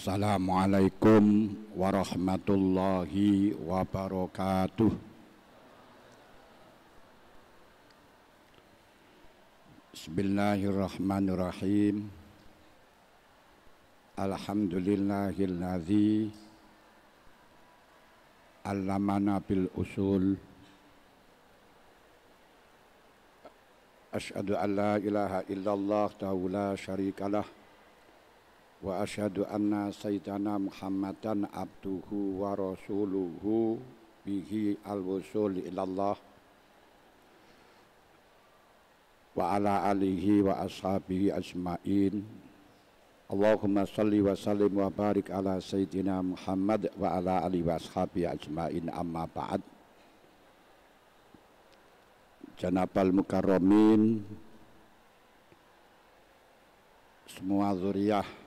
Assalamualaikum warahmatullahi wabarakatuh. Bismillahirrahmanirrahim. Alhamdulillahilladzi allamana bil usul Ashadu an la ilaha illallah ta'ala syarikalah wa asyhadu anna sayyidana Muhammadan abduhu wa rasuluhu bihi al-wusul ilallah wa ala alihi wa ashabihi ajmain Allahumma salli wa sallim wa barik ala sayyidina Muhammad wa ala alihi wa ashabihi ajmain amma ba'd Janabal Mukarramin semua zuriyah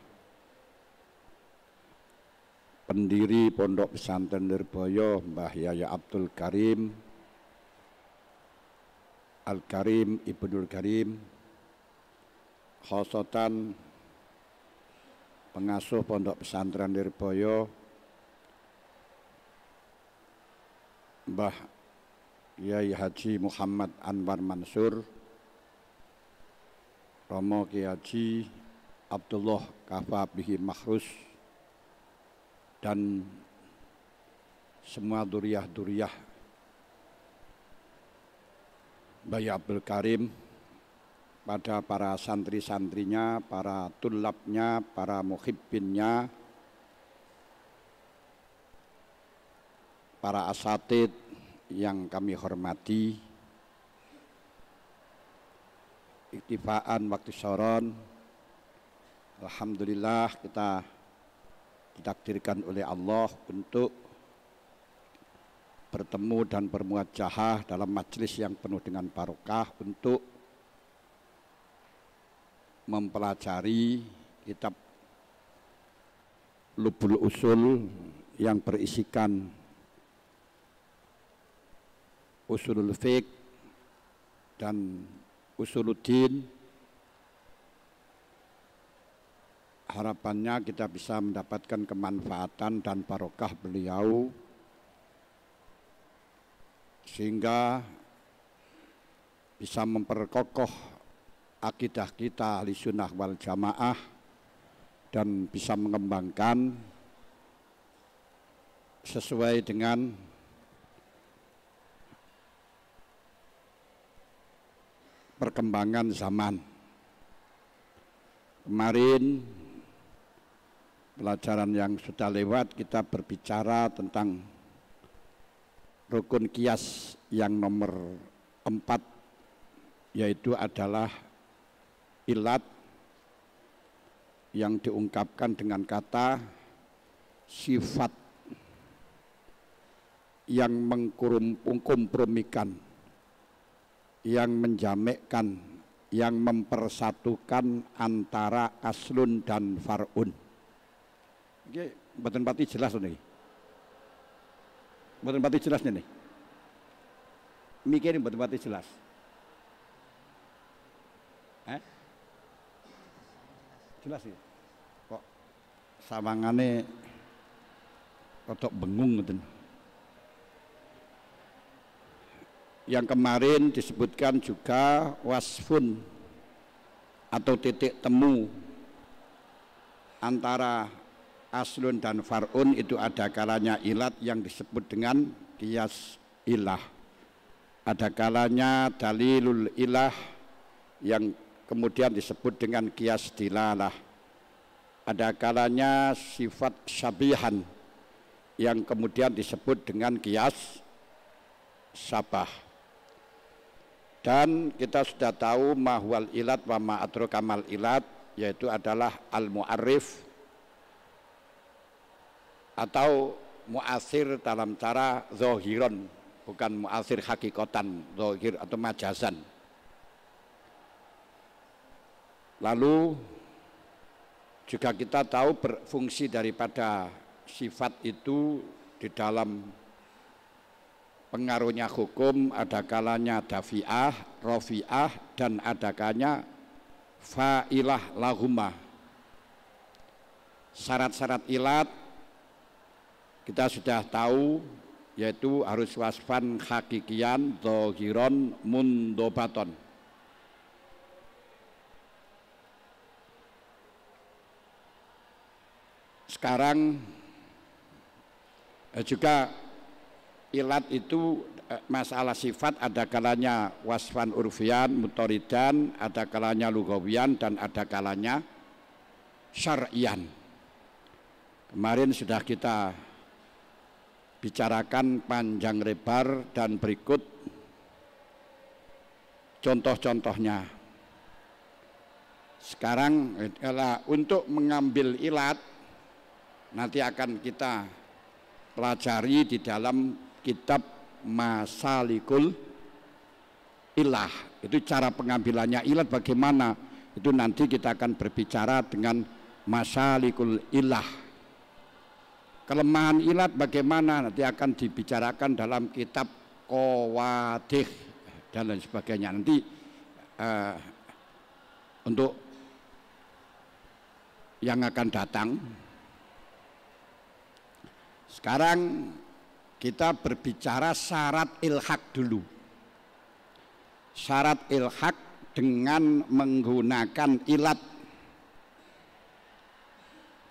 pendiri Pondok Pesantren Nirboyo Mbah Yaya Abdul Karim Al Karim Ibnul Karim khosotan pengasuh Pondok Pesantren Nirboyo Mbah Kiai Haji Muhammad Anwar Mansur Romo Kiai Haji Abdullah Kafa Bihi Mahrus dan semua duriah-duriah Bayi Abdul Karim pada para santri-santrinya, para tulapnya para muhibbinnya, para asatid yang kami hormati, iktifaan waktu soron, Alhamdulillah kita ditakdirkan oleh Allah untuk bertemu dan bermuajahah dalam majelis yang penuh dengan barokah untuk mempelajari kitab Lubul Usul yang berisikan usulul fiqh dan usuluddin harapannya kita bisa mendapatkan kemanfaatan dan barokah beliau sehingga bisa memperkokoh akidah kita di sunnah wal jamaah dan bisa mengembangkan sesuai dengan perkembangan zaman. Kemarin pelajaran yang sudah lewat kita berbicara tentang rukun kias yang nomor empat yaitu adalah ilat yang diungkapkan dengan kata sifat yang mengkompromikan, yang menjamekkan, yang mempersatukan antara aslun dan farun Nggih, mboten pati jelas ini. Mboten pati jelas ini. Mikir mboten pati jelas. Eh? Jelas ya? Kok sawangane kodok bengung itu. Yang kemarin disebutkan juga wasfun atau titik temu antara aslun dan farun itu ada kalanya ilat yang disebut dengan kias ilah. Ada kalanya dalilul ilah yang kemudian disebut dengan kias dilalah. Ada kalanya sifat sabihan yang kemudian disebut dengan kias sabah. Dan kita sudah tahu mahwal ilat wa ma'atru kamal ilat yaitu adalah al-mu'arif atau muasir dalam cara zohiron bukan muasir hakikotan zohir atau majasan lalu juga kita tahu berfungsi daripada sifat itu di dalam pengaruhnya hukum ada kalanya dafiah, rofiah dan ada kalanya fa'ilah lahumah syarat-syarat ilat kita sudah tahu yaitu harus wasfan hakikian dohiron mundobaton sekarang eh, juga ilat itu eh, masalah sifat ada kalanya wasfan urfian mutoridan ada kalanya lugawian dan ada kalanya syar'ian kemarin sudah kita bicarakan panjang lebar dan berikut contoh-contohnya. Sekarang eh, untuk mengambil ilat nanti akan kita pelajari di dalam kitab Masalikul Ilah. Itu cara pengambilannya ilat bagaimana? Itu nanti kita akan berbicara dengan Masalikul Ilah kelemahan ilat bagaimana nanti akan dibicarakan dalam kitab Kowadih dan lain sebagainya nanti uh, untuk yang akan datang sekarang kita berbicara syarat ilhak dulu syarat ilhak dengan menggunakan ilat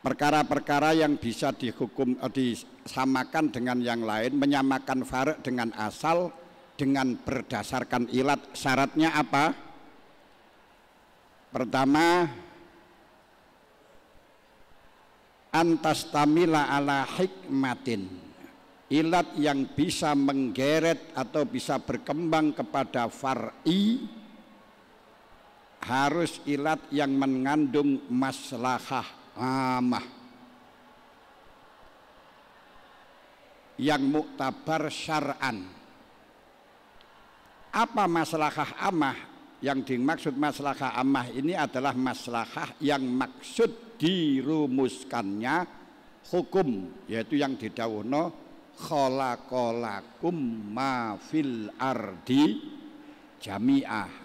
perkara-perkara yang bisa dihukum eh, disamakan dengan yang lain menyamakan farak dengan asal dengan berdasarkan ilat syaratnya apa pertama antastamila ala hikmatin ilat yang bisa menggeret atau bisa berkembang kepada far'i harus ilat yang mengandung maslahah amah yang muktabar syar'an apa maslahah amah yang dimaksud maslahah amah ini adalah maslahah yang maksud dirumuskannya hukum yaitu yang didawuhno kholakolakum ma fil ardi jami'ah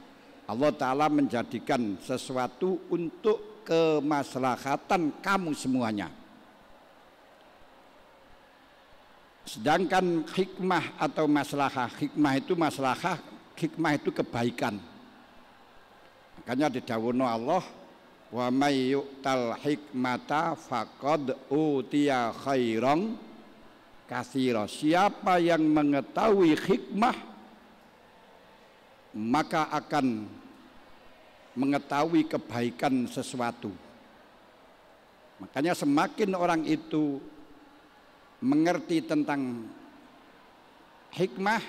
Allah Ta'ala menjadikan sesuatu untuk kemaslahatan kamu semuanya. Sedangkan hikmah atau maslahah, hikmah itu maslahah, hikmah itu kebaikan. Makanya di dawono Allah wa may yu'tal hikmata faqad utiya khairan kasira. Siapa yang mengetahui hikmah maka akan mengetahui kebaikan sesuatu. Makanya semakin orang itu mengerti tentang hikmah,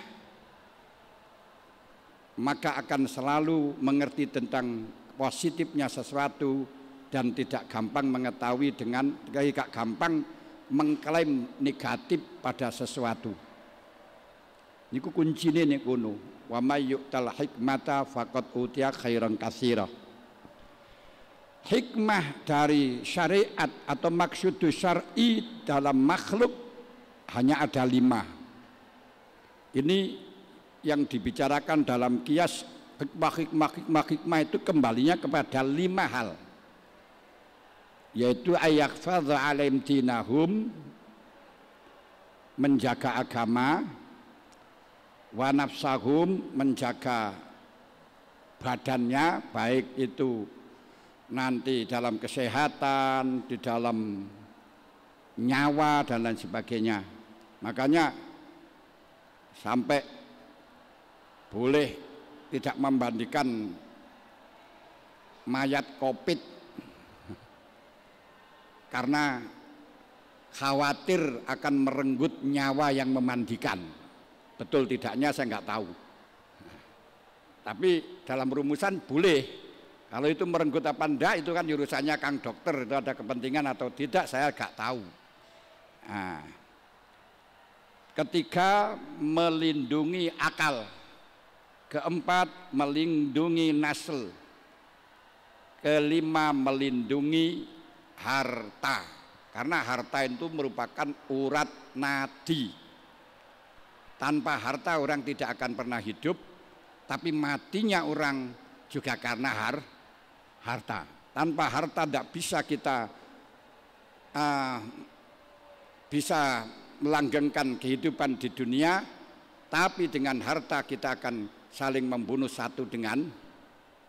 maka akan selalu mengerti tentang positifnya sesuatu dan tidak gampang mengetahui dengan tidak eh, gampang mengklaim negatif pada sesuatu. Ini kuncinya nih kuno wa may yu'tal hikmata faqad utiya khairan katsira hikmah dari syariat atau maksud syar'i dalam makhluk hanya ada lima ini yang dibicarakan dalam kias hikmah-hikmah-hikmah itu kembalinya kepada lima hal yaitu ayakfadz alim dinahum menjaga agama wanafsahum menjaga badannya baik itu nanti dalam kesehatan, di dalam nyawa dan lain sebagainya. Makanya sampai boleh tidak membandingkan mayat Covid karena khawatir akan merenggut nyawa yang memandikan. Betul tidaknya saya nggak tahu. Tapi dalam rumusan boleh. Kalau itu merenggut apa enggak itu kan urusannya Kang Dokter itu ada kepentingan atau tidak saya nggak tahu. Nah, ketiga melindungi akal. Keempat melindungi nasl. Kelima melindungi harta karena harta itu merupakan urat nadi tanpa harta orang tidak akan pernah hidup, tapi matinya orang juga karena har harta. Tanpa harta tidak bisa kita uh, bisa melanggengkan kehidupan di dunia, tapi dengan harta kita akan saling membunuh satu dengan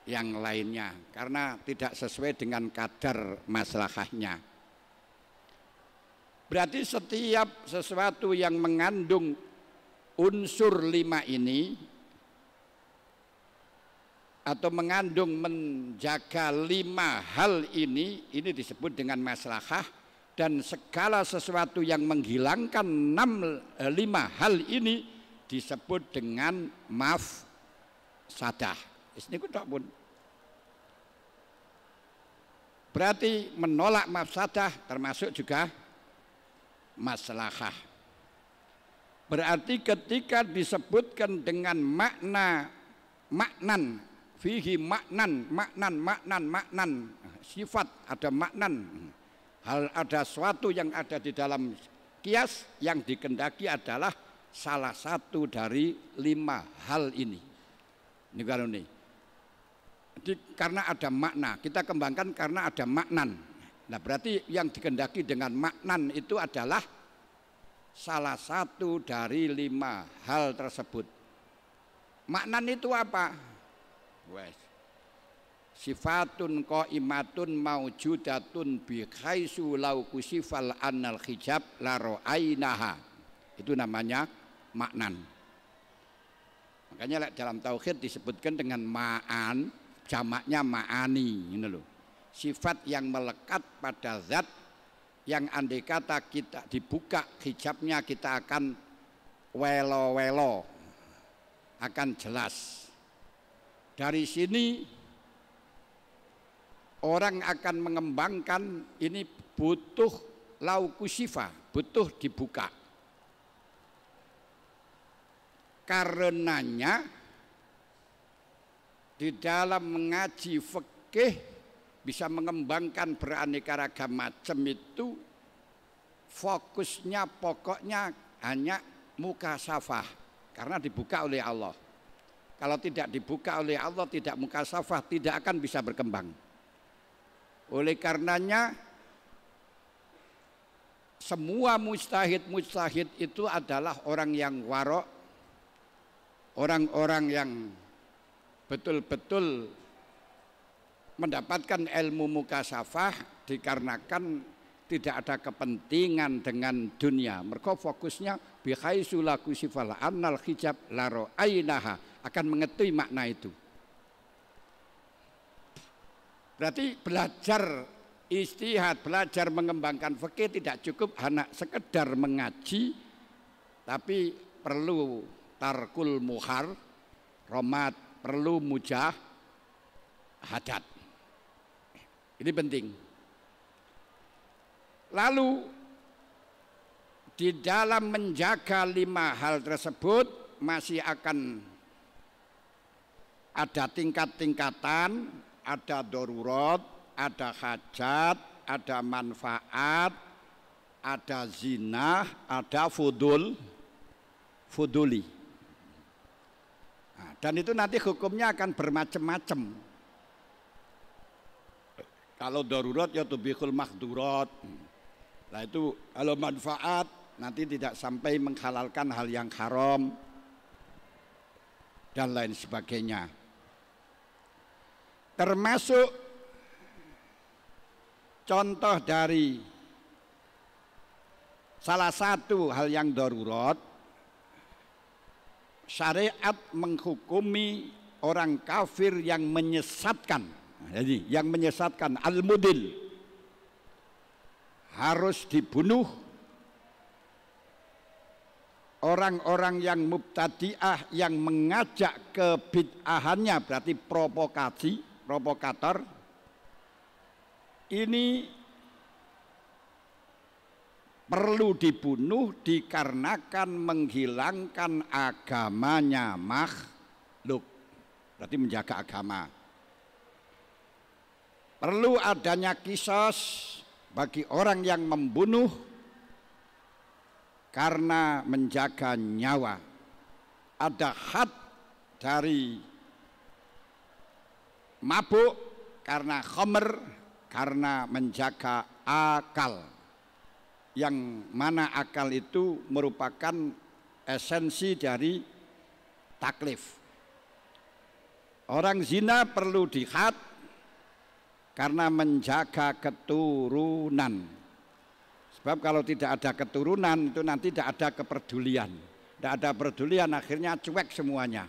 yang lainnya karena tidak sesuai dengan kadar masalahnya. Berarti setiap sesuatu yang mengandung unsur lima ini atau mengandung menjaga lima hal ini ini disebut dengan maslahah dan segala sesuatu yang menghilangkan enam eh, lima hal ini disebut dengan maaf sadah ini tak pun berarti menolak maaf mafsadah termasuk juga maslahah Berarti ketika disebutkan dengan makna maknan fihi maknan maknan maknan maknan sifat ada maknan hal ada suatu yang ada di dalam kias yang dikendaki adalah salah satu dari lima hal ini ini kalau ini jadi karena ada makna kita kembangkan karena ada maknan nah berarti yang dikendaki dengan maknan itu adalah salah satu dari lima hal tersebut. Maknan itu apa? Wes. Sifatun mau judatun bi khaisu lau kusifal anal hijab laro ainaha. Itu namanya maknan. Makanya dalam tauhid disebutkan dengan ma'an, jamaknya ma'ani, Ini loh. Sifat yang melekat pada zat yang andai kata kita dibuka hijabnya kita akan welo-welo akan jelas dari sini orang akan mengembangkan ini butuh laukusifa butuh dibuka karenanya di dalam mengaji fikih bisa mengembangkan beraneka ragam macam itu fokusnya pokoknya hanya muka safah karena dibuka oleh Allah. Kalau tidak dibuka oleh Allah, tidak muka safah, tidak akan bisa berkembang. Oleh karenanya semua mustahid-mustahid itu adalah orang yang warok, orang-orang yang betul-betul mendapatkan ilmu mukasafah dikarenakan tidak ada kepentingan dengan dunia. Mereka fokusnya bihaisulaku laku sifal annal hijab laro ainaha akan mengetahui makna itu. Berarti belajar istihad, belajar mengembangkan fikih tidak cukup hanya sekedar mengaji tapi perlu tarkul muhar, romat, perlu mujah, hadat. Ini penting. Lalu di dalam menjaga lima hal tersebut masih akan ada tingkat-tingkatan, ada dorurot, ada hajat, ada manfaat, ada zina, ada fudul, fuduli. Nah, dan itu nanti hukumnya akan bermacam-macam. Kalau darurat ya tubikul mahdurat. Nah itu kalau manfaat nanti tidak sampai menghalalkan hal yang haram dan lain sebagainya. Termasuk contoh dari salah satu hal yang darurat syariat menghukumi orang kafir yang menyesatkan jadi yang menyesatkan al-mudil harus dibunuh orang-orang yang mubtadiah yang mengajak ke bid'ahannya berarti provokasi, provokator ini perlu dibunuh dikarenakan menghilangkan agamanya makhluk berarti menjaga agama Perlu adanya kisos bagi orang yang membunuh karena menjaga nyawa. Ada had dari mabuk karena khomer, karena menjaga akal. Yang mana akal itu merupakan esensi dari taklif. Orang zina perlu dihad karena menjaga keturunan. Sebab kalau tidak ada keturunan itu nanti tidak ada kepedulian. Tidak ada kepedulian akhirnya cuek semuanya.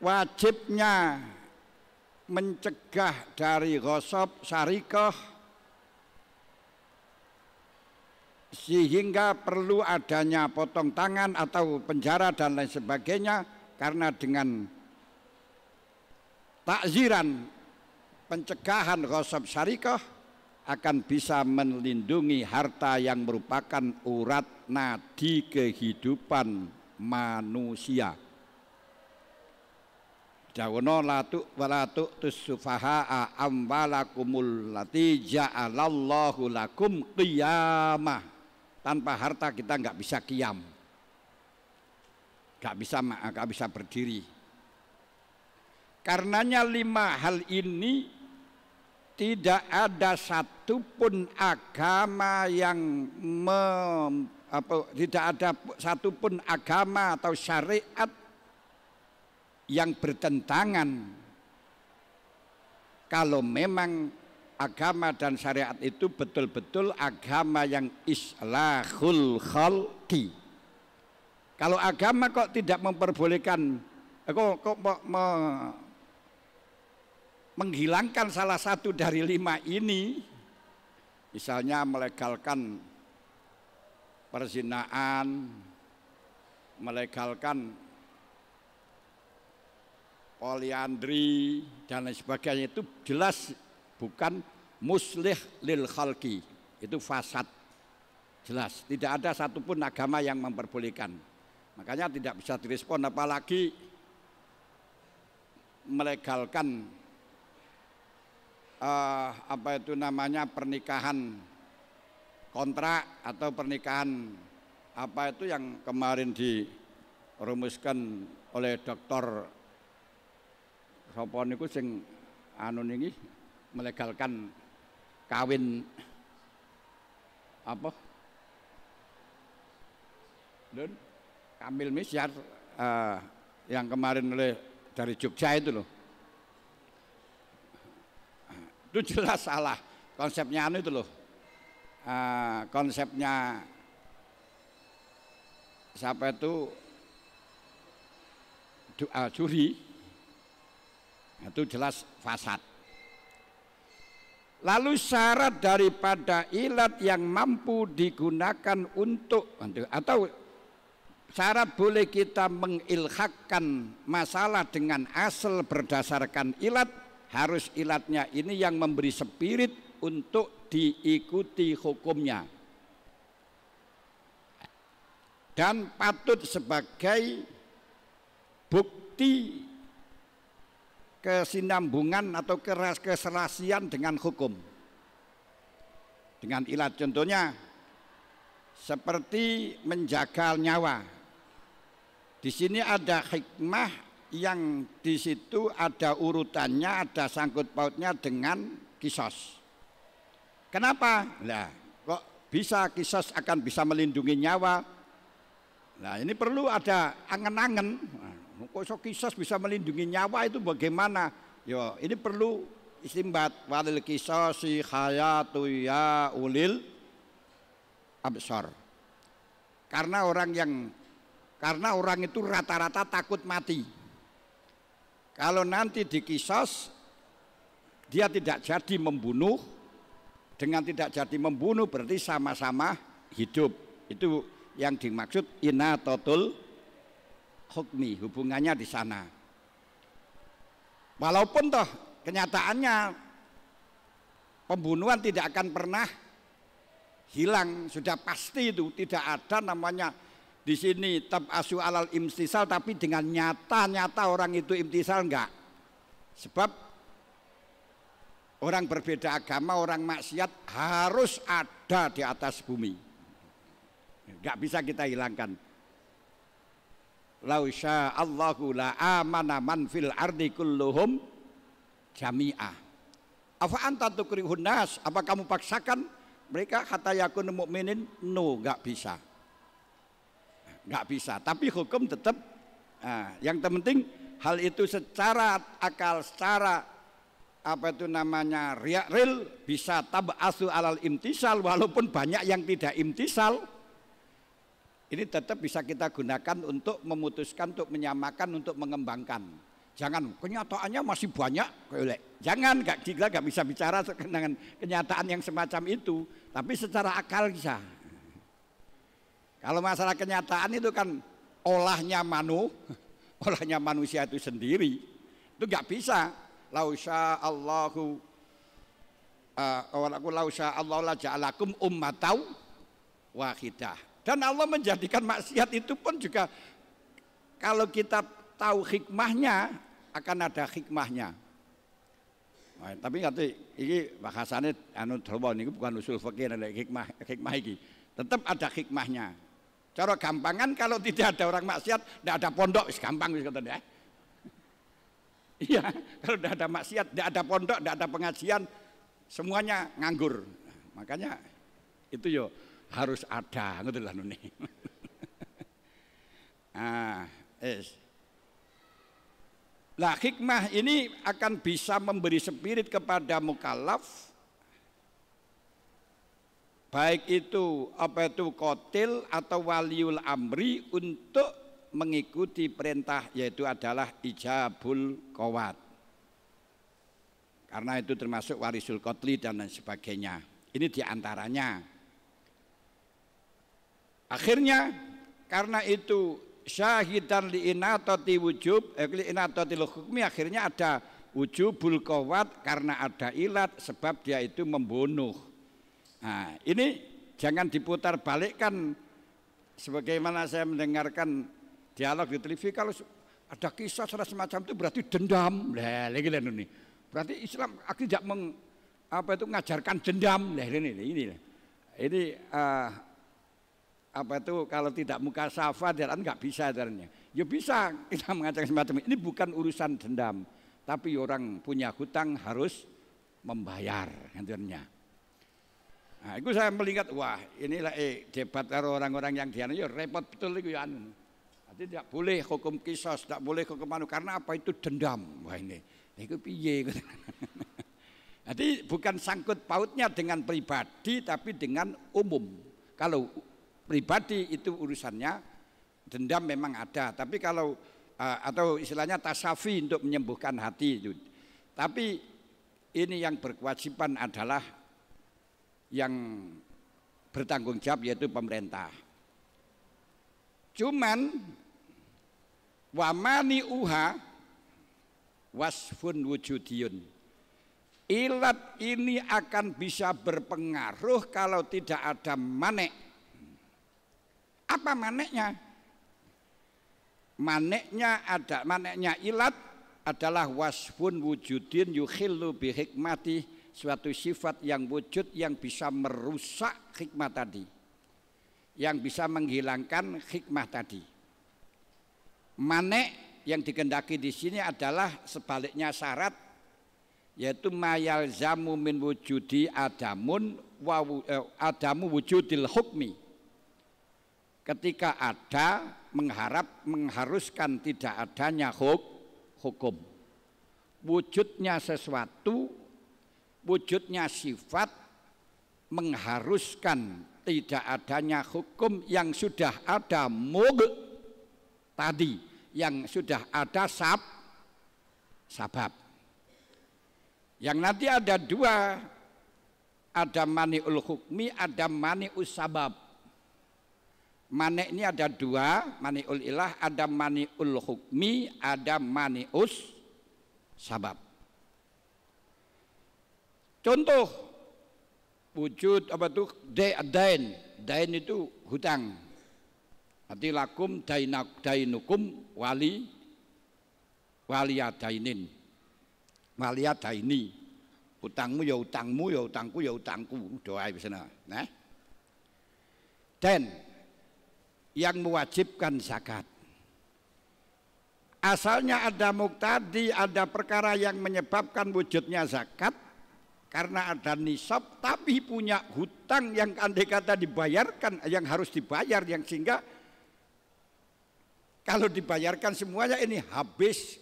Wajibnya mencegah dari gosop sarikoh sehingga perlu adanya potong tangan atau penjara dan lain sebagainya karena dengan takziran pencegahan ghasab syarikah akan bisa melindungi harta yang merupakan urat nadi kehidupan manusia. Jawono latuk walatuk tusufaha'a amwalakumul lati ja'alallahu lakum qiyamah. Tanpa harta kita nggak bisa kiam. Nggak bisa nggak bisa berdiri. Karenanya lima hal ini tidak ada satupun agama yang mem, apa, tidak ada satupun agama atau syariat yang bertentangan kalau memang agama dan syariat itu betul-betul agama yang islahul khalqi kalau agama kok tidak memperbolehkan eh, kok, kok menghilangkan salah satu dari lima ini, misalnya melegalkan perzinaan, melegalkan poliandri dan lain sebagainya itu jelas bukan muslih lil khalqi itu fasad jelas tidak ada satupun agama yang memperbolehkan makanya tidak bisa direspon apalagi melegalkan eh, apa itu namanya pernikahan kontrak atau pernikahan apa itu yang kemarin dirumuskan oleh dokter sapa niku sing anu ini melegalkan kawin apa dan Kamil Misyar uh, yang kemarin oleh dari Jogja itu loh itu jelas salah konsepnya anu itu loh uh, konsepnya siapa itu doa ah, juri nah, itu jelas fasad Lalu syarat daripada ilat yang mampu digunakan untuk atau syarat boleh kita mengilhakkan masalah dengan asal berdasarkan ilat harus ilatnya ini yang memberi spirit untuk diikuti hukumnya dan patut sebagai bukti kesinambungan atau keras keserasian dengan hukum dengan ilat contohnya seperti menjaga nyawa di sini ada hikmah yang di situ ada urutannya, ada sangkut pautnya dengan kisos. Kenapa? Nah, kok bisa kisos akan bisa melindungi nyawa? Nah, ini perlu ada angen-angen. Nah, kok so kisos bisa melindungi nyawa itu bagaimana? Yo, ini perlu istimbat wadil kisos hayatu ya ulil absor. Karena orang yang karena orang itu rata-rata takut mati. Kalau nanti dikisas, dia tidak jadi membunuh. Dengan tidak jadi membunuh berarti sama-sama hidup. Itu yang dimaksud ina totul hukmi, hubungannya di sana. Walaupun toh kenyataannya pembunuhan tidak akan pernah hilang, sudah pasti itu tidak ada namanya di sini tab asu alal imtisal tapi dengan nyata-nyata orang itu imtisal enggak. Sebab orang berbeda agama, orang maksiat harus ada di atas bumi. Enggak bisa kita hilangkan. Lau Allahu la amana man fil ardi kulluhum jami'ah. Apa anta tukrihun nas? Apa kamu paksakan mereka kata yakun mukminin No, enggak bisa nggak bisa. Tapi hukum tetap. Nah, yang terpenting hal itu secara akal, secara apa itu namanya real bisa asu alal imtisal walaupun banyak yang tidak imtisal ini tetap bisa kita gunakan untuk memutuskan untuk menyamakan untuk mengembangkan jangan kenyataannya masih banyak kolek jangan gak gila gak bisa bicara dengan kenyataan yang semacam itu tapi secara akal bisa kalau masalah kenyataan itu kan olahnya manu, olahnya manusia itu sendiri. Itu nggak bisa. Lausha Allahu eh, uh, lausha Allah la ja'alakum ummatau wahidah. Dan Allah menjadikan maksiat itu pun juga kalau kita tahu hikmahnya akan ada hikmahnya. Nah, tapi nanti ini bahasannya anu terlalu ini bukan usul fakir ada hikmah hikmah ini. Tetap ada hikmahnya. Cara gampangan kalau tidak ada orang maksiat, tidak ada pondok, wis gampang wis kata ya. Iya, kalau tidak ada maksiat, tidak ada pondok, tidak ada pengajian, semuanya nganggur. makanya itu yo harus ada ngerti lah nuni. ah, es. Nah, hikmah ini akan bisa memberi spirit kepada mukallaf baik itu apa itu kotil atau waliul amri untuk mengikuti perintah yaitu adalah ijabul kawat karena itu termasuk warisul kotli dan lain sebagainya ini diantaranya akhirnya karena itu syahidan li'inatati wujub eh, li'inatati hukmi akhirnya ada wujubul kawat karena ada ilat sebab dia itu membunuh Nah, ini jangan diputar balikkan sebagaimana saya mendengarkan dialog di televisi kalau ada kisah salah semacam itu berarti dendam. Lah, lagi gitu ini. Berarti Islam akhirnya tidak meng, apa itu mengajarkan dendam. Lah, ini ini. Ini uh, apa itu kalau tidak muka safa dan nggak bisa darinya. Ya bisa kita mengajarkan semacam ini. bukan urusan dendam, tapi orang punya hutang harus membayar gantinya. Nah, itu saya melihat wah inilah eh debat karo orang-orang yang dianu ya repot betul itu ya anu. Jadi tidak boleh hukum kisos, tidak boleh hukum anu karena apa itu dendam. Wah ini, nah, itu piye. Jadi bukan sangkut pautnya dengan pribadi tapi dengan umum. Kalau pribadi itu urusannya dendam memang ada, tapi kalau eh, atau istilahnya tasafi untuk menyembuhkan hati itu. Tapi ini yang berkewajiban adalah yang bertanggung jawab yaitu pemerintah. Cuman wamani uha wasfun wujudiyun. Ilat ini akan bisa berpengaruh kalau tidak ada manek. Apa maneknya? Maneknya ada maneknya ilat adalah wasfun wujudin yukhillu bihikmatih suatu sifat yang wujud yang bisa merusak hikmah tadi yang bisa menghilangkan hikmah tadi manek yang dikendaki di sini adalah sebaliknya syarat yaitu mayal zamu min wujudi adamun wawu, eh, adamu wujudil hukmi ketika ada mengharap mengharuskan tidak adanya hukum wujudnya sesuatu wujudnya sifat mengharuskan tidak adanya hukum yang sudah ada mug tadi yang sudah ada sab sabab yang nanti ada dua ada mani ul hukmi ada mani usabab mani ini ada dua, ul ilah, ada mani ul hukmi, ada mani us sabab. Contoh wujud apa tuh dain. Dain itu hutang. Nanti lakum dainak dainukum wali waliat daini Hutangmu ya hutangmu ya hutangku ya hutangku. Doa di sana. Nah. Dan yang mewajibkan zakat. Asalnya ada muktadi, ada perkara yang menyebabkan wujudnya zakat, karena ada nisab tapi punya hutang yang andai kata dibayarkan yang harus dibayar yang sehingga kalau dibayarkan semuanya ini habis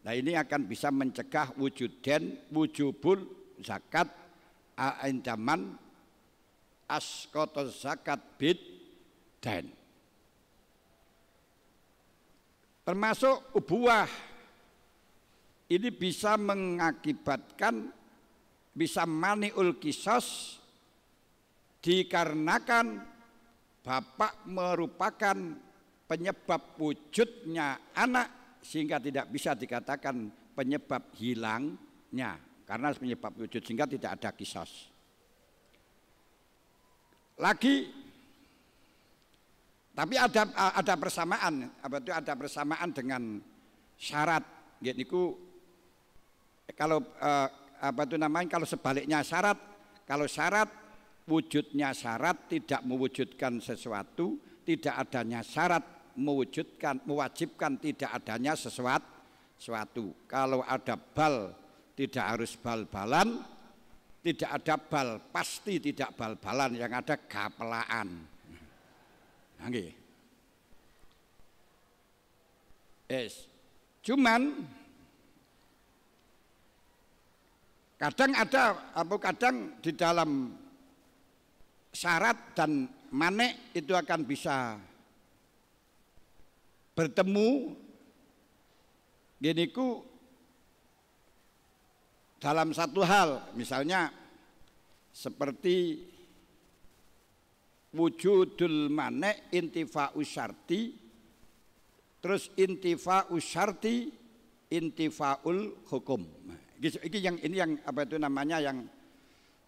nah ini akan bisa mencegah wujud dan wujubul zakat ancaman askoto zakat bid dan termasuk buah ini bisa mengakibatkan bisa maniul kisos dikarenakan bapak merupakan penyebab wujudnya anak sehingga tidak bisa dikatakan penyebab hilangnya karena penyebab wujud sehingga tidak ada kisos. Lagi tapi ada ada persamaan, apa itu ada persamaan dengan syarat yaitu kalau eh, apa itu namanya kalau sebaliknya syarat kalau syarat wujudnya syarat tidak mewujudkan sesuatu tidak adanya syarat mewujudkan mewajibkan tidak adanya sesuatu suatu kalau ada bal tidak harus bal-balan tidak ada bal pasti tidak bal-balan yang ada gapelaan okay. es Cuman Kadang ada atau kadang di dalam syarat dan manek itu akan bisa bertemu geniku dalam satu hal misalnya seperti wujudul manek intifa usharti terus intifa usharti intifaul hukum ini yang ini yang apa itu namanya yang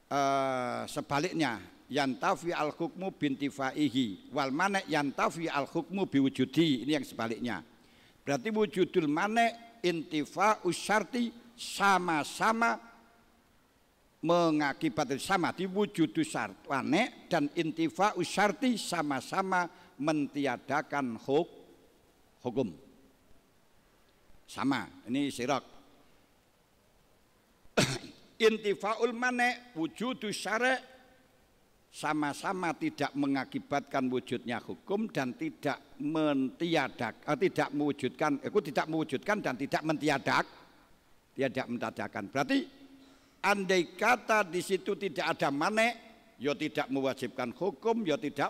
uh, sebaliknya yantafi al hukmu binti faihi wal yang yantafi al hukmu biwujudi ini yang sebaliknya berarti wujudul mane intifa usharti sama-sama mengakibatkan sama di wujudus dan intifa usharti sama-sama mentiadakan hukum sama ini sirak intifaul mane wujudu syarat sama-sama tidak mengakibatkan wujudnya hukum dan tidak mentiadak eh, tidak mewujudkan itu eh, tidak mewujudkan dan tidak mentiadak tidak mentadakan berarti andai kata di situ tidak ada mane ya tidak mewajibkan hukum ya tidak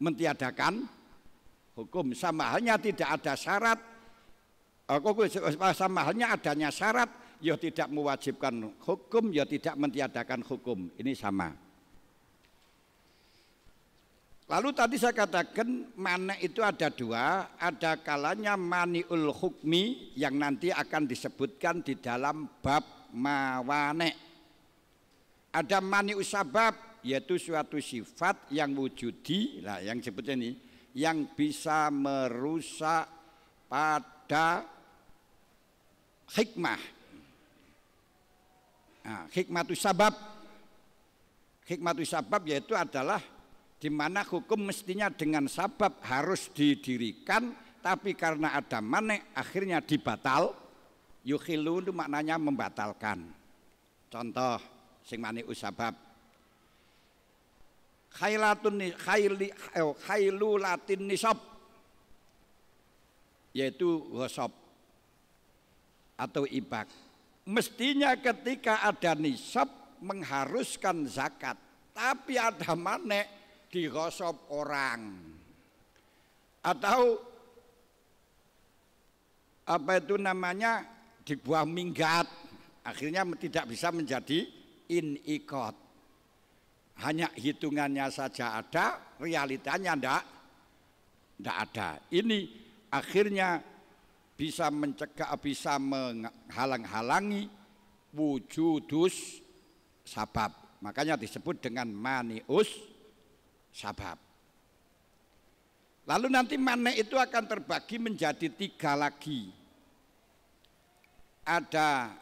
mentiadakan hukum sama halnya tidak ada syarat eh, sama halnya adanya syarat ya tidak mewajibkan hukum, ya tidak mentiadakan hukum. Ini sama. Lalu tadi saya katakan mana itu ada dua, ada kalanya maniul hukmi yang nanti akan disebutkan di dalam bab mawane. Ada mani usabab yaitu suatu sifat yang wujudi, lah yang sebutnya ini, yang bisa merusak pada hikmah Nah, hikmatu sabab. hikmatu sabab yaitu adalah di mana hukum mestinya dengan sabab harus didirikan tapi karena ada mana akhirnya dibatal yukhilu itu maknanya membatalkan contoh sing usabab khailatun khaili eh, khailu latin nisab yaitu gosop atau ibak mestinya ketika ada nisab mengharuskan zakat tapi ada manek digosok orang atau apa itu namanya di minggat akhirnya tidak bisa menjadi in hanya hitungannya saja ada realitanya ndak ndak ada ini akhirnya bisa mencegah bisa menghalang-halangi wujudus sabab makanya disebut dengan manius sabab lalu nanti mana itu akan terbagi menjadi tiga lagi ada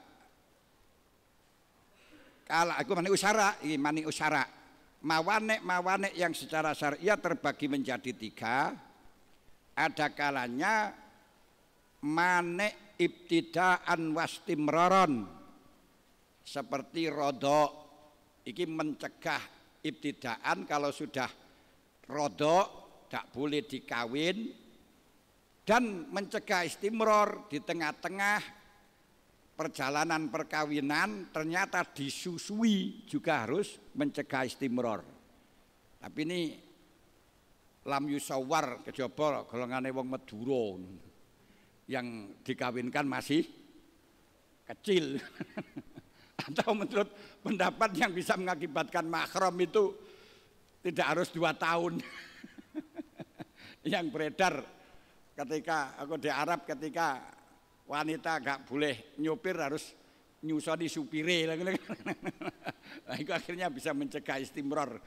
kalau aku mani usara ini mani usara mawanek mawanek yang secara syariah terbagi menjadi tiga ada kalanya manek ibtidaan wastimraron seperti rodok iki mencegah ibtidaan kalau sudah rodok tak boleh dikawin dan mencegah istimror di tengah-tengah perjalanan perkawinan ternyata disusui juga harus mencegah istimror tapi ini lam yusawar kejobol golongan wong meduro yang dikawinkan masih kecil atau menurut pendapat yang bisa mengakibatkan mahram itu tidak harus dua tahun yang beredar ketika aku di Arab ketika wanita gak boleh nyupir harus nyusoni supire nah, itu akhirnya bisa mencegah istimror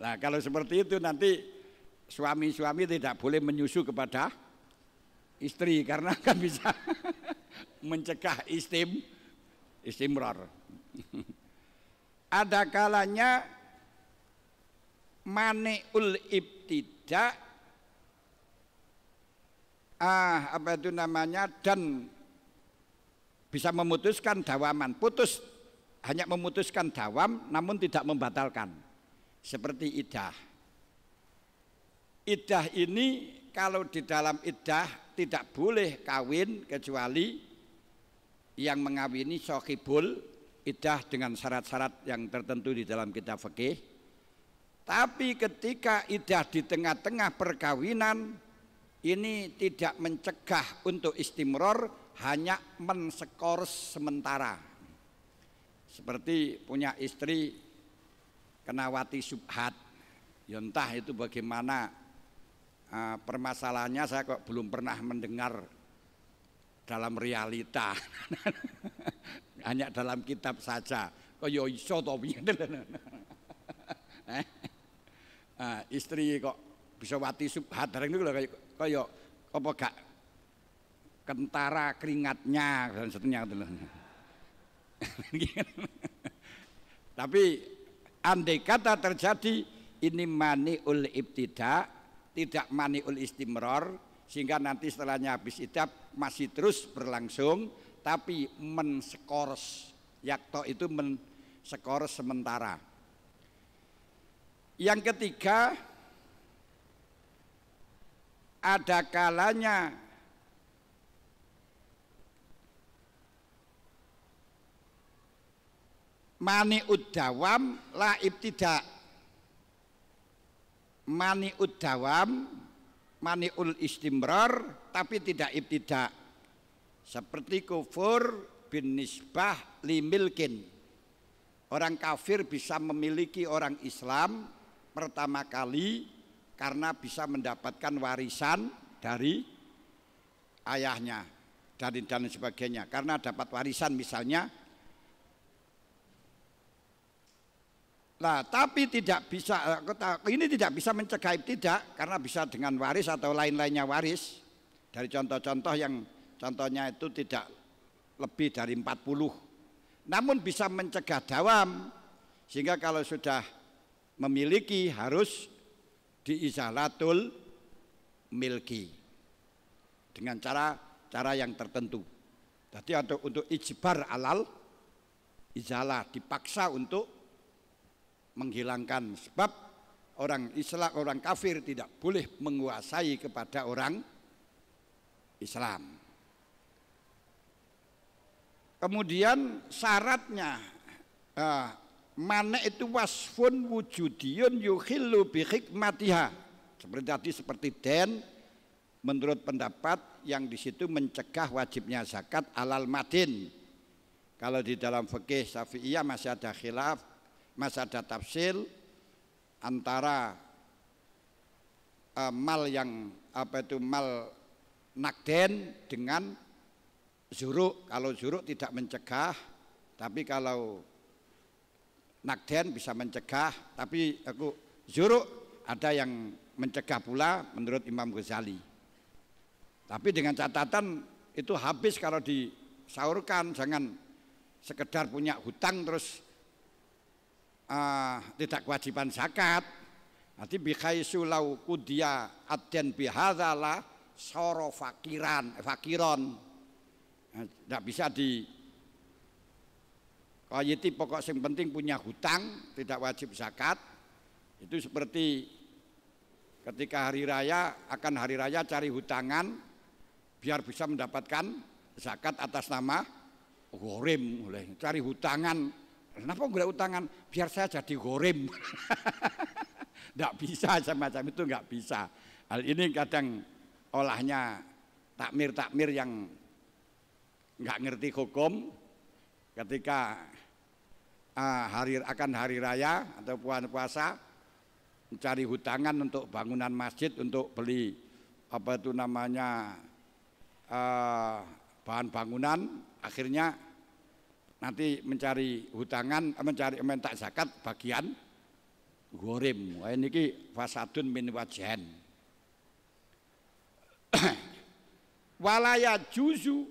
nah kalau seperti itu nanti suami-suami tidak boleh menyusu kepada istri karena akan bisa mencegah istim istimrar. Ada kalanya maniul tidak ah apa itu namanya dan bisa memutuskan dawaman putus hanya memutuskan dawam namun tidak membatalkan seperti idah idah ini kalau di dalam idah tidak boleh kawin kecuali yang mengawini sohibul idah dengan syarat-syarat yang tertentu di dalam kitab fikih. Tapi ketika idah di tengah-tengah perkawinan ini tidak mencegah untuk istimror hanya mensekor sementara. Seperti punya istri kenawati subhat. yontah ya itu bagaimana Ah, permasalahannya saya kok belum pernah mendengar dalam realita. Hanya dalam kitab saja. Kok yo ya iso to eh? ah, istri kok bisa wati subhat bareng niku lho kaya ya apa gak kentara keringatnya dan seterusnya gitu Tapi andai kata terjadi ini mani ul ibtidak tidak maniul istimror sehingga nanti setelahnya habis idab masih terus berlangsung tapi menskors yakto itu menskors sementara yang ketiga ada kalanya mani udawam la ibtidak udawam, dawam, ul istimrar, tapi tidak ibtidak. Seperti kufur bin nisbah limilkin. Orang kafir bisa memiliki orang Islam pertama kali karena bisa mendapatkan warisan dari ayahnya dari dan sebagainya. Karena dapat warisan misalnya Nah, tapi tidak bisa eh, ini tidak bisa mencegah tidak karena bisa dengan waris atau lain-lainnya waris. Dari contoh-contoh yang contohnya itu tidak lebih dari 40. Namun bisa mencegah dawam sehingga kalau sudah memiliki harus diizalatul milki dengan cara cara yang tertentu. Jadi untuk untuk ijbar alal izalah dipaksa untuk menghilangkan sebab orang Islam orang kafir tidak boleh menguasai kepada orang Islam. Kemudian syaratnya uh, eh, mana itu wasfun wujudiyun yukhillu bi hikmatiha. Seperti tadi seperti den menurut pendapat yang di situ mencegah wajibnya zakat alal madin. Kalau di dalam fikih Syafi'iyah masih ada khilaf masih ada tafsir antara uh, mal yang apa itu mal nakden dengan zuruk. Kalau zuruk tidak mencegah, tapi kalau nakden bisa mencegah, tapi aku zuruk ada yang mencegah pula menurut Imam Ghazali. Tapi dengan catatan itu habis kalau disaurkan, jangan sekedar punya hutang terus uh, tidak kewajiban zakat. Nanti bikai sulau kudia adyan bihazala soro fakiran, eh, fakiron. Eh, tidak bisa di Koyiti pokok yang penting punya hutang, tidak wajib zakat. Itu seperti ketika hari raya akan hari raya cari hutangan biar bisa mendapatkan zakat atas nama gorem oleh cari hutangan Kenapa nggak utangan? Biar saya jadi gorim, Tidak bisa semacam itu nggak bisa. Hal ini kadang olahnya takmir-takmir yang nggak ngerti hukum ketika uh, hari akan hari raya atau puasa mencari hutangan untuk bangunan masjid untuk beli apa itu namanya uh, bahan bangunan akhirnya nanti mencari hutangan eh, mencari minta zakat bagian gorim wah niki fasadun min wajhan walaya juzu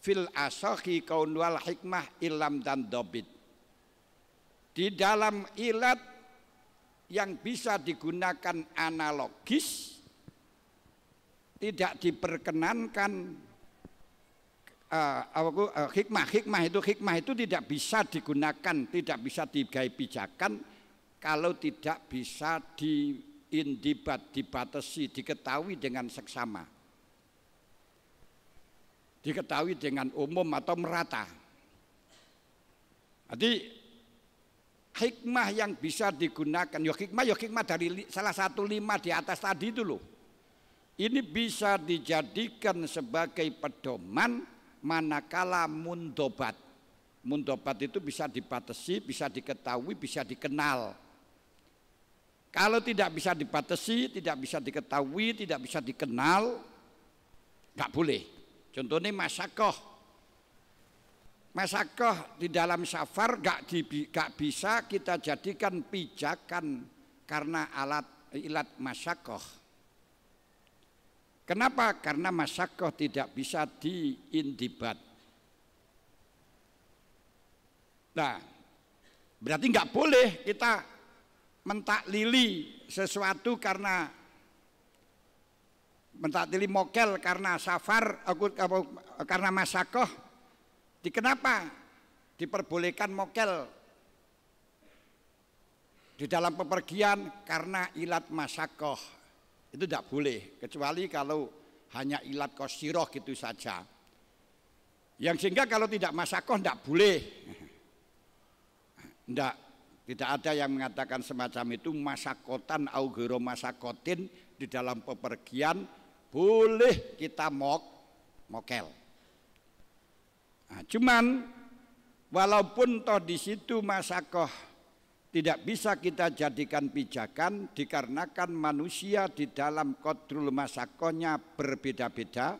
fil asahi kaun wal hikmah ilam dan dobit di dalam ilat yang bisa digunakan analogis tidak diperkenankan uh, hikmah hikmah itu hikmah itu tidak bisa digunakan tidak bisa digai pijakan kalau tidak bisa diindibat dibatasi diketahui dengan seksama diketahui dengan umum atau merata jadi hikmah yang bisa digunakan yo ya hikmah yo ya hikmah dari salah satu lima di atas tadi itu loh ini bisa dijadikan sebagai pedoman manakala mundobat. Mundobat itu bisa dibatasi, bisa diketahui, bisa dikenal. Kalau tidak bisa dibatasi, tidak bisa diketahui, tidak bisa dikenal, nggak boleh. Contohnya masakoh. Masakoh di dalam safar nggak di, gak bisa kita jadikan pijakan karena alat ilat masakoh Kenapa? Karena masakoh tidak bisa diindibat. Nah, berarti nggak boleh kita mentaklili sesuatu karena mentaklili mokel karena safar aku, karena masakoh. Di kenapa diperbolehkan mokel di dalam pepergian karena ilat masakoh itu tidak boleh, kecuali kalau hanya ilat kosiroh gitu saja. Yang sehingga kalau tidak masakoh tidak boleh. Tidak, tidak ada yang mengatakan semacam itu masakotan augero masakotin di dalam pepergian boleh kita mok mokel. Nah, cuman walaupun toh di situ masakoh tidak bisa kita jadikan pijakan dikarenakan manusia di dalam kodrul masakonya berbeda-beda.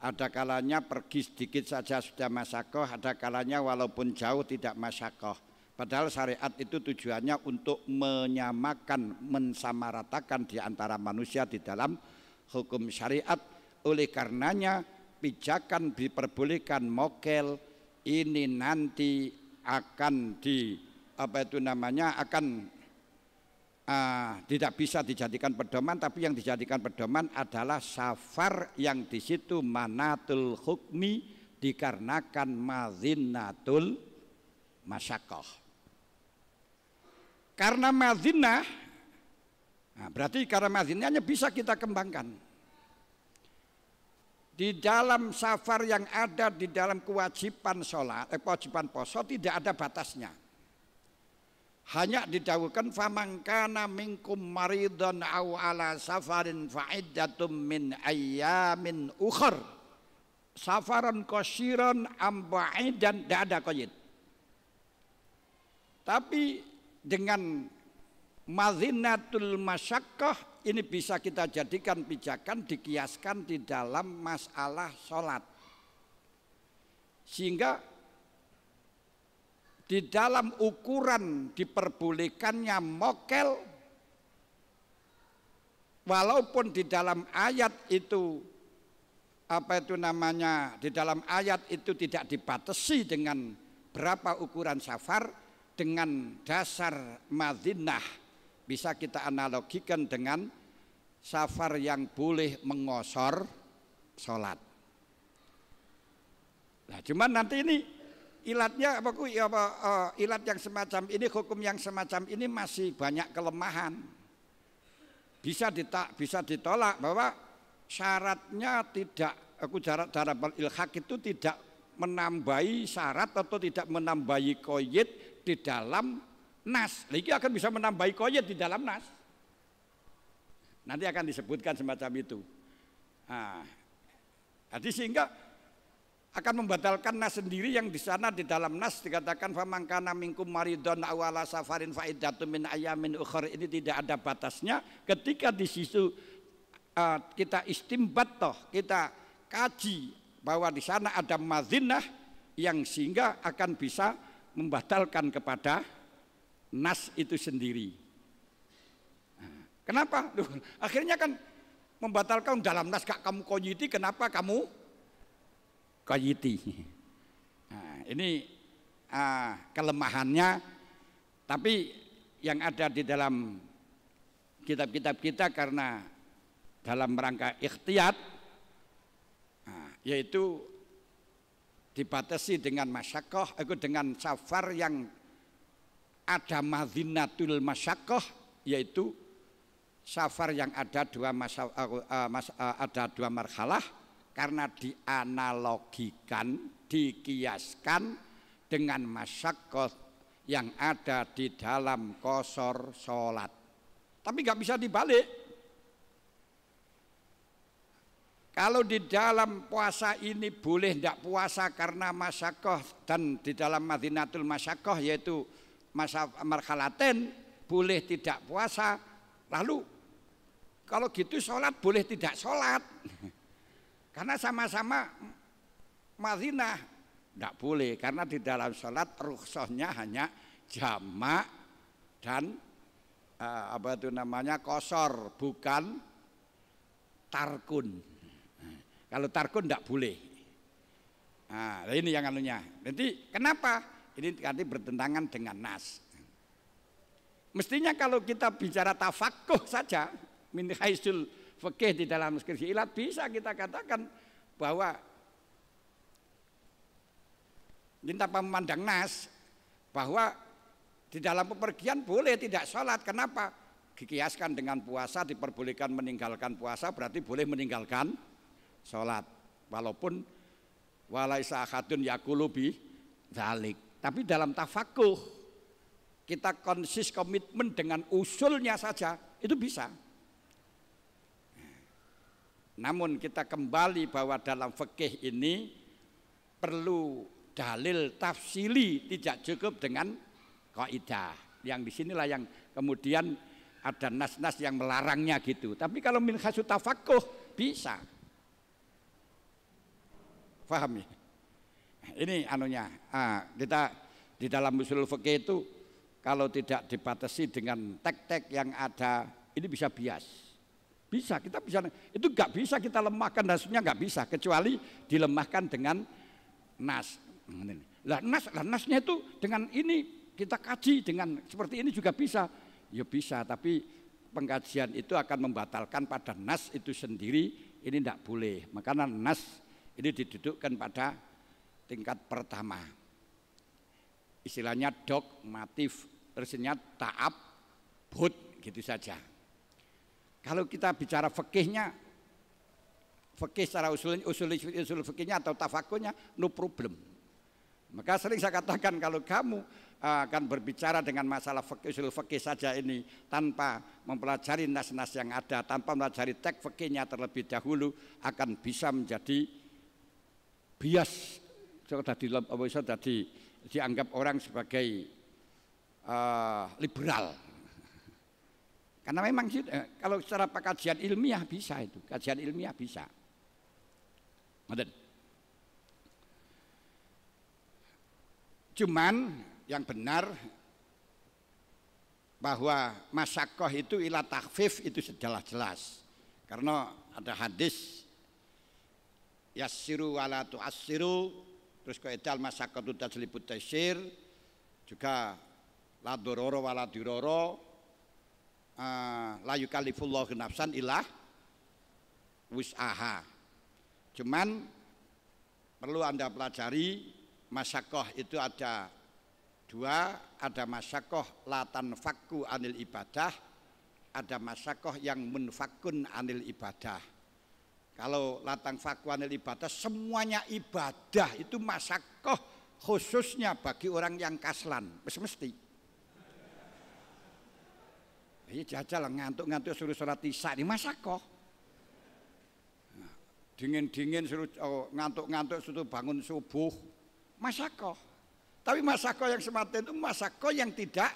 Ada kalanya pergi sedikit saja sudah masakoh, ada kalanya walaupun jauh tidak masakoh. Padahal syariat itu tujuannya untuk menyamakan, mensamaratakan di antara manusia di dalam hukum syariat. Oleh karenanya pijakan diperbolehkan mokel ini nanti akan di apa itu namanya akan uh, tidak bisa dijadikan pedoman tapi yang dijadikan pedoman adalah safar yang di situ manatul hukmi dikarenakan mazinatul masyakoh karena mazinah, nah berarti karena mazinahnya bisa kita kembangkan di dalam safar yang ada di dalam kewajiban sholat, eh, kewajiban poso tidak ada batasnya hanya didawukan famangkana minkum maridon aw ala safarin fa'iddatum min ayyamin ukhar safaran qasiran am dan tidak ada koyit. tapi dengan mazinatul masyakkah ini bisa kita jadikan pijakan dikiaskan di dalam masalah sholat sehingga di dalam ukuran diperbolehkannya mokel walaupun di dalam ayat itu apa itu namanya di dalam ayat itu tidak dibatasi dengan berapa ukuran safar dengan dasar Madinah bisa kita analogikan dengan safar yang boleh mengosor sholat. Nah, cuman nanti ini ilatnya apa ku ya, apa uh, ilat yang semacam ini hukum yang semacam ini masih banyak kelemahan bisa ditak bisa ditolak bahwa syaratnya tidak aku jarak cara ilhak itu tidak menambahi syarat atau tidak menambahi koyit di dalam nas lagi akan bisa menambahi koyit di dalam nas nanti akan disebutkan semacam itu nah, jadi sehingga akan membatalkan nas sendiri yang di sana di dalam nas dikatakan famangkana minkum maridon awala safarin faidatu min ayamin ukhra ini tidak ada batasnya ketika di situ uh, kita istimbat toh kita kaji bahwa di sana ada mazinah yang sehingga akan bisa membatalkan kepada nas itu sendiri. Kenapa? Duh, akhirnya kan membatalkan dalam nas kak kamu konyiti, kenapa kamu koyiti. Nah, ini uh, kelemahannya, tapi yang ada di dalam kitab-kitab kita karena dalam rangka ikhtiat, nah, yaitu dibatasi dengan masyakoh, aku eh, dengan safar yang ada mazinatul masyakoh, yaitu safar yang ada dua masa, uh, mas, uh, ada dua marhalah karena dianalogikan, dikiaskan dengan masyakot yang ada di dalam kosor sholat. Tapi nggak bisa dibalik. Kalau di dalam puasa ini boleh tidak puasa karena masyakoh dan di dalam Madinatul Masyakoh yaitu masa marhalaten boleh tidak puasa. Lalu kalau gitu sholat boleh tidak sholat. Karena sama-sama Madinah tidak boleh karena di dalam sholat rukshohnya hanya jamak dan eh, apa itu namanya kosor bukan tarkun. Kalau tarkun tidak boleh. Nah, ini yang anunya. Nanti kenapa? Ini nanti bertentangan dengan nas. Mestinya kalau kita bicara tafakuh saja min haisul fikih di dalam skripsi ilat bisa kita katakan bahwa minta pemandang memandang nas bahwa di dalam pepergian boleh tidak sholat. Kenapa? Dikiaskan dengan puasa, diperbolehkan meninggalkan puasa, berarti boleh meninggalkan sholat. Walaupun walaisa akadun yakulubi dalik Tapi dalam tafakuh kita konsis komitmen dengan usulnya saja itu bisa. Namun kita kembali bahwa dalam fikih ini perlu dalil tafsili tidak cukup dengan kaidah. Yang disinilah yang kemudian ada nas-nas yang melarangnya gitu. Tapi kalau min khasu tafakuh bisa. Faham ya? Ini anunya. Ah, kita di dalam usul fikih itu kalau tidak dibatasi dengan tek-tek yang ada ini bisa bias bisa, kita bisa. Itu nggak bisa kita lemahkan nasnya nggak bisa kecuali dilemahkan dengan nas. Lah nas, lah nasnya itu dengan ini kita kaji dengan seperti ini juga bisa. Ya bisa, tapi pengkajian itu akan membatalkan pada nas itu sendiri ini tidak boleh. Makanya nas ini didudukkan pada tingkat pertama. Istilahnya dogmatif, terusnya taab, but gitu saja. Kalau kita bicara fakihnya, fakih secara usul usul usul atau tafakurnya no problem. Maka sering saya katakan kalau kamu eh, akan berbicara dengan masalah fakih usul fakih saja ini tanpa mempelajari nas-nas yang ada, tanpa mempelajari teks fakihnya terlebih dahulu akan bisa menjadi bias sudah di sudah dianggap orang sebagai uh, liberal karena memang eh, kalau secara kajian ilmiah bisa itu, kajian ilmiah bisa. Cuman yang benar bahwa masakoh itu ilah takfif itu sejelas jelas. Karena ada hadis yasiru wala asiru terus kaidah masakoh itu tajlibut tasir juga la dororo wala diroro Eh, Layu kalifullah nafsan ilah wisaha. Cuman perlu Anda pelajari masakoh itu ada dua, ada masakoh latan fakku anil ibadah, ada masakoh yang munfakun anil ibadah. Kalau latang fakku anil ibadah, semuanya ibadah itu masakoh khususnya bagi orang yang kaslan, mesti. -mesti Iya jajal ngantuk-ngantuk suruh sholat isya di masa kok. Dingin-dingin suruh ngantuk oh, ngantuk-ngantuk suruh bangun subuh. Masa kok. Tapi masa kok yang semata itu masa kok yang tidak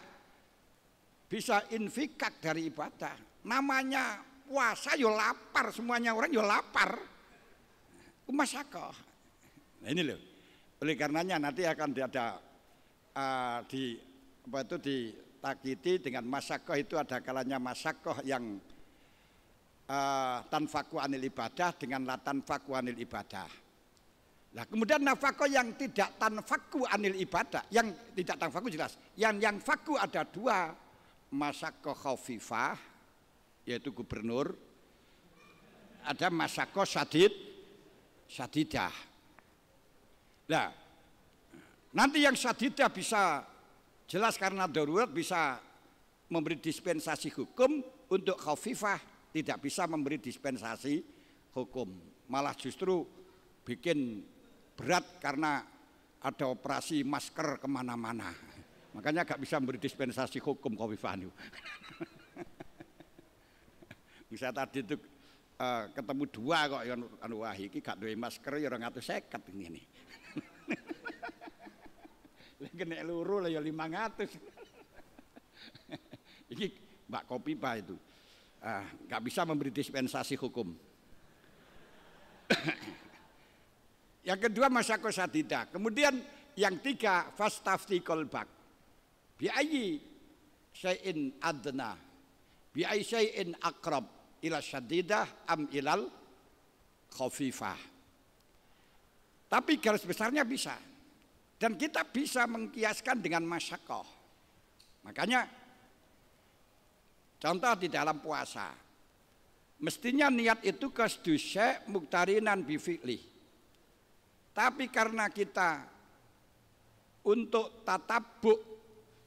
bisa infikak dari ibadah. Namanya puasa yo lapar semuanya orang yo lapar. Masa kok. Nah ini loh. Oleh karenanya nanti akan ada uh, di apa itu di takiti dengan masakoh itu ada kalanya masakoh yang uh, tanfaku anil ibadah dengan la tanfaku anil ibadah. Nah, kemudian nafkah yang tidak tanfaku anil ibadah, yang tidak tanfaku jelas. Yang yang faku ada dua, masakoh khafifah yaitu gubernur, ada masakoh sadid, sadidah. Nah, nanti yang sadidah bisa Jelas karena darurat bisa memberi dispensasi hukum untuk khafifah tidak bisa memberi dispensasi hukum. Malah justru bikin berat karena ada operasi masker kemana-mana. Makanya gak bisa memberi dispensasi hukum khafifah itu. bisa tadi itu eh, ketemu dua kok ya, anu, anu wahiki gak duwe masker ya 250 ngene. kena luru lah ya 500 iki Mbak Kopipa itu ah nggak bisa memberi dispensasi hukum yang kedua masyako sadida kemudian yang tiga fastafti kolbak biayi syai'in adna biayi syai'in akrab ila syadidah am ilal khafifah tapi garis besarnya bisa dan kita bisa mengkiaskan dengan masyakoh. Makanya contoh di dalam puasa. Mestinya niat itu sedusya muktarinan bifi'li. Tapi karena kita untuk tatabuk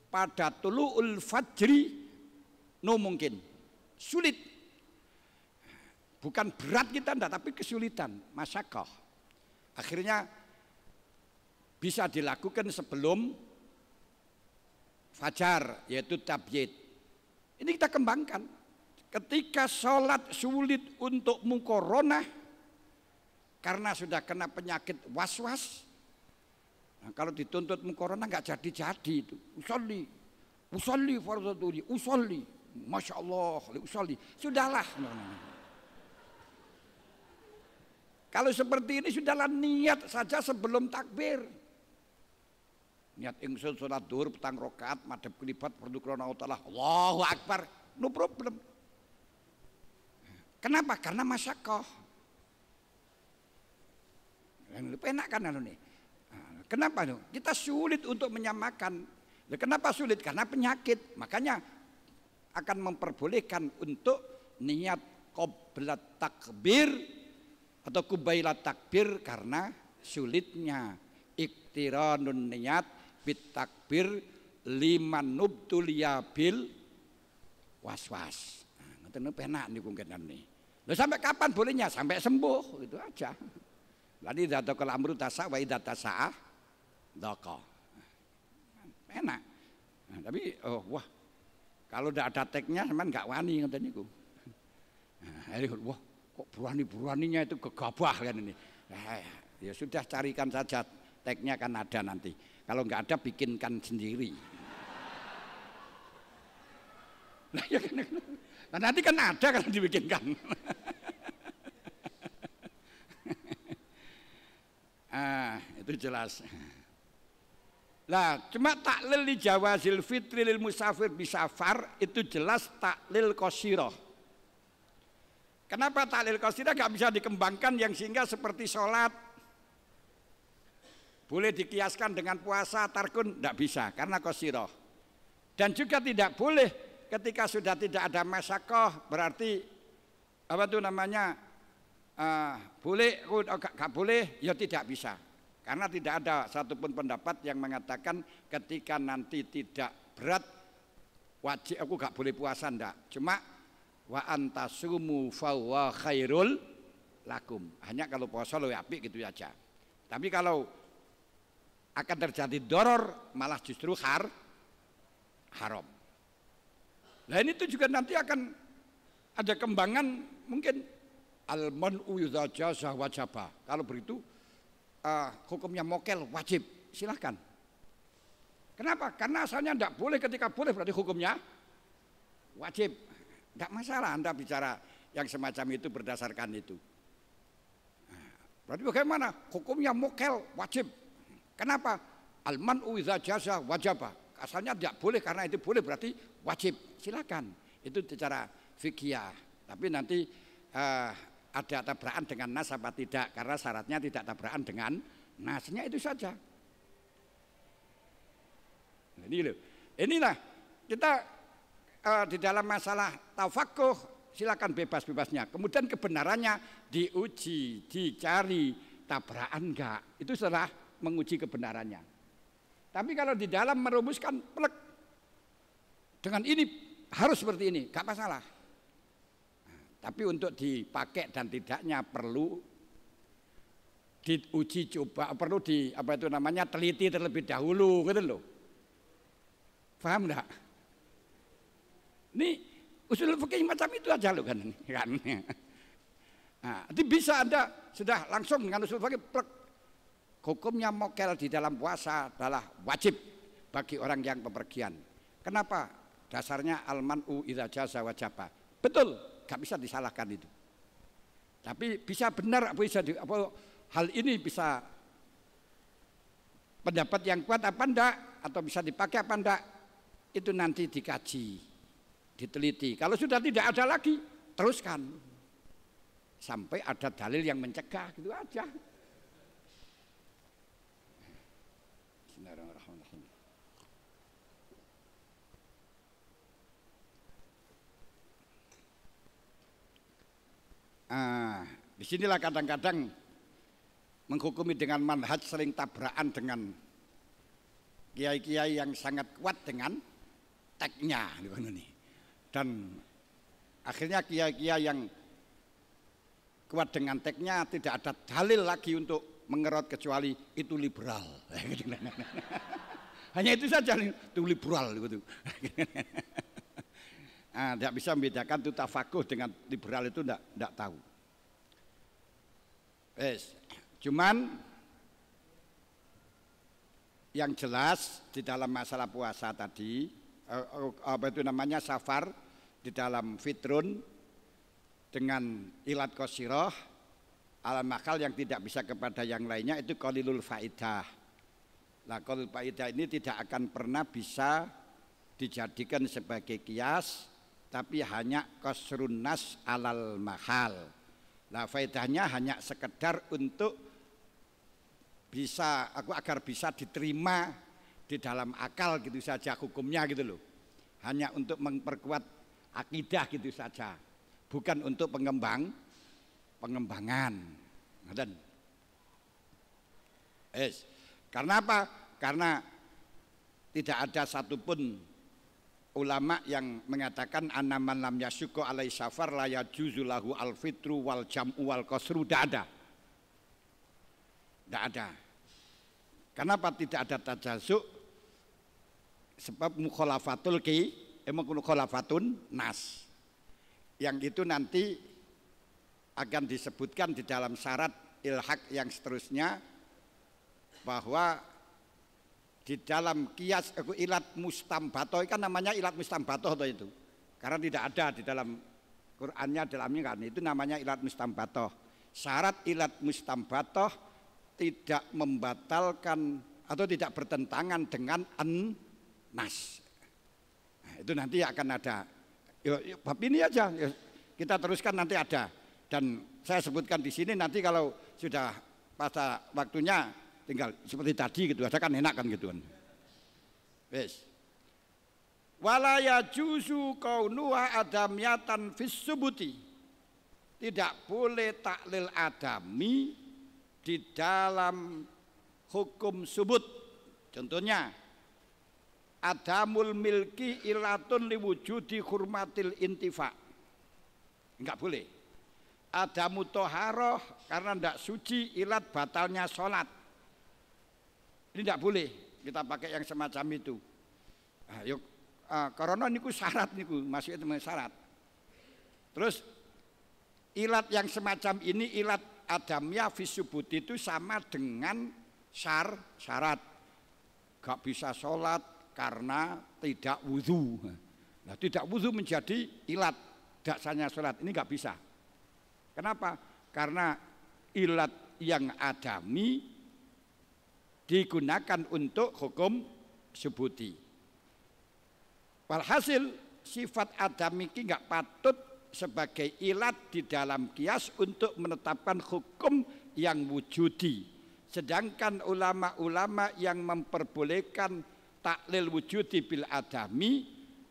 pada tulu'ul fajri no mungkin. Sulit. Bukan berat kita enggak, tapi kesulitan, masyakoh. Akhirnya bisa dilakukan sebelum fajar yaitu tabyid. Ini kita kembangkan. Ketika sholat sulit untuk mukorona karena sudah kena penyakit was-was, nah, kalau dituntut mukorona nggak jadi-jadi itu. Usolli, usolli fardhu usolli. Masya Allah, usolli. Sudahlah. kalau seperti ini sudahlah niat saja sebelum takbir niat ingsun sholat dhuwur petang rokat madhab kelibat perlu krono utalah Allahu akbar no problem kenapa karena masyakoh enak kan anu nih ah, kenapa Anu? kita sulit untuk menyamakan kenapa sulit karena penyakit makanya akan memperbolehkan untuk niat qoblat takbir atau kubailat takbir karena sulitnya iktiranun niat takbir liman nubtuliya bil waswas. Nah, penak niku ngenan niki. Loh sampai kapan bolehnya? Sampai sembuh gitu aja. Lani dataka amru tasa wa idza tasaah daka. Enak. Nah, tapi oh, wah kalau tidak ada teknya cuman nggak wani ngoten niku. Nah, wah kok berani-beraninya itu gegabah kan ini. Nah, ya sudah carikan saja teknya kan ada nanti. Kalau nggak ada bikinkan sendiri. Nah, ya kan, nah, nanti kan ada kalau dibikinkan. ah, itu jelas. Nah cuma taklil di Jawa Zilfitri lil musafir bisafar itu jelas taklil kosiroh. Kenapa taklil kosiroh nggak bisa dikembangkan yang sehingga seperti sholat boleh dikiaskan dengan puasa tarkun tidak bisa karena kosiroh. Dan juga tidak boleh ketika sudah tidak ada masakoh berarti apa tuh namanya uh, boleh oh, gak, boleh ya tidak bisa karena tidak ada satupun pendapat yang mengatakan ketika nanti tidak berat wajib aku gak boleh puasa ndak cuma wa antasumu fawa khairul lakum hanya kalau puasa lebih ya api gitu aja tapi kalau akan terjadi doror malah justru har haram. Nah ini tuh juga nanti akan ada kembangan mungkin alman uyudaja sahwajaba. Kalau begitu uh, hukumnya mokel wajib silahkan. Kenapa? Karena asalnya tidak boleh ketika boleh berarti hukumnya wajib. Tidak masalah Anda bicara yang semacam itu berdasarkan itu. Ah, berarti bagaimana? Hukumnya mokel wajib Kenapa? Alman uiza jasa wajabah. Asalnya tidak boleh karena itu boleh berarti wajib. Silakan. Itu secara fikiah. Tapi nanti eh, ada tabrakan dengan nas apa tidak karena syaratnya tidak tabrakan dengan nasnya itu saja. Nah, ini loh. Inilah kita eh, di dalam masalah tafakuh silakan bebas-bebasnya. Kemudian kebenarannya diuji, dicari tabrakan enggak. Itu setelah menguji kebenarannya. Tapi kalau di dalam merumuskan plek dengan ini harus seperti ini, gak masalah. salah. tapi untuk dipakai dan tidaknya perlu diuji coba perlu di apa itu namanya teliti terlebih dahulu gitu loh. Paham enggak? Ini usul fikih macam itu aja loh kan kan. Nah, nanti bisa Anda sudah langsung dengan usul fikih plek Hukumnya mokel di dalam puasa adalah wajib bagi orang yang bepergian. Kenapa? Dasarnya almanu idza jaza wajaba. Betul, gak bisa disalahkan itu. Tapi bisa benar apa bisa di, apa, hal ini bisa pendapat yang kuat apa enggak atau bisa dipakai apa enggak itu nanti dikaji, diteliti. Kalau sudah tidak ada lagi, teruskan sampai ada dalil yang mencegah gitu aja. Ah, disinilah kadang-kadang menghukumi dengan manhaj sering tabrakan dengan kiai-kiai yang sangat kuat dengan teknya nih. Dan akhirnya kiai-kiai yang kuat dengan teknya tidak ada dalil lagi untuk mengerot kecuali itu liberal. Hanya itu saja itu liberal gitu. Nah, tidak bisa membedakan itu tafakuh dengan liberal itu tidak tidak tahu. Yes. Cuman yang jelas di dalam masalah puasa tadi eh, eh, apa itu namanya safar di dalam fitrun dengan ilat kosiroh alam makal yang tidak bisa kepada yang lainnya itu kolilul faidah. Nah kolilul faidah ini tidak akan pernah bisa dijadikan sebagai kias tapi hanya kosrunas alal mahal. Nah faedahnya hanya sekedar untuk bisa aku agar bisa diterima di dalam akal gitu saja hukumnya gitu loh. Hanya untuk memperkuat akidah gitu saja. Bukan untuk pengembang pengembangan. Ngaten. es, Karena apa? Karena tidak ada satupun ulama yang mengatakan anaman lam yasyuko alai safar layak juzulahu al fitru wal jam'u wal kosru tidak ada tidak ada kenapa tidak ada tajazuk sebab mukhalafatul ki emang eh, mukhalafatun nas yang itu nanti akan disebutkan di dalam syarat ilhak yang seterusnya bahwa di dalam kias eh, ilat mustambatoh kan namanya ilat atau itu karena tidak ada di dalam Qurannya dalamnya kan itu namanya ilat mustambatoh syarat ilat mustambatoh tidak membatalkan atau tidak bertentangan dengan an nas nah, itu nanti akan ada yuk, yuk, bab ini aja yuk, kita teruskan nanti ada dan saya sebutkan di sini nanti kalau sudah pada waktunya tinggal seperti tadi gitu aja kan enak kan gitu kan wes ya juzu kaunuha adamiyatan fis subuti tidak boleh taklil adami di dalam hukum subut contohnya adamul milki ilatun liwujudi hurmatil intifa enggak boleh adamu toharoh karena ndak suci ilat batalnya sholat ini tidak boleh kita pakai yang semacam itu. Nah, yuk, uh, karena niku syarat niku masuk itu syarat. Terus ilat yang semacam ini ilat adamnya visubut itu sama dengan syar syarat. Gak bisa sholat karena tidak wudhu. Nah, tidak wudhu menjadi ilat daksanya sholat ini gak bisa. Kenapa? Karena ilat yang adami digunakan untuk hukum subuti. Walhasil sifat ini nggak patut sebagai ilat di dalam kias untuk menetapkan hukum yang wujudi. Sedangkan ulama-ulama yang memperbolehkan taklil wujudi bil adami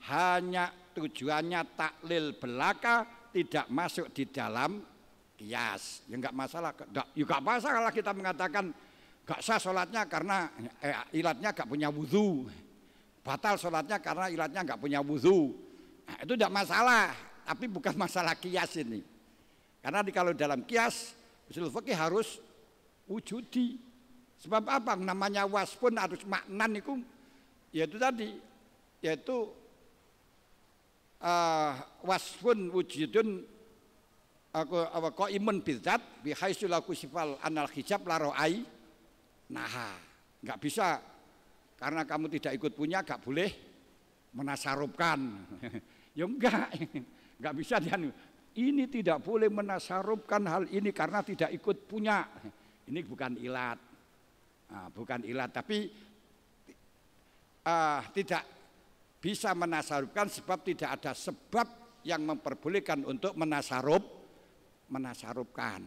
hanya tujuannya taklil belaka tidak masuk di dalam kias. Ya enggak masalah, enggak, enggak masalah kita mengatakan Gak sah sholatnya karena eh, ilatnya gak punya wudhu. Batal sholatnya karena ilatnya gak punya wudhu. Nah, itu tidak masalah, tapi bukan masalah kias ini. Karena di, kalau dalam kias, usul fikih harus wujudi. Sebab apa? Namanya was pun harus maknan itu, yaitu tadi, yaitu uh, eh, wasfun wujudun aku eh, apa kok imun bidat bihaisul aku sifal anal hijab Nah, nggak bisa karena kamu tidak ikut punya, nggak boleh menasarupkan. ya enggak, nggak bisa dan ini tidak boleh menasarupkan hal ini karena tidak ikut punya. Ini bukan ilat, nah, bukan ilat, tapi uh, tidak bisa menasarupkan sebab tidak ada sebab yang memperbolehkan untuk menasarup menasarupkan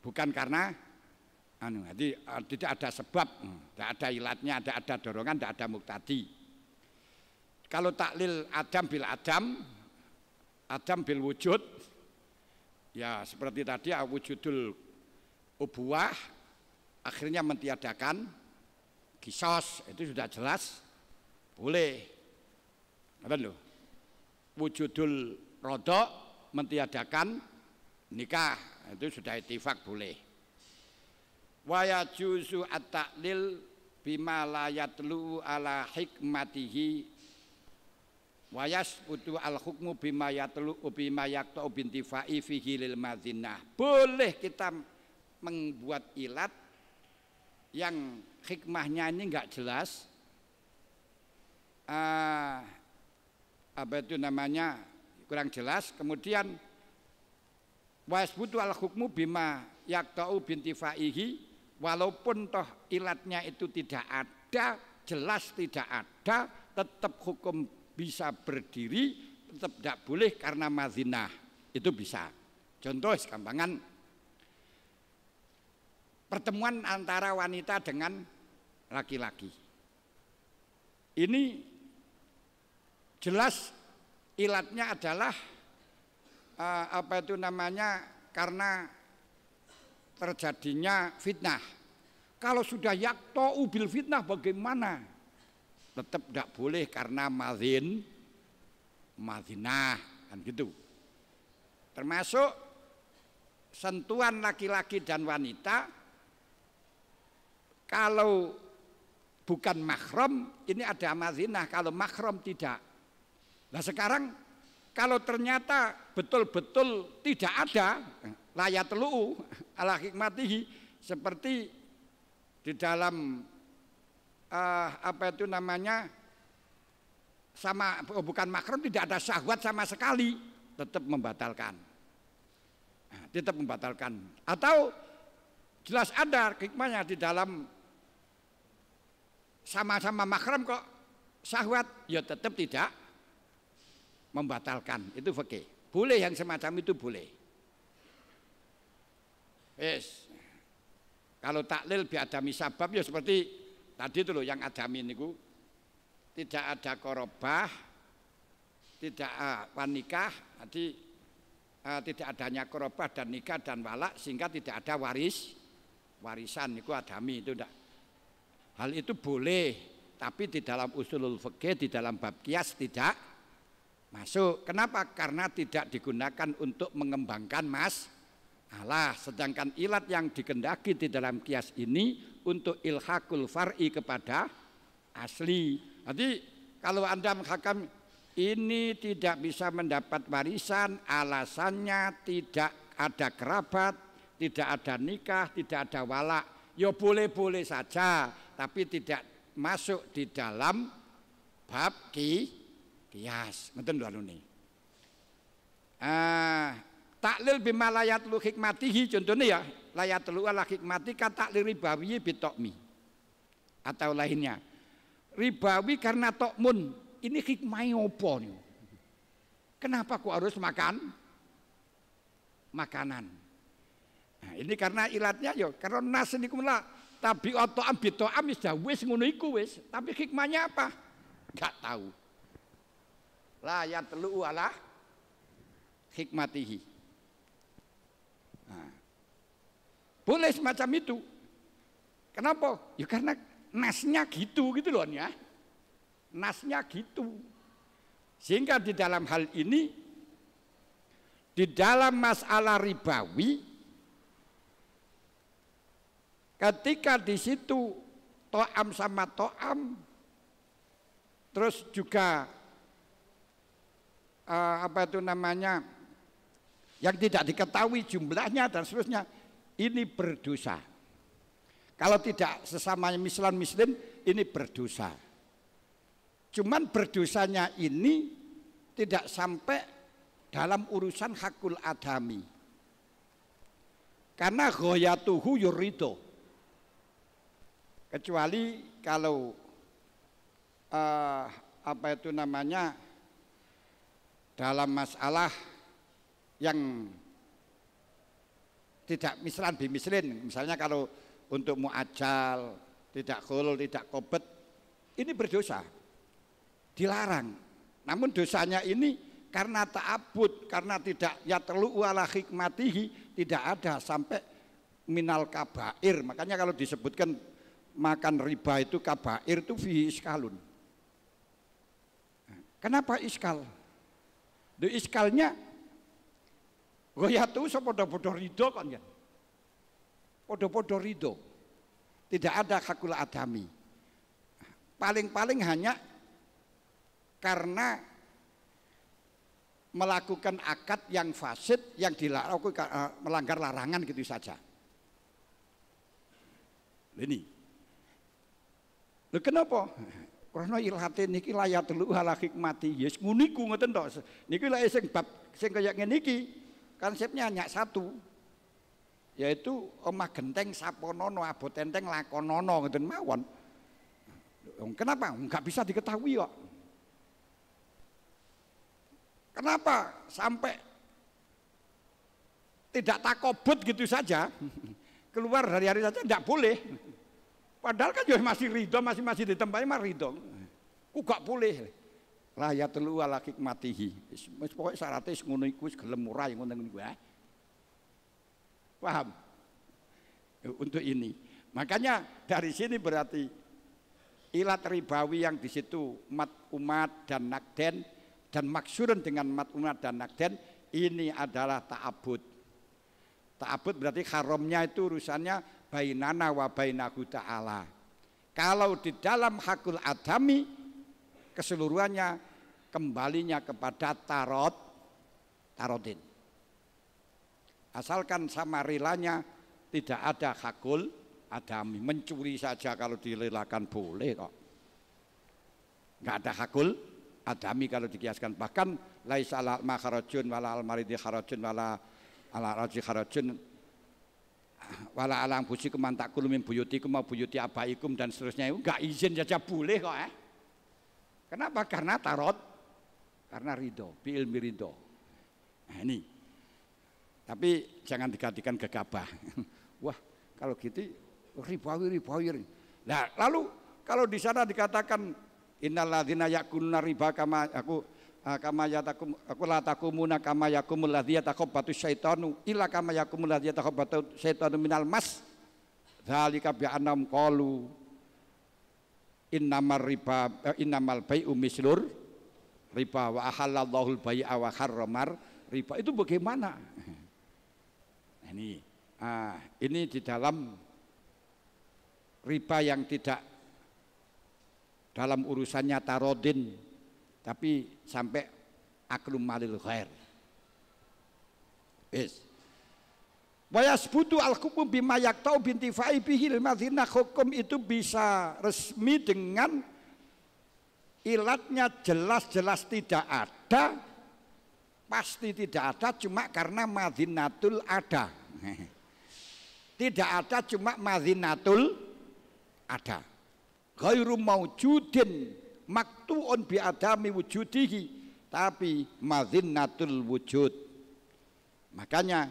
bukan karena anu jadi eh, tidak ada sebab hmm, tidak ada ilatnya tidak ada dorongan tidak ada muktadi kalau taklil adam bil adam adam bil wujud ya seperti tadi ya, wujudul ubuah akhirnya mentiadakan kisos itu sudah jelas boleh apa loh wujudul rodok mentiadakan nikah itu sudah itifak boleh waya juzu at-ta'lil bima la yatlu ala hikmatihi wayas utu al-hukmu bima yatlu bima yakta bintifai fihi lil madinah boleh kita membuat ilat yang hikmahnya ini enggak jelas uh, apa itu namanya kurang jelas kemudian wasbutu al hukmu bima yaktau bintifaihi Walaupun toh ilatnya itu tidak ada, jelas tidak ada, tetap hukum bisa berdiri, tetap tidak boleh karena mazinah. Itu bisa. Contoh sekampangan pertemuan antara wanita dengan laki-laki. Ini jelas ilatnya adalah eh, apa itu namanya karena terjadinya fitnah. Kalau sudah yakto ubil fitnah bagaimana? Tetap tidak boleh karena mazin, mazinah, kan gitu. Termasuk sentuhan laki-laki dan wanita kalau bukan mahram ini ada mazinah, kalau mahram tidak. Nah sekarang kalau ternyata betul-betul tidak ada, layat telu ala hikmatihi seperti di dalam uh, apa itu namanya sama oh bukan makruh tidak ada syahwat sama sekali tetap membatalkan nah, tetap membatalkan atau jelas ada hikmahnya di dalam sama-sama makram kok syahwat ya tetap tidak membatalkan itu fakih boleh yang semacam itu boleh Yes. Kalau taklil biadami sabab ya seperti tadi itu loh yang adami niku tidak ada korobah, tidak wanikah, uh, e, tidak adanya korobah dan nikah dan walak sehingga tidak ada waris warisan niku adami itu enggak. Hal itu boleh tapi di dalam usulul fikih di dalam bab kias tidak masuk. Kenapa? Karena tidak digunakan untuk mengembangkan mas Allah. Sedangkan ilat yang dikendaki di dalam kias ini untuk ilhakul far'i kepada asli. Nanti kalau Anda menghakam ini tidak bisa mendapat warisan, alasannya tidak ada kerabat, tidak ada nikah, tidak ada walak. Ya boleh-boleh saja, tapi tidak masuk di dalam bab ki kias. Ngeten lho nih. Ah, taklil bima layat lu hikmatihi contohnya ya layat lu ala hikmati kata ribawi bitokmi atau lainnya ribawi karena tokmun ini hikmahnya apa nih kenapa aku harus makan makanan nah, ini karena ilatnya yo karena nas ini tapi oto ambito amis dah wis ngunuiku wes tapi hikmahnya apa gak tahu layat lu ala hikmatihi Boleh semacam itu. Kenapa? Ya karena nasnya gitu gitu loh ya. Nasnya gitu. Sehingga di dalam hal ini di dalam masalah ribawi ketika di situ to'am sama to'am terus juga eh, apa itu namanya yang tidak diketahui jumlahnya dan seterusnya ini berdosa. Kalau tidak sesamanya mislan muslim ini berdosa. Cuman berdosanya ini tidak sampai dalam urusan hakul adami. Karena goyatuhu yurido. Kecuali kalau uh, apa itu namanya dalam masalah yang tidak misran bimislin. Misalnya kalau untuk muajal, tidak khulul, tidak kobet, ini berdosa. Dilarang. Namun dosanya ini karena ta'abud, karena tidak ya terlalu ala hikmatihi, tidak ada sampai minal kabair. Makanya kalau disebutkan makan riba itu kabair itu fi iskalun. Nah, kenapa iskal? Di iskalnya Goyatu so podo podo rido kon ya. Podo-podo rido, Tidak ada hakul adami. Paling-paling hanya karena melakukan akad yang fasid yang dilakukan eh, melanggar larangan gitu saja. Ini. Lho kenapa? Karena ilhati niki layat telu halah hikmati. Yes nguniku ngerti dong, Niki lah sing bab sing kayak ngene konsepnya hanya satu yaitu omah genteng saponono abot enteng lakonono gitu mawon kenapa nggak bisa diketahui kok kenapa sampai tidak takobut gitu saja keluar dari hari saja tidak boleh padahal kan ya masih ridho masih masih di tempatnya mah ridho ku gak boleh lah ya telu ala hikmatihi wis pokoke syaratnya wis ngono iku wis gelem ora ngono niku eh. paham eh, untuk ini makanya dari sini berarti ilat ribawi yang di situ mat umat dan nakden dan maksurun dengan mat umat dan nakden ini adalah ta'abud ta'abud berarti haramnya itu urusannya bainana wa bainahu ta'ala kalau di dalam hakul adami keseluruhannya kembalinya kepada tarot tarotin. Asalkan sama rilanya tidak ada hakul adami mencuri saja kalau dilelakan boleh kok nggak ada hakul adami kalau dikiaskan bahkan laisa ala makharajun wala al maridi kharajun wala ala raji kharajun wala alang busi kemantak kulumin buyutikum mau buyuti abaikum dan seterusnya enggak izin saja boleh kok eh kenapa karena tarot karena ridho, biilmi ridho. Nah ini. Tapi jangan digantikan gegabah. Wah kalau gitu ribawi ribawi. Nah lalu kalau di sana dikatakan innaladzina yakuluna riba kama aku ah, kama yatakum aku la takumuna kama yakumul takop batu syaitanu illa kama yakumul ladzi syaitonu syaitanu minal mas dzalika bi anam qalu innamal riba eh, innamal bai'u mislur riba wa ahallallahu al-bai'a wa harramar riba itu bagaimana nah, ini ah, ini di dalam riba yang tidak dalam urusannya tarodin tapi sampai aklum malil khair is yasbutu al-hukum bima yaktau binti fa'i bihil hukum itu bisa resmi dengan ilatnya jelas-jelas tidak ada, pasti tidak ada cuma karena madinatul ada. Tidak ada cuma madinatul ada. Ghairu maujudin maktuun biadami wujudihi tapi madinatul wujud. Makanya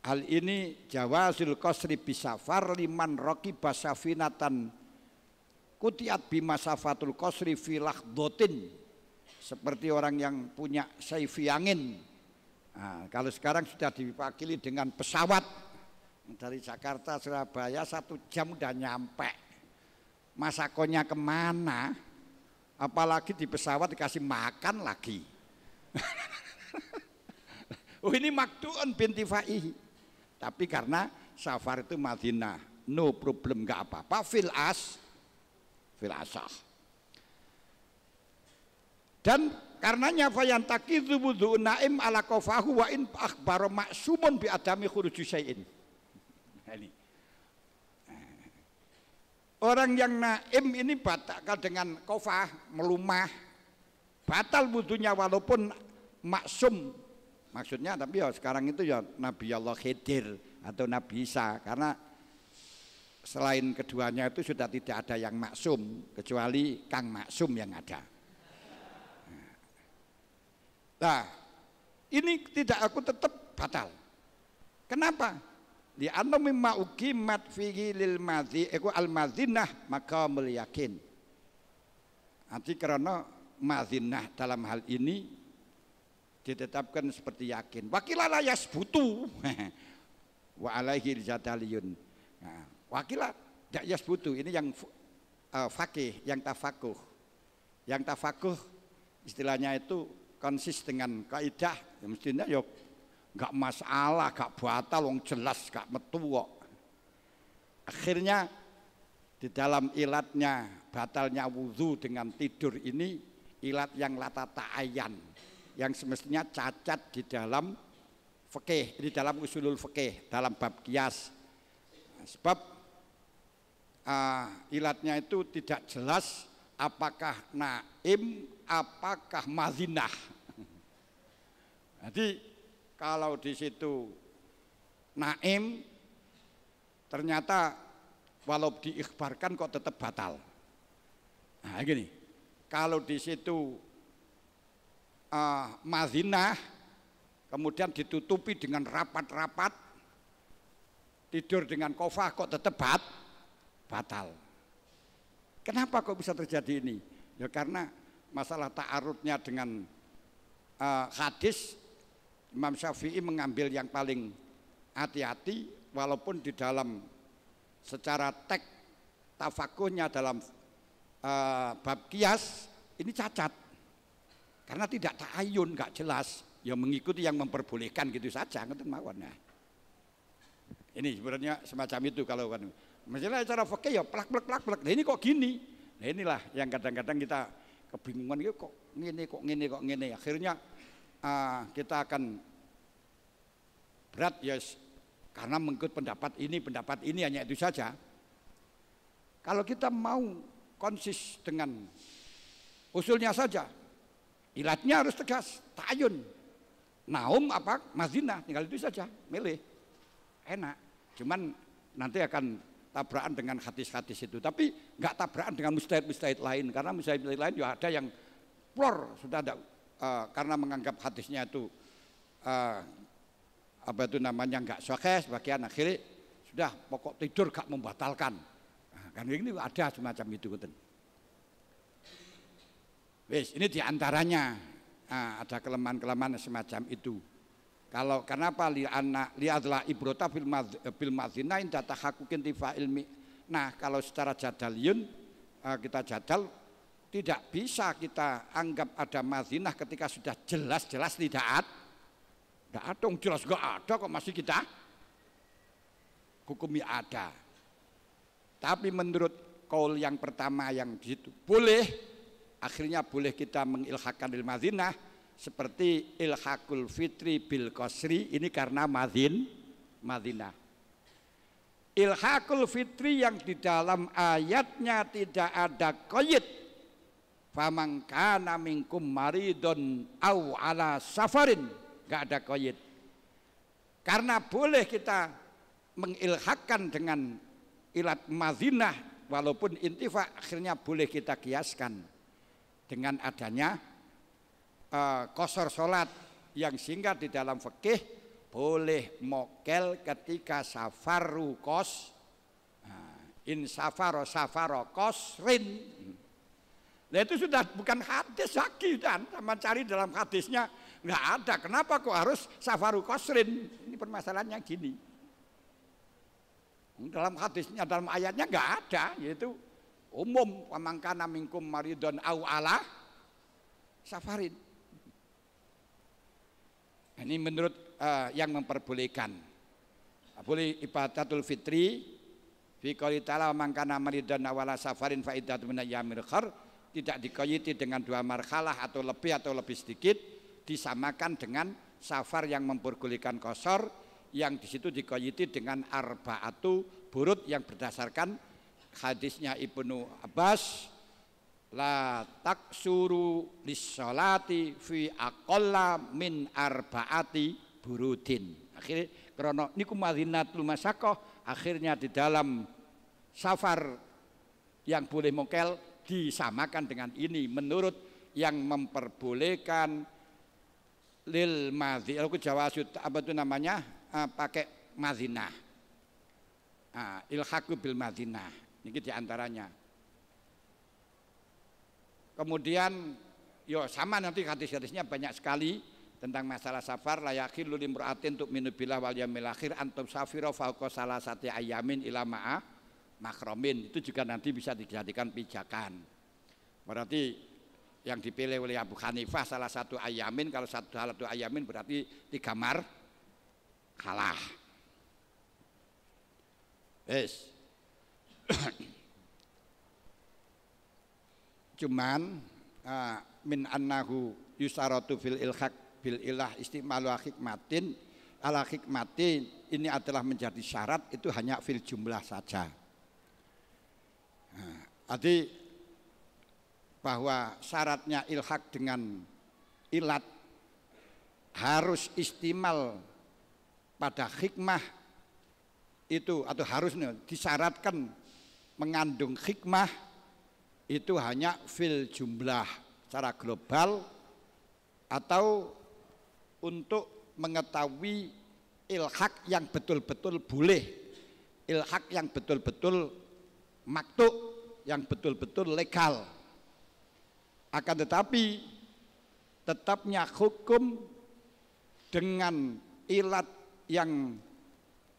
hal ini jawazul qasri bisafar liman roki basafinatan kutiat bimasafatul kosri filah dotin seperti orang yang punya seifi angin nah, kalau sekarang sudah diwakili dengan pesawat dari Jakarta Surabaya satu jam udah nyampe masakonya kemana apalagi di pesawat dikasih makan lagi oh ini makduan binti faihi tapi karena safar itu Madinah no problem nggak apa-apa fil as filasah. Dan karenanya fayantaki zubudu naim ala kofahu wa in akhbara maksumun bi adami khuruji syai'in. Orang yang naim ini batal dengan kofah, melumah, batal butunya walaupun maksum. Maksudnya tapi ya sekarang itu ya Nabi Allah Khidir atau Nabi Isa karena selain keduanya itu sudah tidak ada yang maksum kecuali Kang Maksum yang ada. Nah, ini tidak aku tetap batal. Kenapa? Di anna ma'uki mat fihi lil madhi iku al mazinah maka meliyakin Nanti karena mazinah dalam hal ini ditetapkan seperti yakin. Wakilala yasbutu wa alaihi jadaliyun. Nah, wakilah dak butuh ini yang uh, fakih yang tafakuh yang tafakuh istilahnya itu konsis dengan kaidah ya mestinya ya nggak masalah nggak batal wong jelas nggak metu akhirnya di dalam ilatnya batalnya wudhu dengan tidur ini ilat yang lata ta'ayan yang semestinya cacat di dalam fekeh, di dalam usulul fekeh, dalam bab kias sebab uh, ilatnya itu tidak jelas apakah naim, apakah mazinah. Jadi kalau di situ naim ternyata walau diikhbarkan kok tetap batal. Nah, gini. Kalau di situ uh, mazinah kemudian ditutupi dengan rapat-rapat tidur dengan kofah kok tetap batal batal. Kenapa kok bisa terjadi ini? Ya karena masalah ta'arudnya dengan uh, hadis Imam Syafi'i mengambil yang paling hati-hati walaupun di dalam secara tek tafakuhnya dalam uh, bab kias ini cacat karena tidak ta'ayun nggak jelas ya mengikuti yang memperbolehkan gitu saja ngerti mawannya. Nah, ini sebenarnya semacam itu kalau kan Maksudnya cara fakih ya plak plak plak plak. Nah ini kok gini? Nah inilah yang kadang-kadang kita kebingungan itu kok ngene kok ngene kok ngene. Akhirnya uh, kita akan berat ya yes, karena mengikut pendapat ini pendapat ini hanya itu saja. Kalau kita mau konsis dengan usulnya saja, ilatnya harus tegas, tayun. Naum apa? Mazina, tinggal itu saja, milih. Enak. Cuman nanti akan tabrakan dengan hadis-hadis itu. Tapi nggak tabrakan dengan mustahid-mustahid lain karena mustahid-mustahid lain juga ya ada yang plor sudah ada uh, karena menganggap hadisnya itu uh, apa itu namanya nggak sukses bagian akhirnya sudah pokok tidur gak membatalkan. Nah, kan ini ada semacam itu. Wis, ini diantaranya nah, ada kelemahan-kelemahan semacam itu. Kalau kenapa li anak lihatlah ibrota fil eh, film mazinain data hakukin tifa ilmi. Nah kalau secara jadaliyun eh, kita jadal tidak bisa kita anggap ada mazinah ketika sudah jelas-jelas tidak ada. Tidak ada, jelas enggak ada kok masih kita hukumi ada. Tapi menurut kaul yang pertama yang itu boleh akhirnya boleh kita mengilhakan ilmazinah seperti ilhakul fitri bil kosri ini karena madin Madinah ilhakul fitri yang di dalam ayatnya tidak ada koyit famangka namingkum minkum maridun au ala safarin nggak ada koyit karena boleh kita mengilhakkan dengan ilat Madinah walaupun intifa akhirnya boleh kita kiaskan dengan adanya Eh, kosor sholat yang singkat di dalam fikih boleh mokel ketika safaru kos eh, in safaro safaro kosrin Nah itu sudah bukan hadis lagi dan sama cari dalam hadisnya nggak ada. Kenapa kok harus safaru kosrin? Ini permasalahannya gini. Dalam hadisnya, dalam ayatnya nggak ada, yaitu umum pamangkana mingkum maridon au ala safarin. Ini menurut uh, yang memperbolehkan. Boleh ibadatul fitri fi qali ta'ala mangkana maridan awala safarin fa iddatun min khar tidak dikoyiti dengan dua marhalah atau lebih atau lebih sedikit disamakan dengan safar yang memperbolehkan kosor yang di situ dikoyiti dengan arbaatu burut yang berdasarkan hadisnya Ibnu Abbas la taksuru lisolati fi akolla min arbaati burudin akhirnya krono niku madinatul masakoh akhirnya di dalam safar yang boleh mongkel disamakan dengan ini menurut yang memperbolehkan lil madhi aku Jawa Sud apa itu namanya uh, pakai Madinah uh, ah, ilhaku bil Madinah ini diantaranya Kemudian yo sama nanti hadis-hadisnya banyak sekali tentang masalah safar yakin lu limra'atin untuk minubillah wal yamil akhir antum safiro fauqa salah satu ayamin ilama'a makromin itu juga nanti bisa dijadikan pijakan berarti yang dipilih oleh Abu Hanifah salah satu ayamin kalau satu hal satu ayamin berarti tiga mar kalah yes Cuman uh, min annahu yusaratu fil ilhaq bil ilah istimalu hikmatin ala hikmatin ini adalah menjadi syarat itu hanya fil jumlah saja. Nah, jadi bahwa syaratnya ilhak dengan ilat harus istimal pada hikmah itu atau harus disyaratkan mengandung hikmah itu hanya fil jumlah secara global atau untuk mengetahui ilhak yang betul-betul boleh ilhak yang betul-betul maktuk yang betul-betul legal akan tetapi tetapnya hukum dengan ilat yang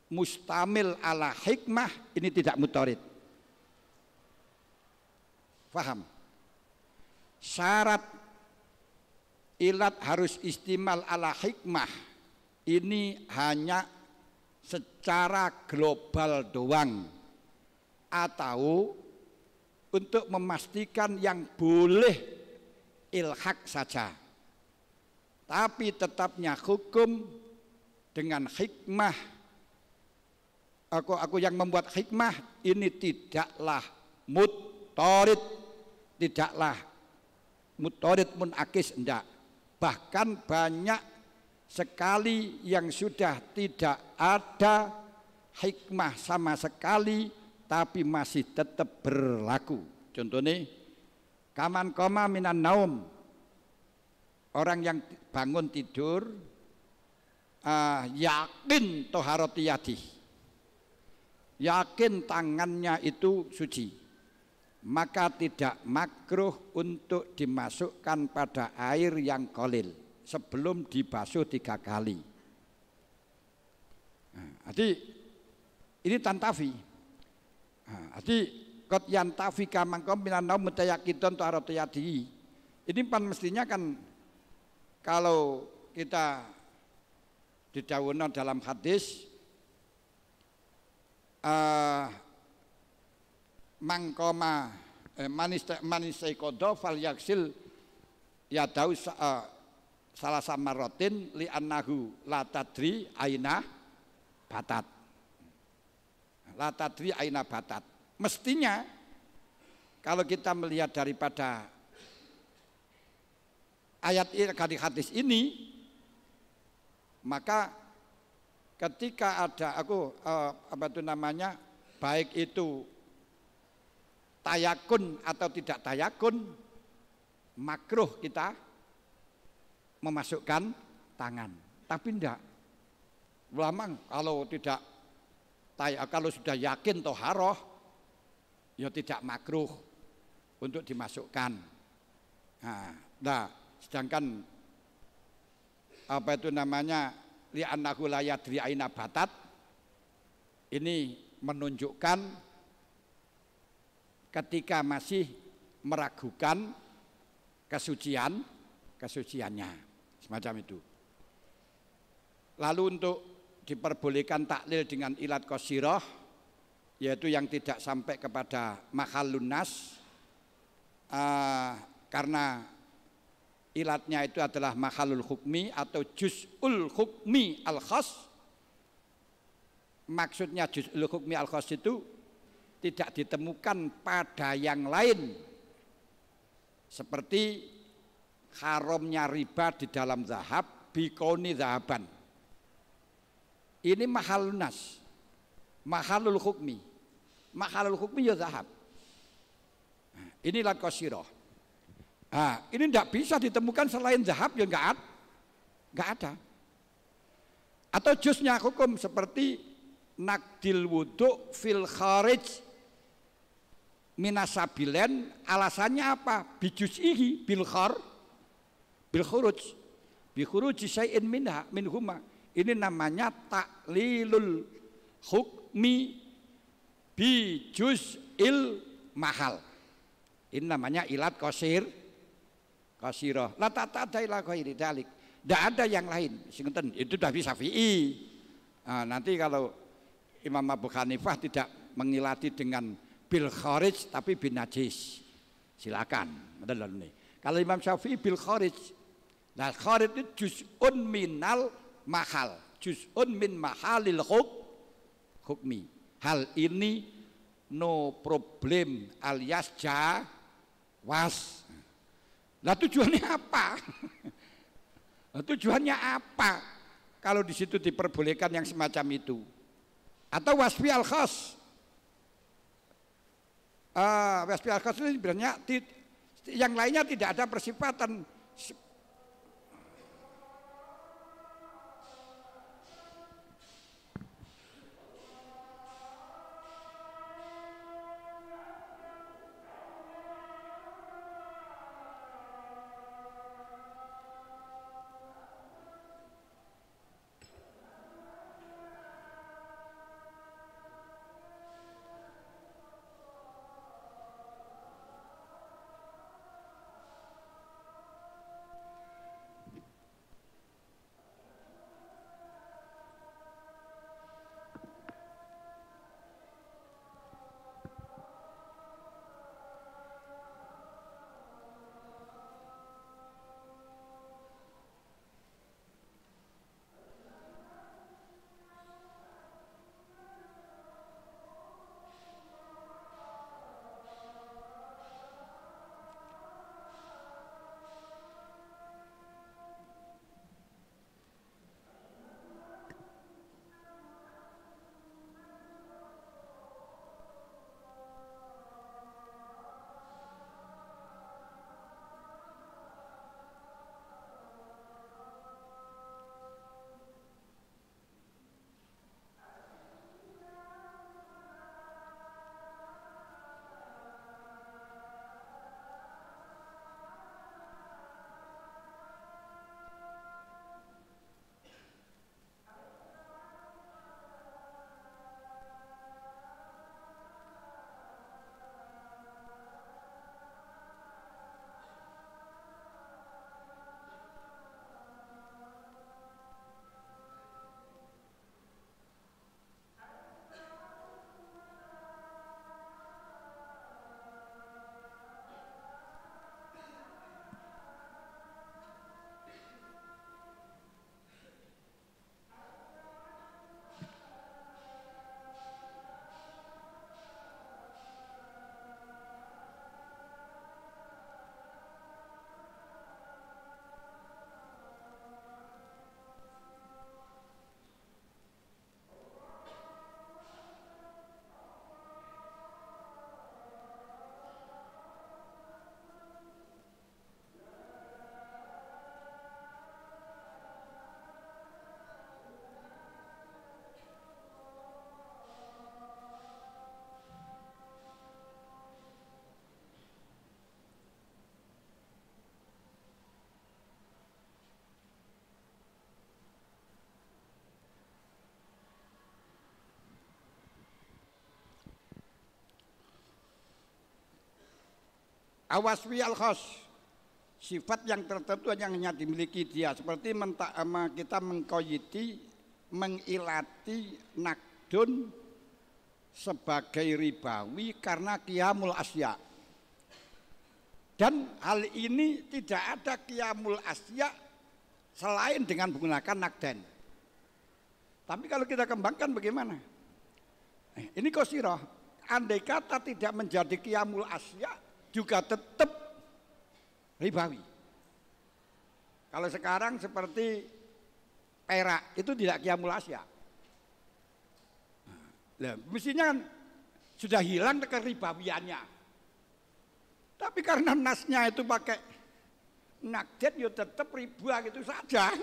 mustamil ala hikmah ini tidak mutorit. Faham? Syarat ilat harus istimal ala hikmah. Ini hanya secara global doang. Atau untuk memastikan yang boleh ilhak saja. Tapi tetapnya hukum dengan hikmah aku aku yang membuat hikmah ini tidaklah mutorit tidaklah mutorid munakis enggak bahkan banyak sekali yang sudah tidak ada hikmah sama sekali tapi masih tetap berlaku contohnya kaman koma minan naum orang yang bangun tidur uh, yakin toharotiyadih yakin tangannya itu suci maka tidak makruh untuk dimasukkan pada air yang kolil sebelum dibasuh tiga kali. Nah, jadi ini tantafi. Nah, jadi kot yantafi kamangkom minanau mutayakidon tu arotayadi. Ini pan mestinya kan kalau kita didawuhkan dalam hadis uh, mangkoma eh, manis manis kodo fal yaksil ya tahu uh, eh, salah sama rotin li anahu latadri aina batat latadri aina batat mestinya kalau kita melihat daripada ayat dari hadis ini maka ketika ada aku eh, apa itu namanya baik itu tayakun atau tidak tayakun makruh kita memasukkan tangan tapi tidak ulama kalau tidak tayak, kalau sudah yakin toharoh ya tidak makruh untuk dimasukkan nah, nah sedangkan apa itu namanya li'annahu la yadri aina batat ini menunjukkan ketika masih meragukan kesucian kesuciannya semacam itu. Lalu untuk diperbolehkan taklil dengan ilat kosiroh, yaitu yang tidak sampai kepada mahal lunas, uh, eh, karena ilatnya itu adalah mahalul hukmi atau juz'ul hukmi al khas maksudnya juz'ul hukmi al khas itu tidak ditemukan pada yang lain seperti haramnya riba di dalam zahab bikoni zahaban ini mahal nas mahalul hukmi mahalul hukmi ya zahab inilah kosiroh nah, ini tidak bisa ditemukan selain zahab ya nggak ada nggak ada atau jusnya hukum seperti nakdil wudhu fil kharij minasabilen alasannya apa? Bijus ihi bil khar bil khuruj bi syai'in minha minhuma. Ini namanya taklilul hukmi bijus il mahal. Ini namanya ilat kosir kosiroh. La tata ila ghairi dalik. Tidak ada yang lain. Sinten itu sudah bisa fi'i Nah, nanti kalau Imam Abu Hanifah tidak mengilati dengan bil kharij tapi bin najis. Silakan. Kalau Imam Syafi'i bil kharij. Nah, kharij itu juz'un minal mahal. Juz'un min mahalil huk, hukmi. Hal ini no problem alias was. Nah tujuannya apa? Nah, tujuannya apa? Kalau di situ diperbolehkan yang semacam itu. Atau wasfi al khas uh, Westminster ini sebenarnya yang lainnya tidak ada persifatan awaswi al khos sifat yang tertentu yang hanya dimiliki dia seperti menta, eh, kita mengkoyiti mengilati nakdun sebagai ribawi karena kiamul asya dan hal ini tidak ada kiamul asya selain dengan menggunakan nakden tapi kalau kita kembangkan bagaimana eh, ini kosiroh andai kata tidak menjadi kiamul asya juga tetap ribawi. Kalau sekarang seperti perak itu tidak kiamulasya. Nah, mestinya kan sudah hilang keribawiannya. Tapi karena nasnya itu pakai nakdet yo ya tetap riba gitu saja.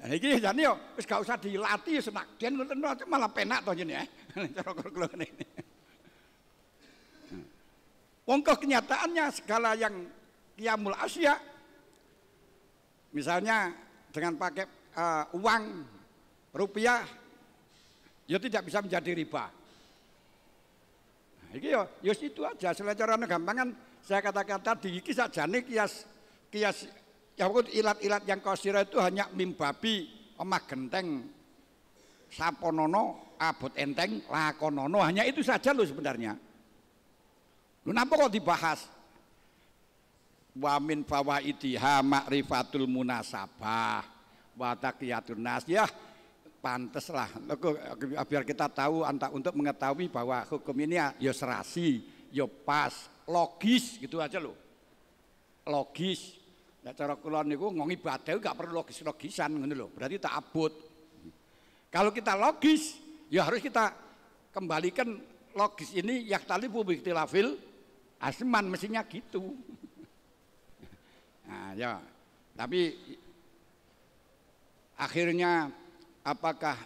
Nah, ini jadi yo, gak usah dilatih senakdian malah penak tuh eh. ya. Cara keluar ini. Wongkoh kenyataannya segala yang kiamul asya, misalnya dengan pakai uh, uang rupiah, ya tidak bisa menjadi riba. Nah, iki yo, ya, yo ya itu aja. gampang gampangan saya katakan tadi, iki saja nih kias kias ya ilat-ilat yang kosira itu hanya mim babi, emak genteng saponono abot enteng lakonono hanya itu saja loh sebenarnya. Kenapa kok dibahas? Wamin fawaidiha makrifatul munasabah wa nas. Ya, pantas lah biar kita tahu untuk mengetahui bahwa hukum ini ya, ya serasi, ya pas, logis gitu aja loh. Logis. Nah, cara nih niku ngomong ibadah gak perlu logis-logisan ngono loh. Berarti tak abut. Kalau kita logis, ya harus kita kembalikan logis ini publik lafil Asman mestinya gitu. Nah, ya. Tapi akhirnya apakah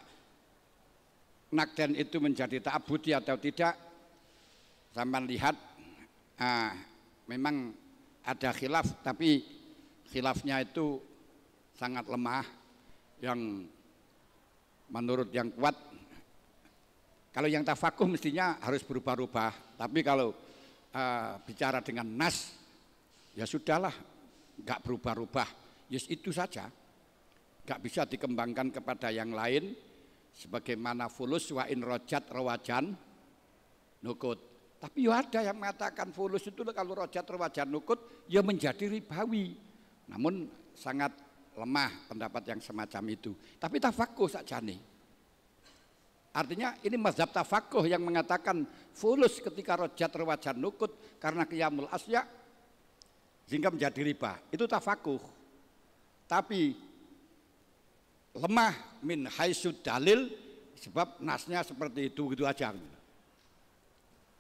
nakden itu menjadi ta'abudi atau tidak? Sama lihat ah, memang ada khilaf tapi khilafnya itu sangat lemah yang menurut yang kuat kalau yang tafakuh mestinya harus berubah-ubah tapi kalau uh, bicara dengan nas, ya sudahlah, nggak berubah-ubah. Yes itu saja, nggak bisa dikembangkan kepada yang lain. Sebagaimana fulus wa in rojat rawajan nukut. Tapi ya ada yang mengatakan fulus itu kalau rojat rawajan nukut ya menjadi ribawi. Namun sangat lemah pendapat yang semacam itu. Tapi tafakuh saja nih. Artinya ini mazhab tafakuh yang mengatakan fulus ketika rojat rewajan nukut karena kiamul asya sehingga menjadi riba. Itu tafakuh. Tapi lemah min haisud dalil sebab nasnya seperti itu gitu aja. Gitu.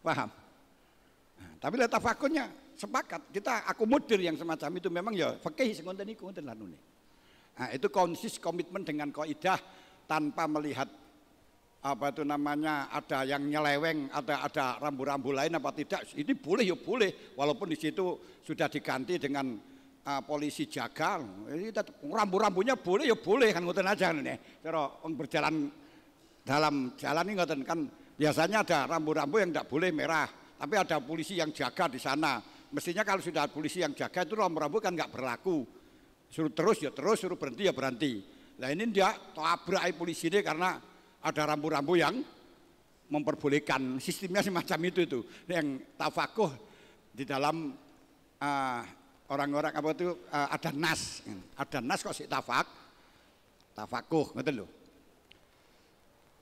Paham? Nah, tapi lihat tafakuhnya sepakat kita akomodir yang semacam itu memang ya fakih sing ngoten lanuni Nah, itu konsis komitmen dengan kaidah tanpa melihat apa itu namanya ada yang nyeleweng, ada ada rambu-rambu lain apa tidak. Ini boleh ya boleh walaupun di situ sudah diganti dengan uh, polisi jaga. Ini rambu-rambunya boleh ya boleh kan ngoten aja ini Cara berjalan dalam jalan ini ngoten kan biasanya ada rambu-rambu yang tidak boleh merah, tapi ada polisi yang jaga di sana. Mestinya kalau sudah polisi yang jaga itu rambu-rambu kan nggak berlaku. Suruh terus ya terus, suruh berhenti ya berhenti. Nah ini dia tabrak polisi ini karena ada rambu-rambu yang memperbolehkan sistemnya semacam itu itu yang tafakuh di dalam eh, orang-orang uh, apa itu uh, ada nas ada nas kok sih tafak tafakuh ngerti loh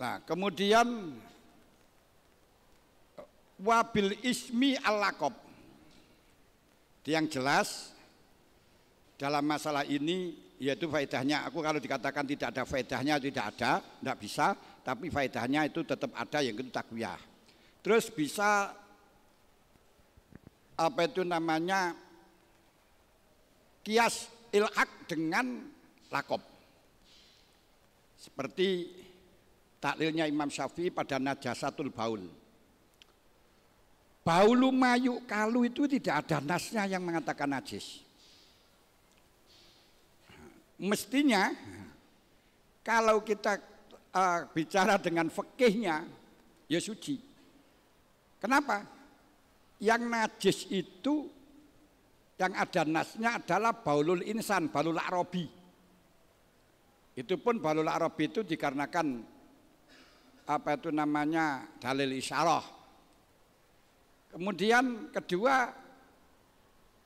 nah kemudian wabil ismi alakob yang jelas dalam masalah ini yaitu faedahnya aku kalau dikatakan tidak ada faedahnya tidak ada tidak bisa tapi faedahnya itu tetap ada yang itu takwiyah. Terus bisa apa itu namanya kias ilak dengan lakop. Seperti taklilnya Imam Syafi'i pada najasatul baul. Baulu mayu kalu itu tidak ada nasnya yang mengatakan najis. Mestinya kalau kita uh, bicara dengan fekihnya ya suci. Kenapa? Yang najis itu yang ada nasnya adalah baulul insan, baulul arabi. Itu pun baulul arabi itu dikarenakan apa itu namanya dalil isyarah. Kemudian kedua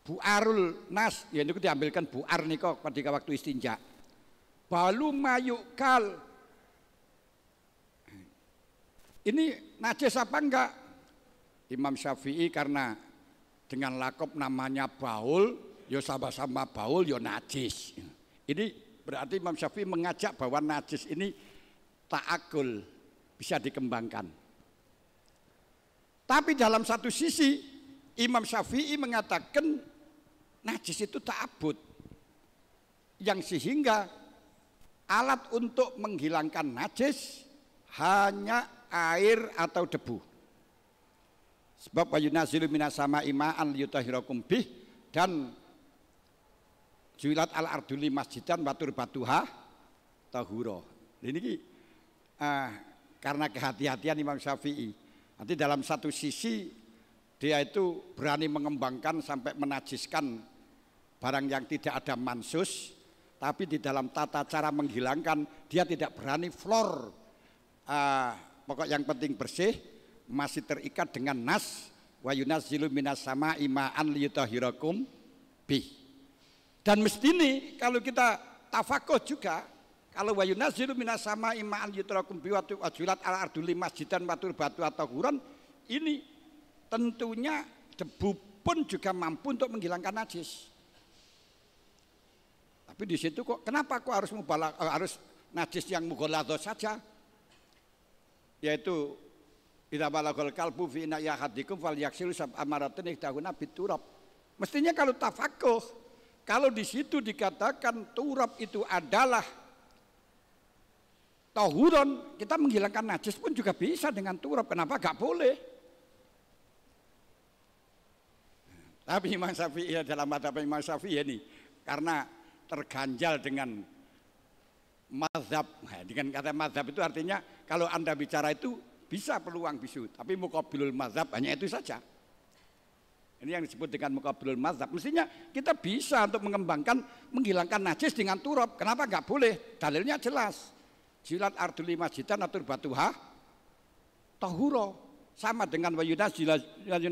buarul nas, ya itu diambilkan buar nih kok ketika waktu istinja. Balu mayukal ini najis apa enggak? Imam Syafi'i karena dengan lakop namanya baul, yo ya sama-sama baul, yo ya najis. Ini berarti Imam Syafi'i mengajak bahwa najis ini tak ta'akul, bisa dikembangkan. Tapi dalam satu sisi Imam Syafi'i mengatakan najis itu tak abut Yang sehingga alat untuk menghilangkan najis hanya air atau debu. Sebab wa yunazzilu minas sama'i ma'an bih dan juilat al arduli masjidan batur batuha tahuro. Ini ki, uh, eh, karena kehati-hatian Imam Syafi'i. Nanti dalam satu sisi dia itu berani mengembangkan sampai menajiskan barang yang tidak ada mansus, tapi di dalam tata cara menghilangkan dia tidak berani flor uh, Pokok yang penting bersih, masih terikat dengan nas wa yunazzilu minas sama ima'an liyutahhirakum bi. Dan mesti ini kalau kita tafakuh juga kalau wa yunazzilu minas sama ima'an liyutahhirakum bi wa tu'ajulat al arduli masjidan watur batu atau huran ini tentunya debu pun juga mampu untuk menghilangkan najis. Tapi di situ kok kenapa kok harus mubalak, eh, harus najis yang mughaladzah saja? yaitu Idza balaghal kalbu fi yahadikum fal yaksilu sab amaratin dahuna biturab. Mestinya kalau ta'fakoh kalau di situ dikatakan turab itu adalah tahuron, kita menghilangkan najis pun juga bisa dengan turab. Kenapa gak boleh? Tapi Imam Syafi'i ya dalam mata Imam Syafi'i ini karena terganjal dengan mazhab. Nah, dengan kata mazhab itu artinya kalau Anda bicara itu bisa peluang bisu, tapi mukabilul mazhab hanya itu saja. Ini yang disebut dengan mukabilul mazhab. Mestinya kita bisa untuk mengembangkan, menghilangkan najis dengan turab. Kenapa nggak boleh? Dalilnya jelas. Jilat arduli masjidan atur batuha tahuro. Sama dengan wayunas jilat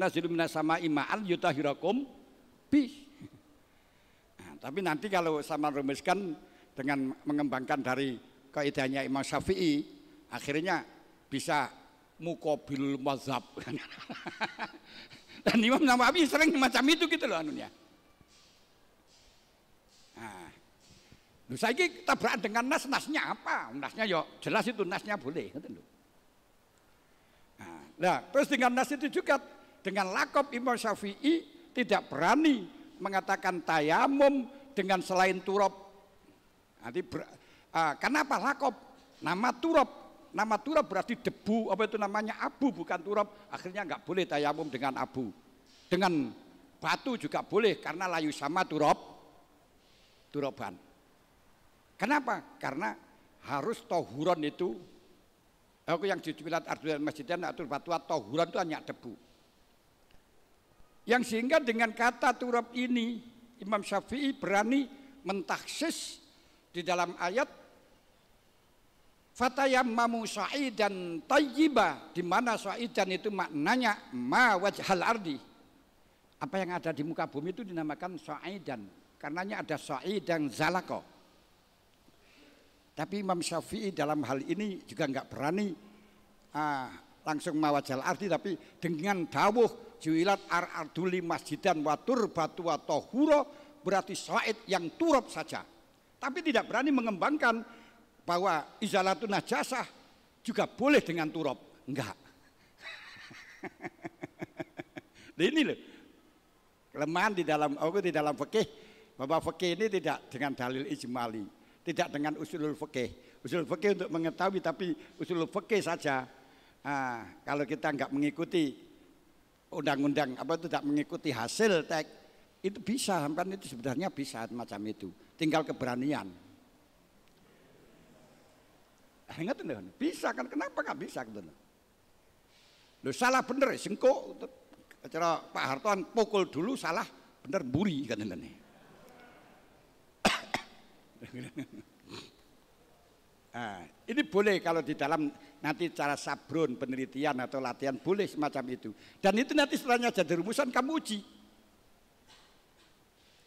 jilumina sama imaan yutahirakum bi. Nah, tapi nanti kalau sama rumuskan dengan mengembangkan dari kaidahnya Imam Syafi'i Akhirnya bisa mukobil mazhab. Dan Imam Nawawi sering macam itu gitu loh anunya. Nah, lu saya berat dengan nas nasnya apa? Nasnya yo ya jelas itu nasnya boleh, gitu Nah, nah, terus dengan nas itu juga dengan lakop Imam Syafi'i tidak berani mengatakan tayamum dengan selain turab. Nanti ber, uh, ah, kenapa lakop? Nama turab Nama turab berarti debu, apa itu namanya abu bukan turab. Akhirnya nggak boleh tayamum dengan abu. Dengan batu juga boleh karena layu sama turab turaban. Kenapa? Karena harus tohuron itu Aku yang dijubilat arduan masjidan atur fatwa tohuron itu hanya debu. Yang sehingga dengan kata turab ini Imam Syafi'i berani mentaksis di dalam ayat Fatayammamu sa'idan tayyiba di mana sa'idan itu maknanya ma wajhal ardi. Apa yang ada di muka bumi itu dinamakan sa'idan. Karenanya ada sa'idan zalako. Tapi Imam Syafi'i dalam hal ini juga nggak berani ah, langsung mawajal arti tapi dengan dawuh juilat ar arduli masjidan watur batu atau huro berarti said yang turut saja. Tapi tidak berani mengembangkan bahwa izalatun najasah juga boleh dengan turab. Enggak. nah, ini loh. Kelemahan di dalam aku di dalam fikih bahwa fikih ini tidak dengan dalil ijmali, tidak dengan usulul fikih. Usulul fikih untuk mengetahui tapi usulul fikih saja. Ah, kalau kita enggak mengikuti undang-undang apa itu tidak mengikuti hasil tek itu bisa, kan itu sebenarnya bisa macam itu. Tinggal keberanian. Ingat bisa kan kenapa nggak bisa gitu. Lo salah bener sengko cara Pak Hartoan pukul dulu salah bener buri kan ini. Nah, ini boleh kalau di dalam nanti cara sabrun penelitian atau latihan boleh semacam itu. Dan itu nanti setelahnya jadi rumusan kamu uji.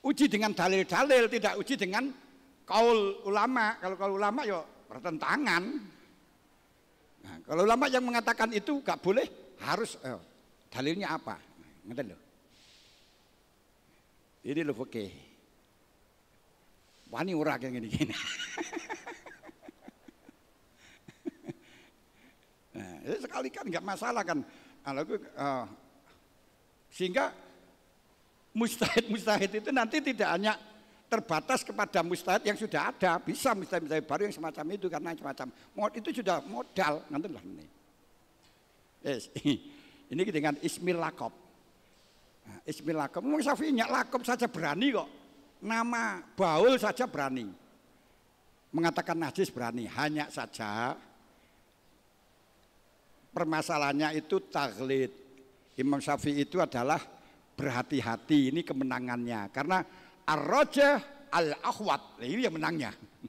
Uji dengan dalil-dalil, tidak uji dengan kaul ulama. Kalau kaul ulama yo ya pertentangan. Nah, kalau ulama yang mengatakan itu gak boleh, harus eh, dalilnya apa? Ngerti loh. Ini loh oke. Wani ora kayak gini-gini. nah, ya sekali kan nggak masalah kan. Kalau nah, uh, eh, sehingga mustahid-mustahid itu nanti tidak hanya terbatas kepada mustahid yang sudah ada bisa mustahid-mustahid baru yang semacam itu karena semacam mod itu sudah modal nanti lah ini yes. ini dengan ismil Lakop nah, ismil lakob memang syafi'inya Lakop saja berani kok nama baul saja berani mengatakan najis berani hanya saja permasalahannya itu taklid Imam Syafi'i itu adalah berhati-hati ini kemenangannya karena Ar-Rajah Al-Akhwat. Nah, ini yang menangnya.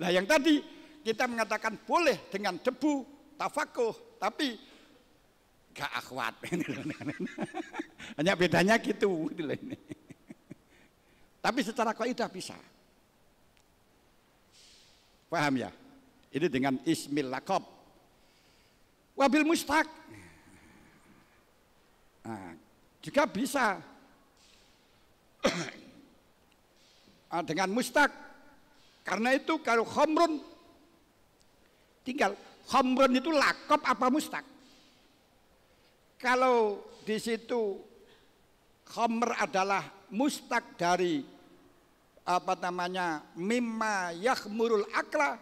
Nah yang tadi kita mengatakan boleh dengan debu, tafakuh, tapi gak akhwat. Hanya bedanya gitu. gitu tapi secara kaidah bisa. Paham ya? Ini dengan ismil lakob. Wabil mustaq. Nah, juga bisa Ah, dengan mustak. Karena itu kalau khomrun tinggal khomrun itu lakop apa mustak. Kalau di situ khomr adalah mustak dari apa namanya mimma yahmurul akla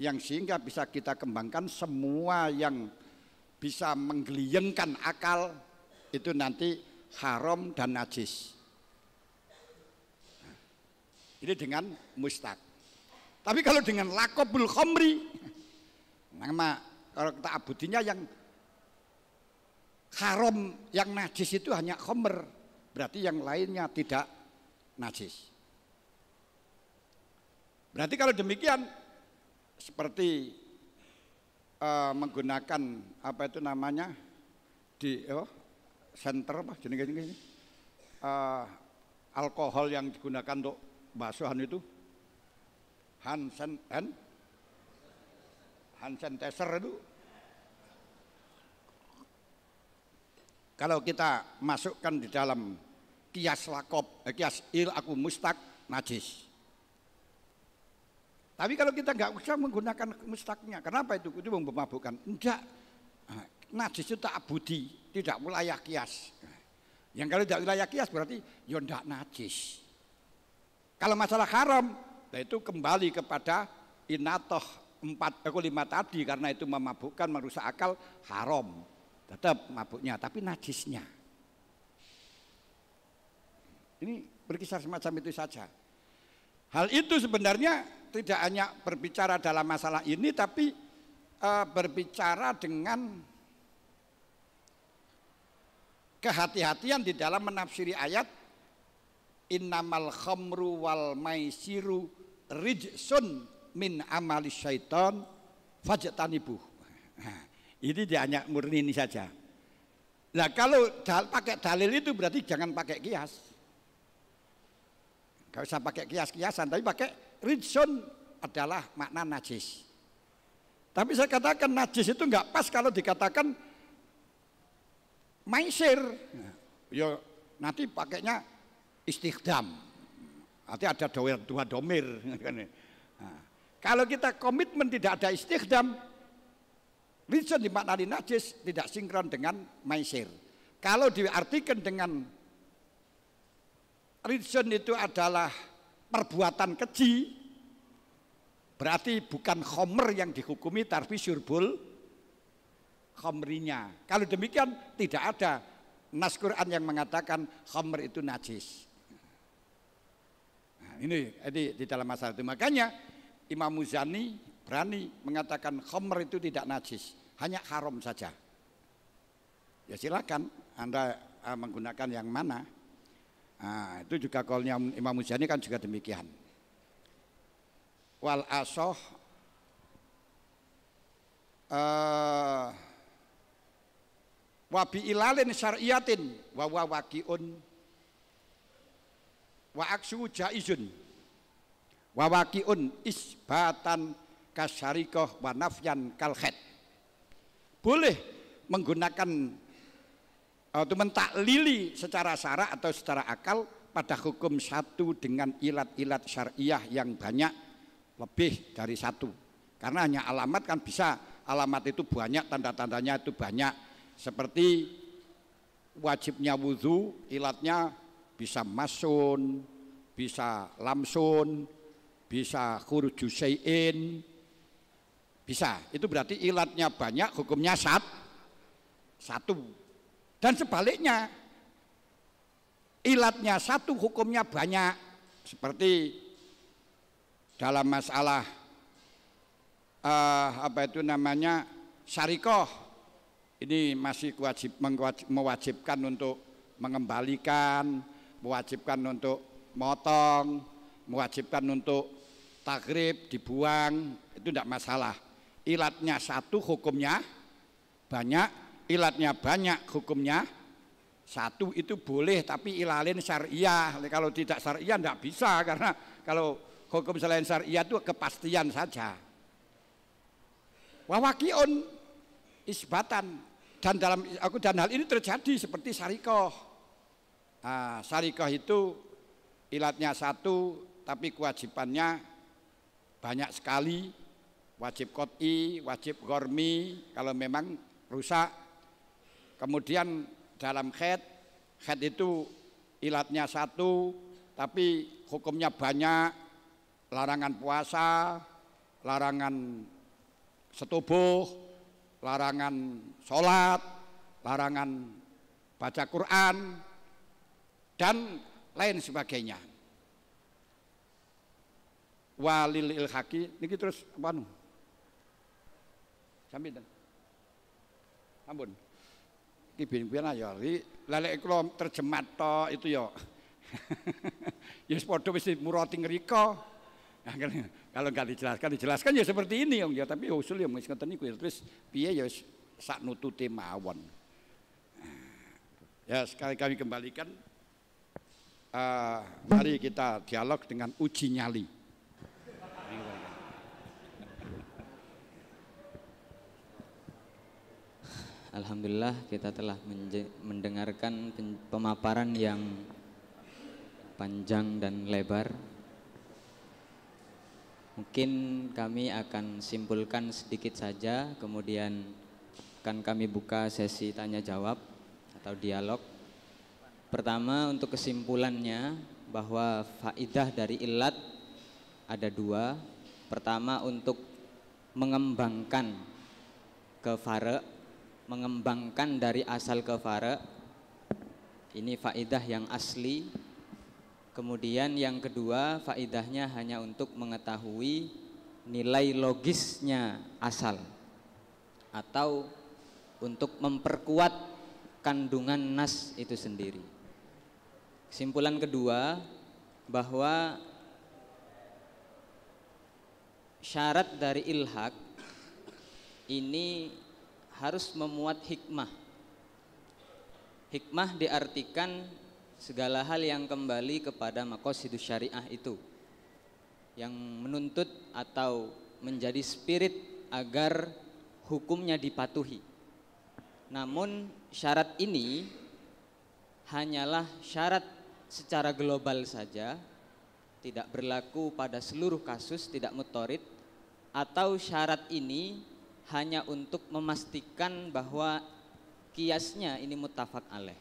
yang sehingga bisa kita kembangkan semua yang bisa menggeliengkan akal itu nanti haram dan najis. ini dengan mustak. Tapi kalau dengan lakobul khomri, nama kalau kita abudinya yang haram, yang najis itu hanya khomer. Berarti yang lainnya tidak najis. Berarti kalau demikian, seperti uh, menggunakan apa itu namanya, di oh, center apa jenenge ini uh, ah, alkohol yang digunakan untuk basuhan itu Hansen Hansen hand hand itu kalau kita masukkan di dalam kias lakob eh, kias il aku mustak najis tapi kalau kita nggak usah menggunakan mustaknya kenapa itu itu memabukkan enggak najis itu tak abudi, tidak wilayah kias. Yang kalau tidak wilayah kias berarti ya tidak najis. Kalau masalah haram, nah itu kembali kepada inatoh empat atau eh, lima tadi karena itu memabukkan merusak akal haram tetap mabuknya tapi najisnya ini berkisar semacam itu saja hal itu sebenarnya tidak hanya berbicara dalam masalah ini tapi e, berbicara dengan kehati-hatian di dalam menafsiri ayat innamal khamru wal maisiru rijsun min amali syaitan fajtanibu. Nah, ini dia hanya murni ini saja. Nah kalau dal pakai dalil itu berarti jangan pakai kias. Gak usah pakai kias-kiasan, tapi pakai rijsun adalah makna najis. Tapi saya katakan najis itu nggak pas kalau dikatakan maisir. Ya nanti pakainya istighdam. Nanti ada dua dua domir. Gitu kan ya. Nah, kalau kita komitmen tidak ada istighdam, Rizon dimaknani najis tidak sinkron dengan maisir. Kalau diartikan dengan Rizon itu adalah perbuatan keji, berarti bukan homer yang dihukumi, tapi syurbul khomrinya. Kalau demikian tidak ada nas Quran yang mengatakan khomr itu najis. Nah, ini jadi di dalam masalah itu makanya Imam Muzani berani mengatakan khomr itu tidak najis, hanya haram saja. Ya silakan Anda uh, menggunakan yang mana. Nah, itu juga kalau Imam Muzani kan juga demikian. Wal asoh uh, Wabi ilalin syariatin, wa wa waqiun wa aksu jaizun wa waqiun isbatan kasyarikoh wa nafyan kalkhet boleh menggunakan atau e, mentaklili secara syarak atau secara akal pada hukum satu dengan ilat-ilat syariah yang banyak lebih dari satu karena hanya alamat kan bisa alamat itu banyak tanda-tandanya itu banyak seperti wajibnya wudhu, ilatnya bisa masun, bisa lamsun, bisa khuruju syai'in, bisa. Itu berarti ilatnya banyak, hukumnya sat, satu. Dan sebaliknya, ilatnya satu, hukumnya banyak. Seperti dalam masalah uh, apa itu namanya syarikoh ini masih mewajibkan untuk mengembalikan, mewajibkan untuk motong, mewajibkan untuk takrib dibuang itu tidak masalah. Ilatnya satu hukumnya banyak, ilatnya banyak hukumnya satu itu boleh tapi ilalin syariah. Kalau tidak syariah tidak bisa karena kalau hukum selain syariah itu kepastian saja. Wawakion isbatan dan dalam aku dan hal ini terjadi seperti sarikoh. Nah, sarikoh itu ilatnya satu tapi kewajibannya banyak sekali wajib koti, wajib gormi kalau memang rusak. Kemudian dalam khed, khed itu ilatnya satu tapi hukumnya banyak larangan puasa, larangan setubuh, larangan sholat, larangan baca Quran, dan lain sebagainya. Walil ilhaki, ini terus apa nu? Sambil Ampun. Ki bingung aja, ya lelek kula terjemat to itu ya. ya padha wis murati ngriko. Kalau nggak dijelaskan, dijelaskan ya seperti ini ya, tapi usul yang ya, mengisikan ini, niku terus piye ya sak nutute mawon. Ya sekali kami kembalikan uh, mari kita dialog dengan uji nyali. Alhamdulillah kita telah mendengarkan pemaparan yang panjang dan lebar Mungkin kami akan simpulkan sedikit saja, kemudian akan kami buka sesi tanya jawab atau dialog. Pertama untuk kesimpulannya bahwa faidah dari ilat ada dua. Pertama untuk mengembangkan ke fare, mengembangkan dari asal ke fare. Ini faidah yang asli Kemudian yang kedua, faidahnya hanya untuk mengetahui nilai logisnya asal atau untuk memperkuat kandungan nas itu sendiri. Kesimpulan kedua bahwa syarat dari ilhak ini harus memuat hikmah. Hikmah diartikan segala hal yang kembali kepada makosidus syariah itu yang menuntut atau menjadi spirit agar hukumnya dipatuhi. Namun syarat ini hanyalah syarat secara global saja, tidak berlaku pada seluruh kasus, tidak mutorit, atau syarat ini hanya untuk memastikan bahwa kiasnya ini mutafak aleh.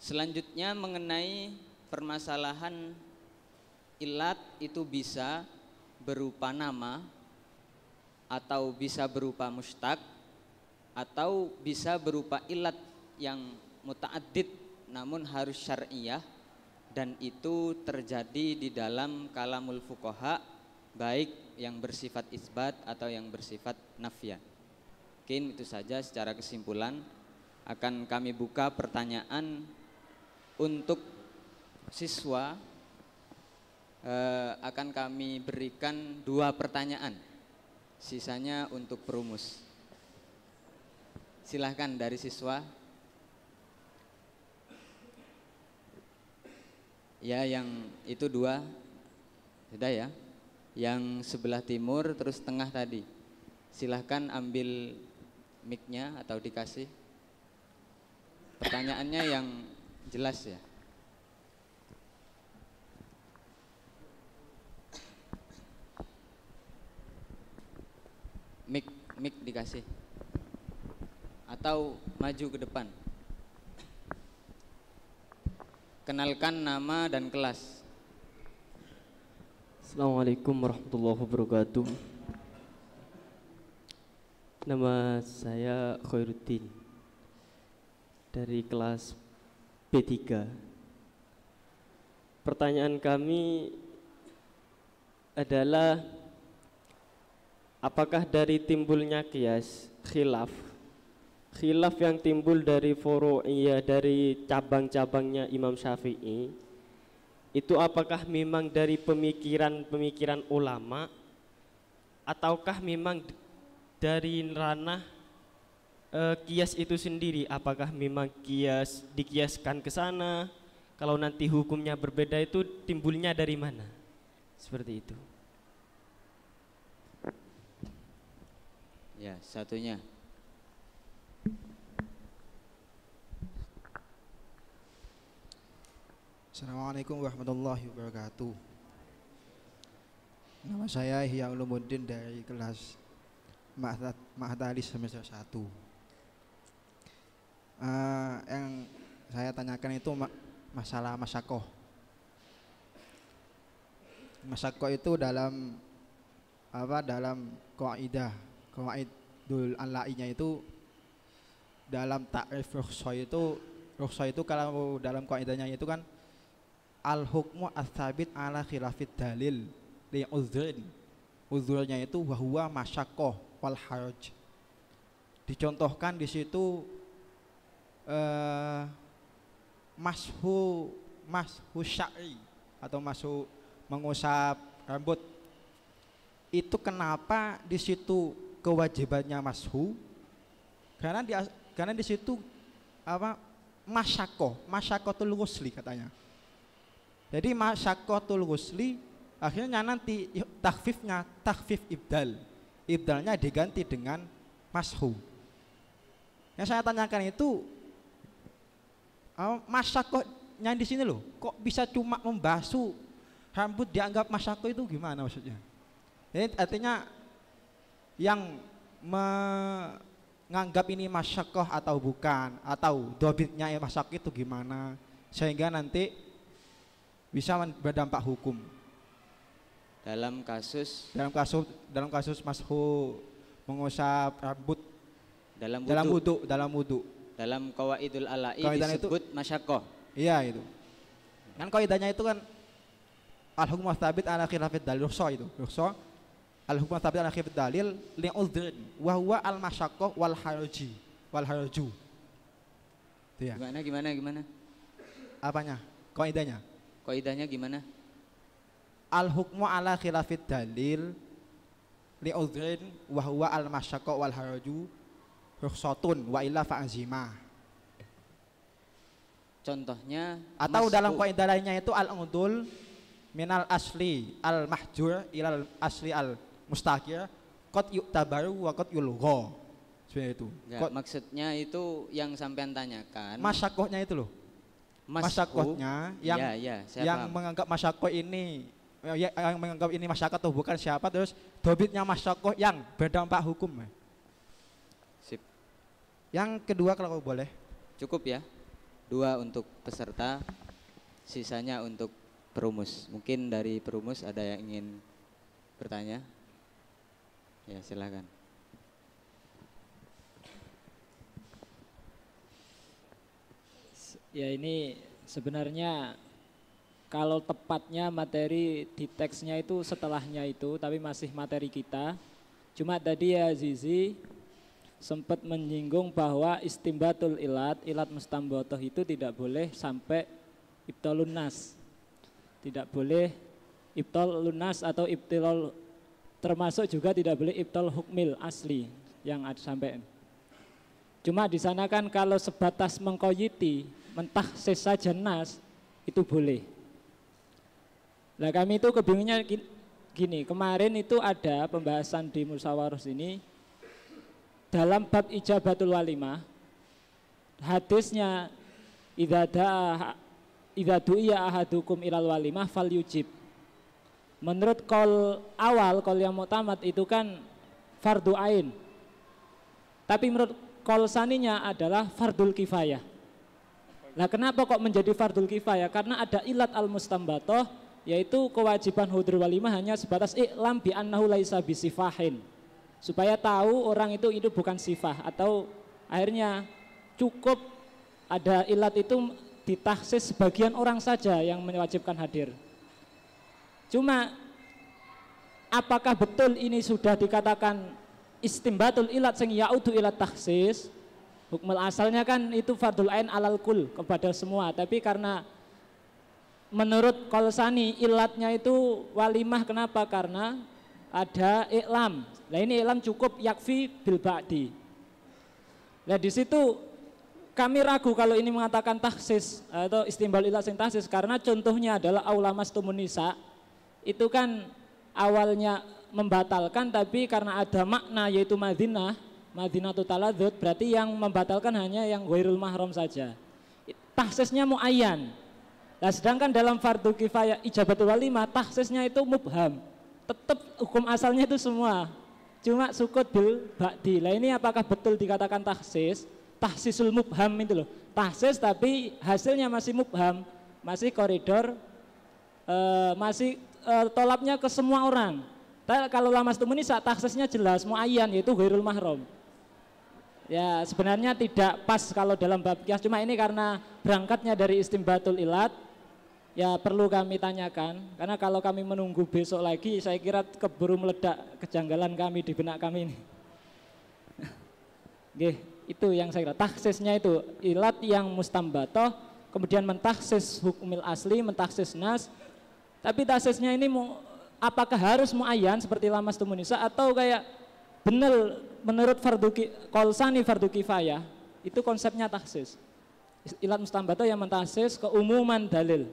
Selanjutnya mengenai permasalahan ilat itu bisa berupa nama atau bisa berupa mustaq atau bisa berupa ilat yang mutaadid namun harus syariah dan itu terjadi di dalam kalamul fukoha baik yang bersifat isbat atau yang bersifat nafian. Mungkin itu saja secara kesimpulan akan kami buka pertanyaan untuk siswa eh, akan kami berikan dua pertanyaan, sisanya untuk perumus. Silahkan dari siswa. Ya, yang itu dua, sudah ya. Yang sebelah timur terus tengah tadi. Silahkan ambil mic atau dikasih. Pertanyaannya yang Jelas ya. Mic, mic dikasih. Atau maju ke depan. Kenalkan nama dan kelas. Assalamualaikum warahmatullahi wabarakatuh. Nama saya Khairuddin dari kelas B3. Pertanyaan kami adalah apakah dari timbulnya kias khilaf khilaf yang timbul dari iya dari cabang-cabangnya Imam Syafi'i itu apakah memang dari pemikiran-pemikiran ulama ataukah memang dari ranah uh, kias itu sendiri apakah memang kias dikiaskan ke sana kalau nanti hukumnya berbeda itu timbulnya dari mana seperti itu ya satunya Assalamualaikum warahmatullahi wabarakatuh Nama saya Hiya Ulumuddin dari kelas Mahtali semester 1 uh, yang saya tanyakan itu ma masalah masako. Masako itu dalam apa dalam kaidah kaidul anlainya itu dalam takrif rukhsah itu rukhsah itu kalau dalam kaidahnya itu kan al hukmu astabid ala khilafid dalil li uzrin uzurnya itu bahwa masakoh wal haraj dicontohkan di situ Eh, mashu mashu syai atau masuk mengusap rambut itu kenapa di situ kewajibannya mashu karena di karena di situ apa masyako Masako tulusli katanya jadi Masako tulusli akhirnya nanti takfifnya takfif ibdal ibdalnya diganti dengan mashu yang saya tanyakan itu Oh, ah, masakoh yang di sini loh, kok bisa cuma membasuh rambut dianggap masakoh itu gimana maksudnya? Ini artinya yang menganggap ini masakoh atau bukan, atau dobitnya ya masakoh itu gimana, sehingga nanti bisa berdampak hukum. Dalam kasus dalam kasus dalam kasus masuk mengusap rambut dalam wudhu. dalam wudhu dalam kawaidul alai Kaidahnya disebut masyakoh. Iya itu. Kan kaidahnya itu kan al hukum tsabit ala khilafid dalil rukhsah itu. Rukhsah al hukum tsabit ala khilafid dalil li udhrin wa huwa al masyakoh wal haruji wal haruju. Itu ya. Gimana gimana gimana? Apanya? Kaidahnya? Kaidahnya gimana? Al hukmu ala khilafid dalil li udhrin wa huwa al masyakoh wal haruju rukhsatun wa illa fa'azima. Contohnya atau dalam kaidah lainnya itu al-udul minal asli al-mahjur ilal asli al-mustaqir yuk tabaru wa qad yulgha. Sebenarnya itu. maksudnya itu yang sampean tanyakan. Masyakohnya itu loh. Masakohnya iya, yang ya, ya, yang menganggap masyakoh ini yang menganggap ini masyarakat atau bukan siapa terus dobitnya masyakoh yang berdampak hukum. Eh. Yang kedua kalau boleh. Cukup ya. Dua untuk peserta, sisanya untuk perumus. Mungkin dari perumus ada yang ingin bertanya? Ya, silakan. Ya ini sebenarnya kalau tepatnya materi di teksnya itu setelahnya itu tapi masih materi kita. Cuma tadi ya Zizi sempat menyinggung bahwa istimbatul ilat, ilat mustambotoh itu tidak boleh sampai ibtol lunas. Tidak boleh ibtol lunas atau ibtilol termasuk juga tidak boleh ibtol hukmil asli yang ada sampai. Cuma di sana kan kalau sebatas mengkoyiti, mentah sesa jenas itu boleh. Nah kami itu kebingungnya gini, kemarin itu ada pembahasan di Musawarus ini dalam bab ijabatul walimah hadisnya idza da'a du'iya ahadukum ilal walimah fal yujib. Menurut kol awal kol yang mutamat itu kan fardu ain. Tapi menurut kol saninya adalah fardul kifayah. Nah, kenapa kok menjadi fardul kifayah? Karena ada ilat al mustambatoh yaitu kewajiban hudur walimah hanya sebatas iklam bi annahu laisa bisifahin supaya tahu orang itu itu bukan sifah atau akhirnya cukup ada ilat itu ditaksis sebagian orang saja yang mewajibkan hadir. Cuma apakah betul ini sudah dikatakan istimbatul ilat sing yaudu ilat taksis? Hukmul asalnya kan itu fardul ain alal kul kepada semua, tapi karena menurut Kolsani ilatnya itu walimah kenapa? Karena ada iklam. Nah ini iklam cukup yakfi bil ba'di. Nah di situ kami ragu kalau ini mengatakan taksis atau istimbal ilah sintaksis karena contohnya adalah aulamas tumunisa itu kan awalnya membatalkan tapi karena ada makna yaitu Madinah Madinah tutaladud berarti yang membatalkan hanya yang ghairul mahram saja taksisnya muayyan nah sedangkan dalam fardu kifayah ijabatul walimah taksisnya itu mubham tetap hukum asalnya itu semua cuma sukut bil bakti lah ini apakah betul dikatakan tahsis tahsisul mubham itu loh tahsis tapi hasilnya masih mubham masih koridor uh, masih uh, tolapnya ke semua orang tapi kalau lama ini saat tahsisnya jelas muayyan yaitu ghairul mahram ya sebenarnya tidak pas kalau dalam bab kias cuma ini karena berangkatnya dari istimbatul ilat ya perlu kami tanyakan karena kalau kami menunggu besok lagi saya kira keburu meledak kejanggalan kami di benak kami ini Oke, itu yang saya kira taksisnya itu ilat yang mustambatoh kemudian mentaksis hukumil asli mentaksis nas tapi taksisnya ini mau apakah harus muayyan seperti lamas tumunisa atau kayak benar menurut Farduki, kolsani Farduki kifayah itu konsepnya taksis ilat mustambatoh yang mentaksis keumuman dalil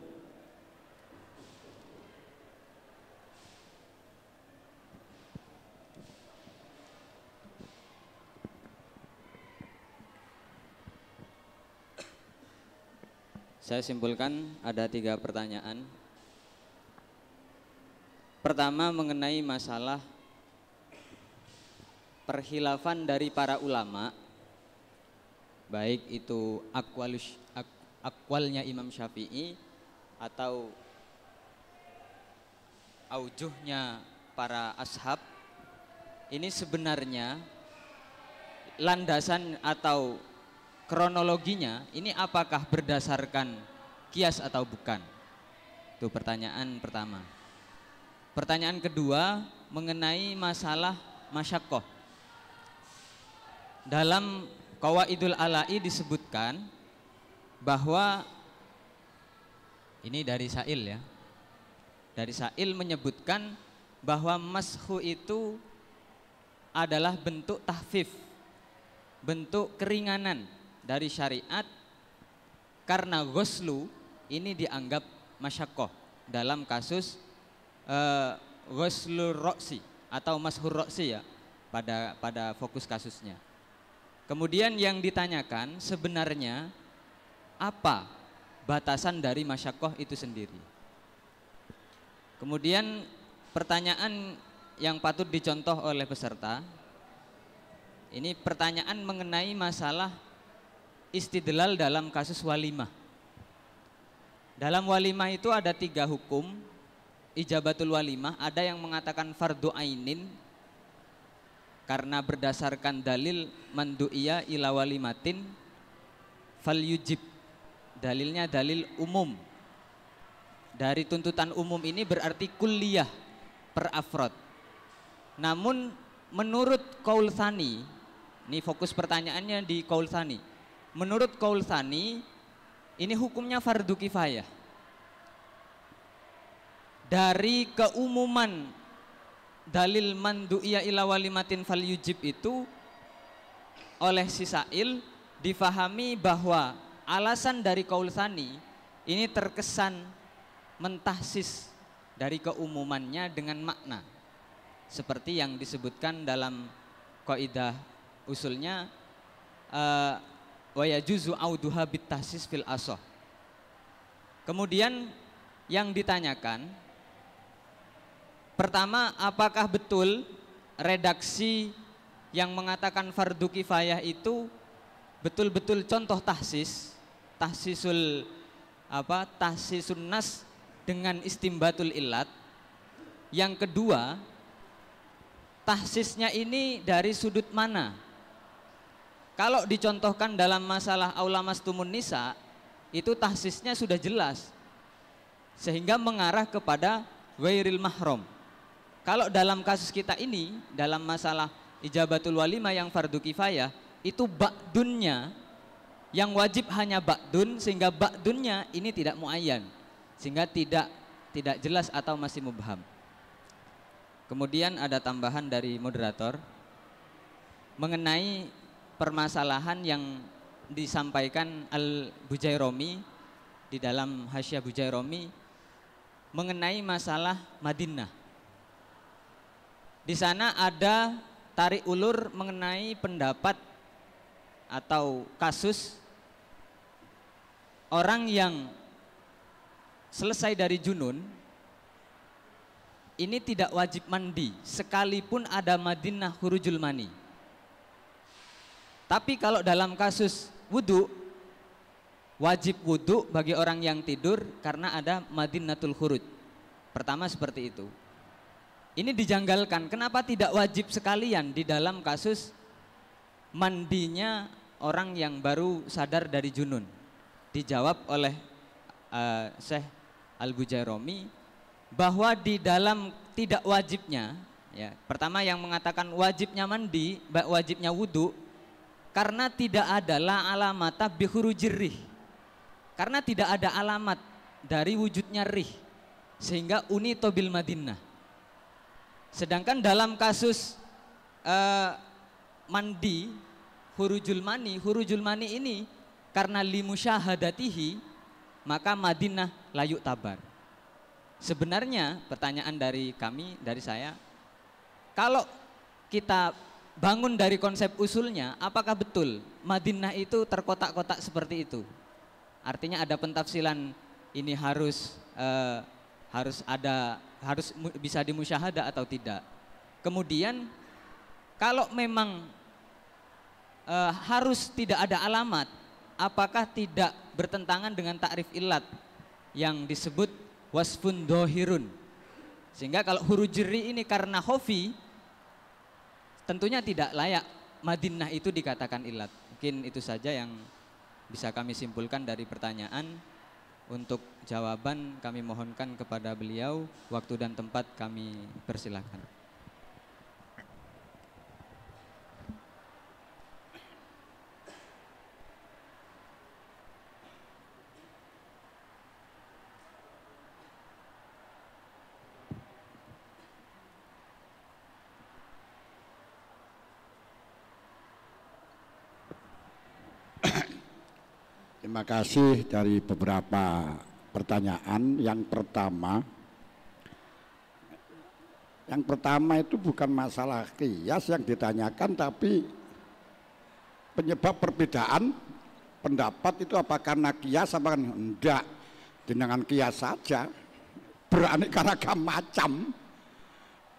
Saya simpulkan ada tiga pertanyaan. Pertama mengenai masalah perhilafan dari para ulama, baik itu akwalus, ak, akwalnya Imam Syafi'i atau aujuhnya para ashab, ini sebenarnya landasan atau kronologinya ini apakah berdasarkan kias atau bukan? Itu pertanyaan pertama. Pertanyaan kedua mengenai masalah masyakoh. Dalam idul Ala'i disebutkan bahwa ini dari Sa'il ya. Dari Sa'il menyebutkan bahwa mashu itu adalah bentuk tahfif, bentuk keringanan dari syariat karena goslu ini dianggap masyakoh dalam kasus uh, eh, goslur roksi atau mashur roksi ya pada pada fokus kasusnya. Kemudian yang ditanyakan sebenarnya apa batasan dari masyakoh itu sendiri. Kemudian pertanyaan yang patut dicontoh oleh peserta ini pertanyaan mengenai masalah istidlal dalam kasus walimah. Dalam walimah itu ada tiga hukum ijabatul walimah. Ada yang mengatakan fardhu ainin karena berdasarkan dalil mandu'iyah ila walimatin fal yujib. Dalilnya dalil umum. Dari tuntutan umum ini berarti kuliah per afrod. Namun menurut Kaulsani, ini fokus pertanyaannya di Kaulsani menurut Kaul Sani ini hukumnya fardu kifayah dari keumuman dalil mandu mandu'iyya ila walimatin fal yujib itu oleh si sa'il difahami bahwa alasan dari Kaul Sani ini terkesan mentahsis dari keumumannya dengan makna seperti yang disebutkan dalam kaidah usulnya uh, wayajuzu auduha bitasis fil asoh. Kemudian yang ditanyakan pertama apakah betul redaksi yang mengatakan fardu kifayah itu betul-betul contoh tahsis tahsisul apa tahsisun nas dengan istimbatul ilat yang kedua tahsisnya ini dari sudut mana kalau dicontohkan dalam masalah aulamas tumun nisa, itu tahsisnya sudah jelas. Sehingga mengarah kepada wairil mahram. Kalau dalam kasus kita ini, dalam masalah ijabatul Walima yang fardu kifayah, itu bakdunnya yang wajib hanya bakdun sehingga bakdunnya ini tidak muayyan sehingga tidak tidak jelas atau masih mubham. Kemudian ada tambahan dari moderator mengenai permasalahan yang disampaikan Al Bujairomi di dalam Hasya Bujairomi mengenai masalah Madinah. Di sana ada tarik ulur mengenai pendapat atau kasus orang yang selesai dari junun ini tidak wajib mandi sekalipun ada Madinah Hurujul Mani. Tapi kalau dalam kasus wudhu, wajib wudhu bagi orang yang tidur karena ada madinatul khuruj. Pertama seperti itu. Ini dijanggalkan. Kenapa tidak wajib sekalian di dalam kasus mandinya orang yang baru sadar dari junun? Dijawab oleh uh, Syekh Al-Bujairomi bahwa di dalam tidak wajibnya ya pertama yang mengatakan wajibnya mandi wajibnya wudhu karena tidak ada la alamata bihurujir jerih, Karena tidak ada alamat dari wujudnya rih. Sehingga uni tobil madinah. Sedangkan dalam kasus uh, mandi huru julmani, huru julmani ini karena limusyahadatihi maka Madinah layu tabar. Sebenarnya pertanyaan dari kami, dari saya, kalau kita bangun dari konsep usulnya, apakah betul Madinah itu terkotak-kotak seperti itu? Artinya ada pentafsilan ini harus eh, harus ada harus bisa dimusyahada atau tidak. Kemudian kalau memang eh, harus tidak ada alamat, apakah tidak bertentangan dengan takrif ilat yang disebut wasfun dohirun? Sehingga kalau huru jeri ini karena hofi tentunya tidak layak Madinah itu dikatakan ilat. Mungkin itu saja yang bisa kami simpulkan dari pertanyaan. Untuk jawaban kami mohonkan kepada beliau waktu dan tempat kami persilahkan. Terima kasih dari beberapa pertanyaan. Yang pertama, yang pertama itu bukan masalah kias yang ditanyakan, tapi penyebab perbedaan pendapat itu apakah karena kias apa enggak dengan kias saja berani karena macam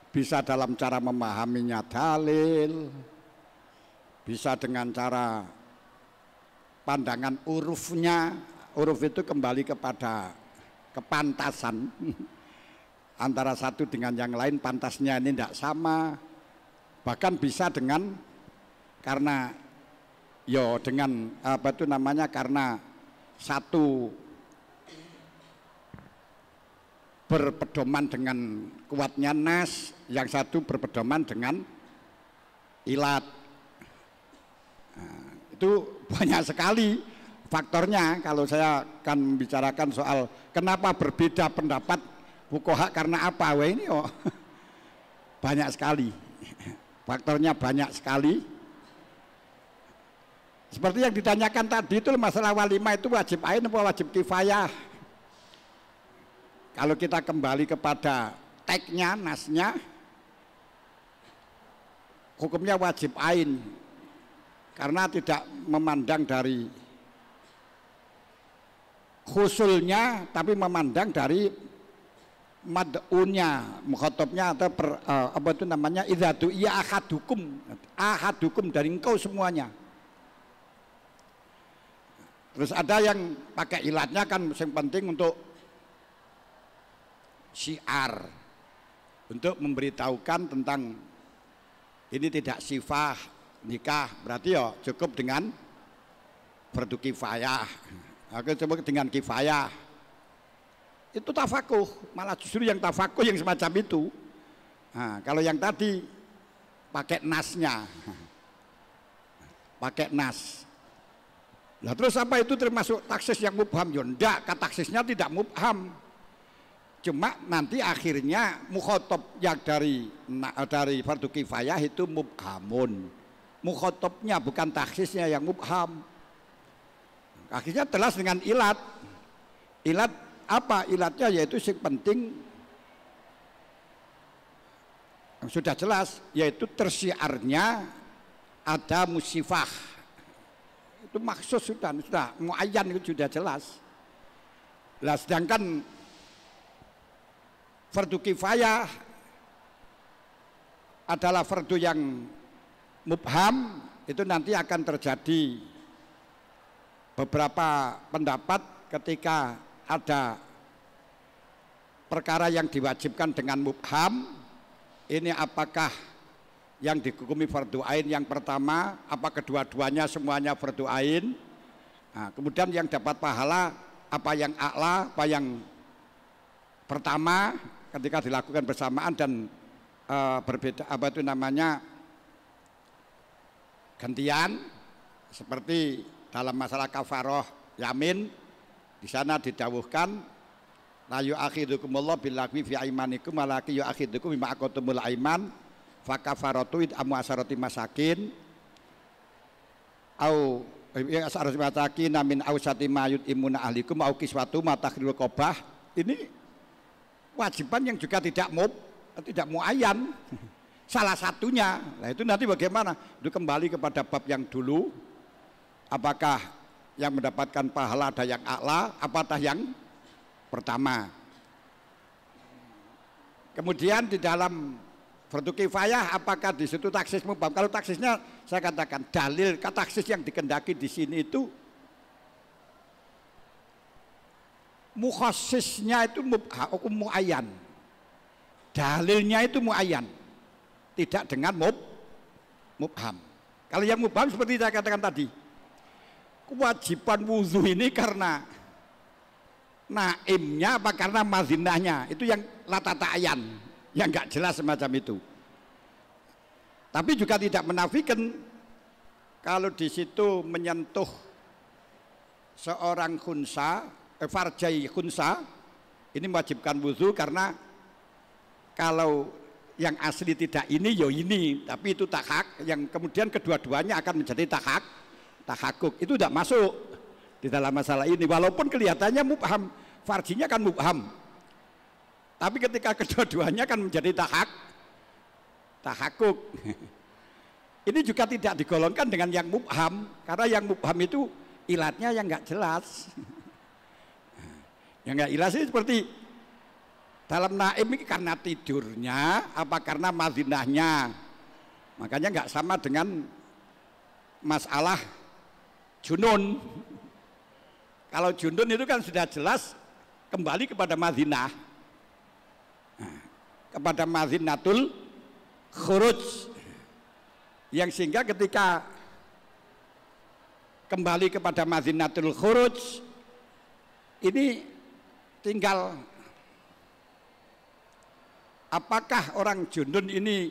bisa dalam cara memahaminya dalil bisa dengan cara pandangan urufnya, uruf itu kembali kepada kepantasan antara satu dengan yang lain pantasnya ini tidak sama bahkan bisa dengan karena yo dengan apa itu namanya karena satu berpedoman dengan kuatnya nas yang satu berpedoman dengan ilat nah, itu banyak sekali faktornya kalau saya akan membicarakan soal kenapa berbeda pendapat fukoha karena apa Wah ini oh, banyak sekali faktornya banyak sekali seperti yang ditanyakan tadi itu masalah walima itu wajib ain atau wajib kifayah kalau kita kembali kepada teknya nasnya hukumnya wajib ain karena tidak memandang dari khusulnya tapi memandang dari madunya, mukhotobnya atau per, uh, apa itu namanya idatu iya ahad hukum dari engkau semuanya terus ada yang pakai ilatnya kan yang penting untuk syiar untuk memberitahukan tentang ini tidak sifah nikah berarti ya cukup dengan fardu kifayah aku coba dengan kifayah itu tafakuh malah justru yang tafakuh yang semacam itu nah, kalau yang tadi pakai nasnya pakai nas lah terus apa itu termasuk taksis yang mubham? Ya enggak, taksisnya tidak mubham. Cuma nanti akhirnya mukhotob yang dari dari fardu kifayah itu mubhamun mukhotobnya bukan taksisnya yang mubham akhirnya telas dengan ilat ilat apa ilatnya yaitu yang penting sudah jelas yaitu tersiarnya ada musifah itu maksud sudah sudah muayyan itu sudah jelas lah sedangkan fardu kifayah adalah fardu yang mubham itu nanti akan terjadi beberapa pendapat ketika ada perkara yang diwajibkan dengan mubham ini apakah yang dihukumi fardu ain yang pertama apa kedua-duanya semuanya fardu ain nah, kemudian yang dapat pahala apa yang a'la apa yang pertama ketika dilakukan bersamaan dan uh, berbeda apa itu namanya gantian seperti dalam masalah kafaroh yamin di sana didawuhkan la yu'akhidukumullah bilagwi fi aimanikum walaki yu'akhidukum bima aqatumul aiman fa kafaratu amu asarati masakin au eh, asarati masakin min ausati mayut imuna ahlikum au kiswatu matakhirul qobah ini wajiban yang juga tidak mub tidak muayyan Salah satunya, nah itu nanti bagaimana? Itu kembali kepada bab yang dulu. Apakah yang mendapatkan pahala ada yang a'la, apatah yang pertama. Kemudian di dalam fardu kifayah apakah di situ taksis mubam? Kalau taksisnya saya katakan dalil kata taksis yang dikendaki di sini itu mukhasisnya itu hukum muayyan. Dalilnya itu muayyan tidak dengan mub, mubham. Kalau yang mubham seperti saya katakan tadi, kewajiban wudhu ini karena naimnya apa karena mazinahnya itu yang latatayan yang nggak jelas semacam itu tapi juga tidak menafikan kalau di situ menyentuh seorang khunsa eh, farjai khunsa ini mewajibkan wudhu karena kalau yang asli tidak ini yo ya ini tapi itu tak hak yang kemudian kedua-duanya akan menjadi tak hak tak hakuk itu tidak masuk di dalam masalah ini walaupun kelihatannya mubham farjinya kan mubham tapi ketika kedua-duanya kan menjadi tak hak tak hakuk ini juga tidak digolongkan dengan yang mubham karena yang mubham itu ilatnya yang nggak jelas yang nggak jelas ini seperti dalam naim ini karena tidurnya apa karena mazinahnya? Makanya nggak sama dengan masalah junun. Kalau junun itu kan sudah jelas kembali kepada mazinah. Nah, kepada mazinatul khuruj. Yang sehingga ketika kembali kepada mazinatul khuruj ini tinggal apakah orang jundun ini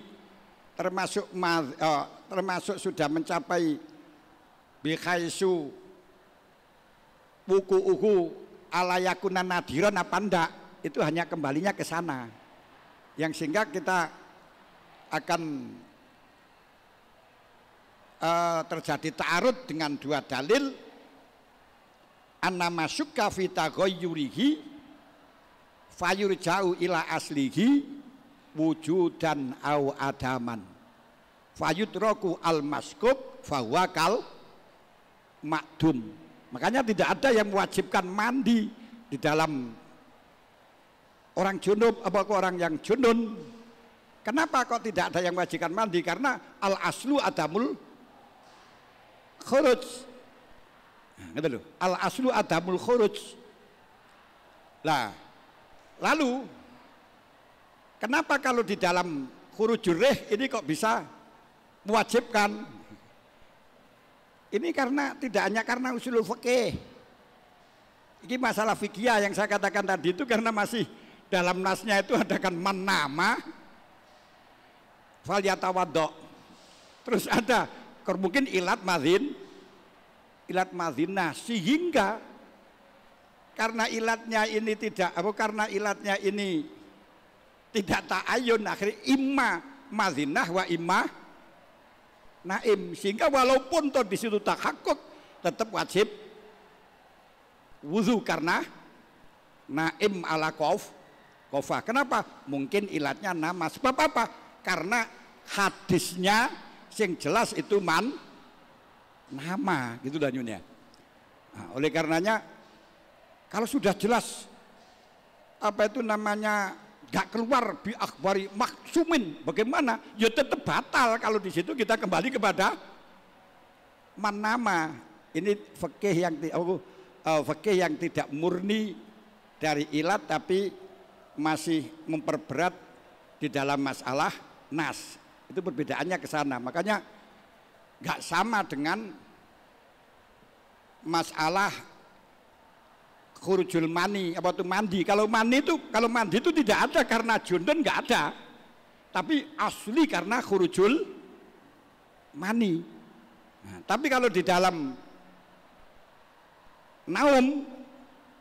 termasuk uh, termasuk sudah mencapai Su, buku uhu alayakunan nadiron apa enggak itu hanya kembalinya ke sana yang sehingga kita akan uh, terjadi ta'arud dengan dua dalil anna masuka fi fayur fayurja'u ila aslihi wujudan au adaman roku al maskub fawakal makdum makanya tidak ada yang mewajibkan mandi di dalam orang junub apa orang yang junun kenapa kok tidak ada yang mewajibkan mandi karena al aslu adamul khuruj nah, gitu al aslu adamul khuruj lah lalu Kenapa kalau di dalam huruf jurih ini kok bisa mewajibkan? Ini karena tidak hanya karena usul fikih. Ini masalah fikih yang saya katakan tadi itu karena masih dalam nasnya itu ada kan menama faliyatawadok. Terus ada mungkin ilat mazin ilat nah sehingga karena ilatnya ini tidak apa karena ilatnya ini tidak tak ayun akhirnya imma mazinah wa imma naim sehingga walaupun toh di situ tak hakuk tetap wajib wuzu karena naim ala kof kofa kenapa mungkin ilatnya nama sebab apa karena hadisnya sing jelas itu man nama gitu danyunya nah, oleh karenanya kalau sudah jelas apa itu namanya gak keluar bi akhbari maksumin bagaimana ya tetap batal kalau di situ kita kembali kepada manama ini fikih yang oh, uh, fikih yang tidak murni dari ilat tapi masih memperberat di dalam masalah nas itu perbedaannya ke sana makanya gak sama dengan masalah khurujul mani apa tuh mandi kalau mani itu kalau mandi itu tidak ada karena jundun nggak ada tapi asli karena khurujul mani nah, tapi kalau di dalam naum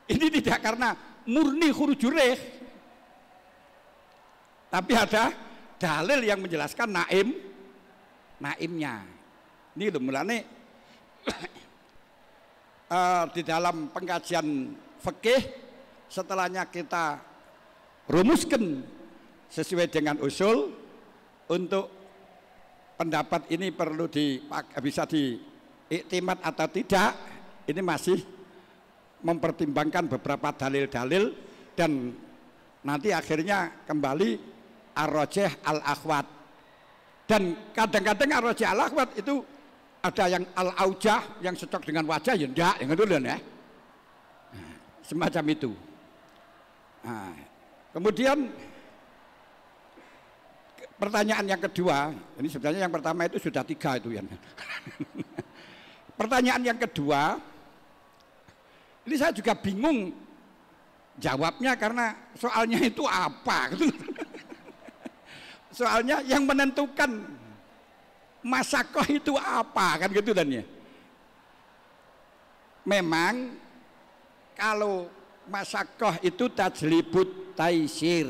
ini tidak karena murni reh tapi ada dalil yang menjelaskan naim naimnya ini lho mulane uh, di dalam pengkajian fikih setelahnya kita rumuskan sesuai dengan usul untuk pendapat ini perlu di bisa diiktimat atau tidak ini masih mempertimbangkan beberapa dalil-dalil dan nanti akhirnya kembali arrojeh al akhwat dan kadang-kadang arrojeh al akhwat itu ada yang al aujah yang cocok dengan wajah ya enggak yang itu ya semacam itu. Nah, kemudian pertanyaan yang kedua, ini sebenarnya yang pertama itu sudah tiga itu ya. pertanyaan yang kedua, ini saya juga bingung jawabnya karena soalnya itu apa. Gitu. soalnya yang menentukan masakoh itu apa kan gitu dan ya. Memang kalau masakoh itu tajlibut taisir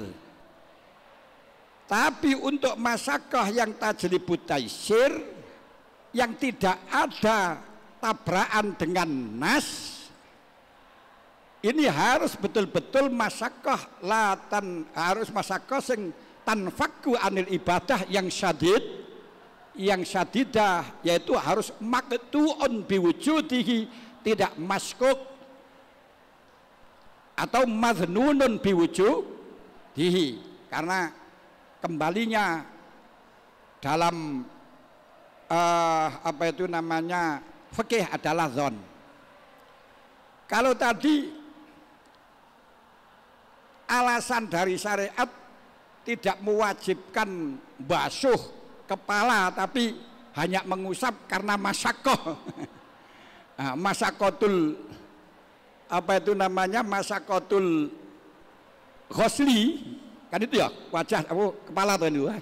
tapi untuk masakoh yang tajlibut taisir yang tidak ada tabrakan dengan nas ini harus betul-betul masakoh latan harus masakoh sing tanfaku anil ibadah yang syadid yang syadidah yaitu harus maktuun biwujudihi tidak maskuk atau maznunun dihi karena kembalinya dalam uh, apa itu namanya fikih adalah zon kalau tadi alasan dari syariat tidak mewajibkan basuh kepala tapi hanya mengusap karena masakoh ah, masakotul apa itu namanya masa masakotul khosli kan itu ya wajah apa kepala tuan itu ah.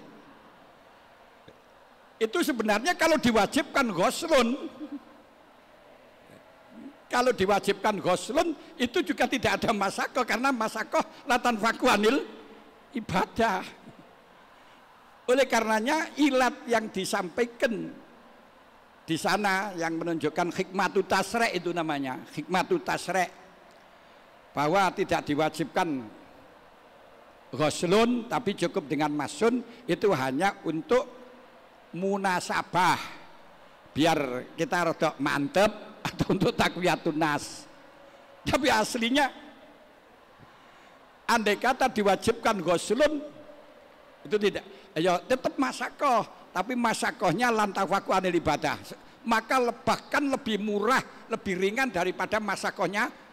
itu sebenarnya kalau diwajibkan ghoslun kalau diwajibkan ghoslun itu juga tidak ada masakoh karena masakoh latan fakuanil ibadah oleh karenanya ilat yang disampaikan di sana yang menunjukkan hikmatu tasrek itu namanya hikmatu tasrek bahwa tidak diwajibkan ghuslun tapi cukup dengan masun itu hanya untuk munasabah biar kita rodok mantep atau untuk takwiyatun nas tapi aslinya andai kata diwajibkan ghuslun itu tidak ya tetap masakoh tapi masakohnya lantawaku anil ibadah maka bahkan lebih murah lebih ringan daripada masakohnya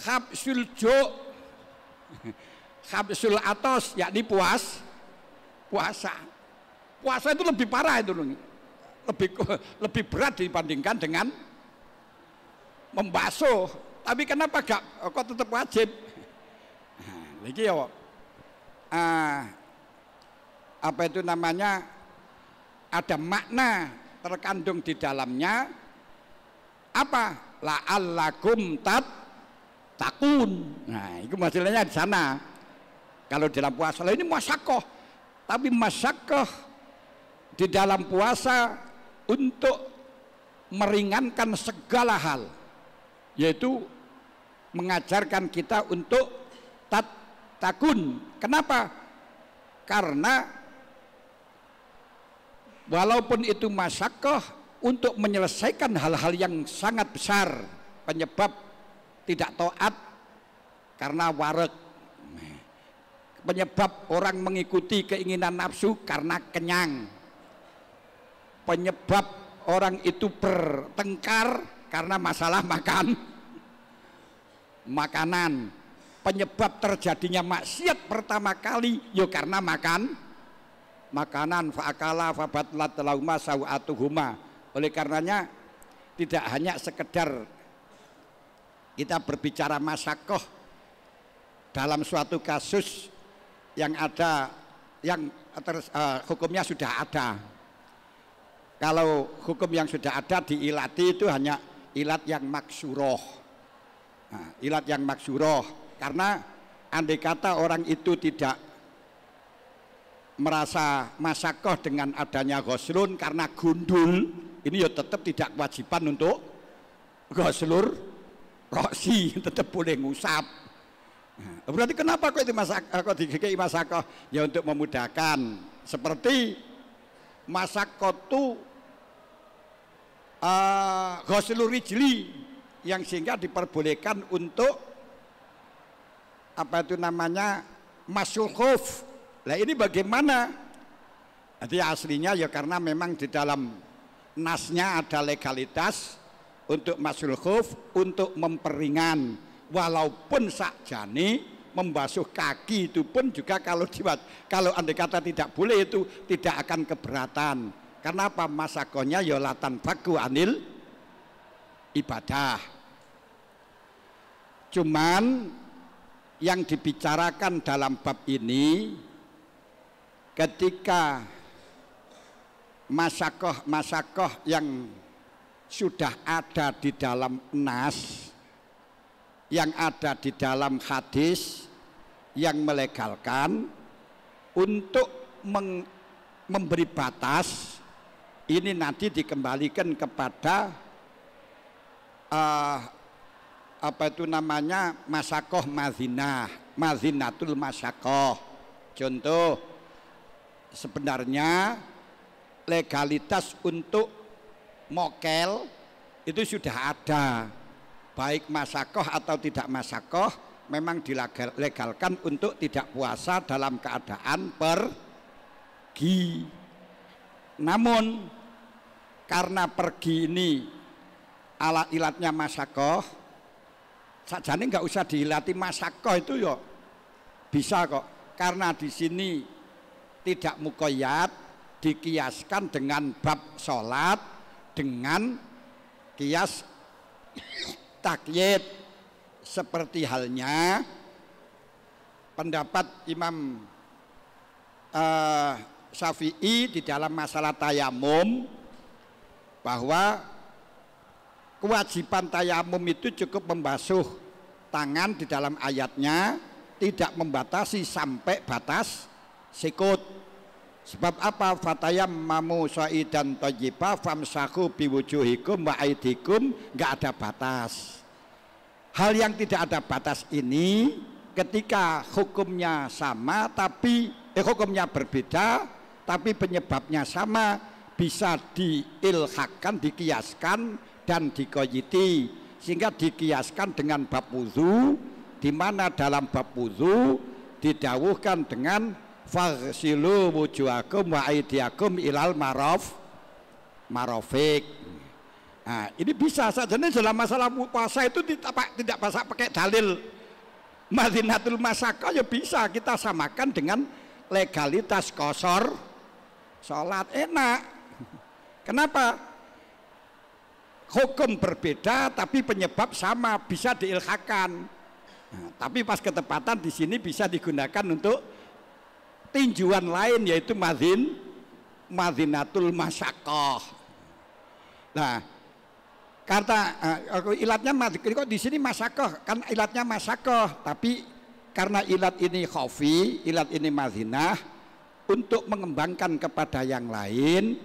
Khabsul ju' Khabsul atos yakni puas puasa. Puasa itu lebih parah itu loh. Lebih lebih berat dibandingkan dengan membasuh. Tapi kenapa gak eh, kok tetap wajib? lagi nah, ya uh, apa itu namanya ada makna terkandung di dalamnya apa la'allakum tat takun. Nah, itu masalahnya di sana. Kalau dalam puasa ini masakoh, tapi masakoh di dalam puasa untuk meringankan segala hal, yaitu mengajarkan kita untuk tat takun. Kenapa? Karena walaupun itu masakoh untuk menyelesaikan hal-hal yang sangat besar penyebab tidak to'at karena warek. Penyebab orang mengikuti keinginan nafsu karena kenyang. Penyebab orang itu bertengkar karena masalah makan. Makanan. Penyebab terjadinya maksiat pertama kali yo ya karena makan makanan faakala fabatlat lauma sawatuhuma. Oleh karenanya tidak hanya sekedar kita berbicara masakoh dalam suatu kasus yang ada yang ter, uh, eh, hukumnya sudah ada. Kalau hukum yang sudah ada diilati itu hanya ilat yang maksuroh. Nah, ilat yang maksuroh karena andai kata orang itu tidak merasa masakoh dengan adanya goslun karena gundul ini ya tetap tidak kewajiban untuk goslur rosi tetap boleh ngusap nah, berarti kenapa kok itu masak eh, kok dikei masakoh ya untuk memudahkan seperti masak uh, eh, rijli yang sehingga diperbolehkan untuk apa itu namanya masuk Nah lah ini bagaimana jadi aslinya ya karena memang di dalam nasnya ada legalitas untuk masul khuf untuk memperingan walaupun sakjani membasuh kaki itu pun juga kalau dibuat kalau andai kata tidak boleh itu tidak akan keberatan karena apa masakonya yolatan ya baku anil ibadah cuman yang dibicarakan dalam bab ini ketika masakoh masakoh yang sudah ada di dalam nas yang ada di dalam hadis yang melegalkan untuk meng, memberi batas ini nanti dikembalikan kepada uh, apa itu namanya masakoh mazinah mazinatul masakoh contoh sebenarnya legalitas untuk mokel itu sudah ada baik masakoh atau tidak masakoh memang dilegalkan untuk tidak puasa dalam keadaan pergi namun karena pergi ini alat ilatnya masakoh sajane nggak usah dilatih masakoh itu yo bisa kok karena di sini tidak mukoyat dikiaskan dengan bab sholat dengan kias takyid seperti halnya pendapat Imam uh, Syafi'i di dalam masalah tayamum bahwa kewajiban tayamum itu cukup membasuh tangan di dalam ayatnya tidak membatasi sampai batas sikut Sebab apa fatayam mamu dan tojipa famsaku biwujuhikum wa aidikum nggak ada batas. Hal yang tidak ada batas ini ketika hukumnya sama tapi eh, hukumnya berbeda tapi penyebabnya sama bisa diilhakan, dikiaskan dan dikoyiti sehingga dikiaskan dengan bab wudhu di mana dalam bab wudhu didawuhkan dengan fagsilu wujuhakum wa aidiakum ilal marof marofik nah, ini bisa saja ini dalam masalah puasa itu tidak, tidak pakai dalil madinatul masaka ya bisa kita samakan dengan legalitas kosor sholat enak kenapa hukum berbeda tapi penyebab sama bisa diilhakan nah, tapi pas ketepatan di sini bisa digunakan untuk tinjuan lain yaitu mazin mazinatul masakoh nah kata uh, eh, ilatnya madin kok di sini masakoh kan ilatnya masakoh tapi karena ilat ini khofi ilat ini mazinah untuk mengembangkan kepada yang lain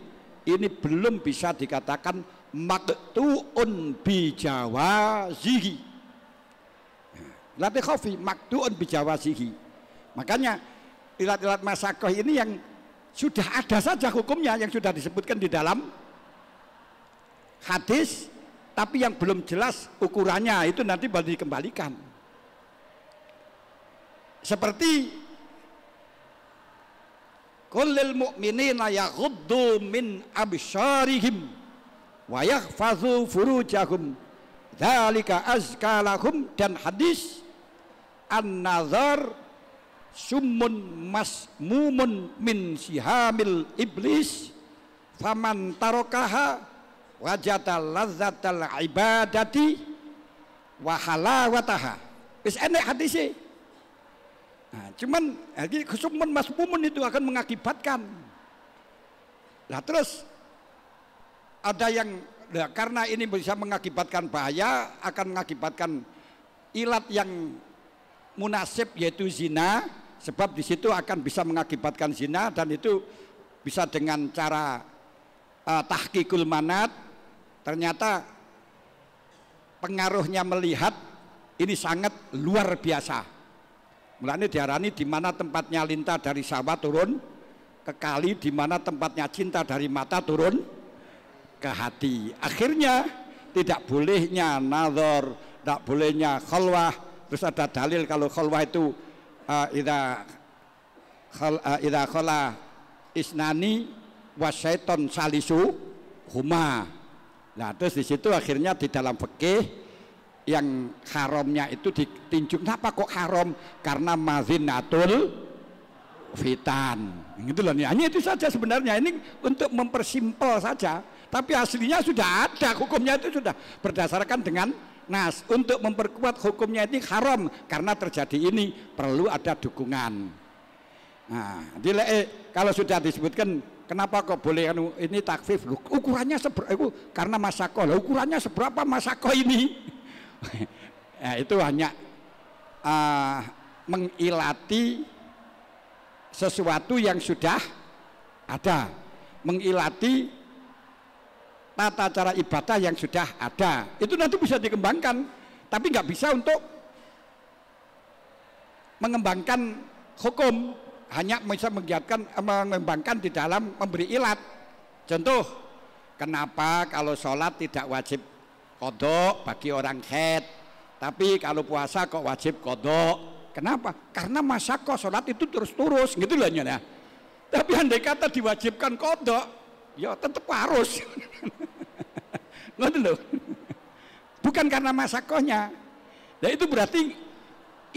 ini belum bisa dikatakan maktuun bijawa bijawazihi latih khofi maktuun bijawa zihi makanya ilat-ilat masakoh ini yang sudah ada saja hukumnya yang sudah disebutkan di dalam hadis tapi yang belum jelas ukurannya itu nanti baru dikembalikan seperti Kullil mu'minina yaghuddu min absharihim, wa yahfazu furujahum dzalika azka lahum dan hadis an-nazar summun masmumun min sihamil iblis faman tarokaha wajata lazatal ibadati wa halawataha wis enek hadise nah, cuman lagi mas mumun itu akan mengakibatkan lah terus ada yang nah, karena ini bisa mengakibatkan bahaya akan mengakibatkan ilat yang munasib yaitu zina sebab di situ akan bisa mengakibatkan zina dan itu bisa dengan cara uh, eh, tahkikul manat ternyata pengaruhnya melihat ini sangat luar biasa mulanya diarani di mana tempatnya linta dari sawah turun ke kali di mana tempatnya cinta dari mata turun ke hati akhirnya tidak bolehnya nazar tidak bolehnya khalwah terus ada dalil kalau khalwah itu Ah, ida khal ah, ida khala isnani wasaiton salisu huma. Nah, terus di situ akhirnya di dalam fikih yang haramnya itu ditinjuk Kenapa kok haram? Karena mazinatul fitan. Gitu loh. Hanya itu saja sebenarnya. Ini untuk mempersimpel saja. Tapi aslinya sudah ada, hukumnya itu sudah berdasarkan dengan Nah, untuk memperkuat hukumnya ini haram karena terjadi ini perlu ada dukungan. Nah, dile, eh, kalau sudah disebutkan kenapa kok boleh anu, ini takfif ukurannya seberapa itu karena masako ukurannya seberapa masako ini ya, itu hanya uh, mengilati sesuatu yang sudah ada mengilati tata cara ibadah yang sudah ada. Itu nanti bisa dikembangkan, tapi nggak bisa untuk mengembangkan hukum, hanya bisa menggiatkan mengembangkan di dalam memberi ilat. Contoh, kenapa kalau sholat tidak wajib kodok bagi orang head, tapi kalau puasa kok wajib kodok? Kenapa? Karena masa kok sholat itu terus-terus gitu loh ya. Tapi andai kata diwajibkan kodok, Ya tetap harus. Ngoten loh. Bukan karena masakohnya. Nah itu berarti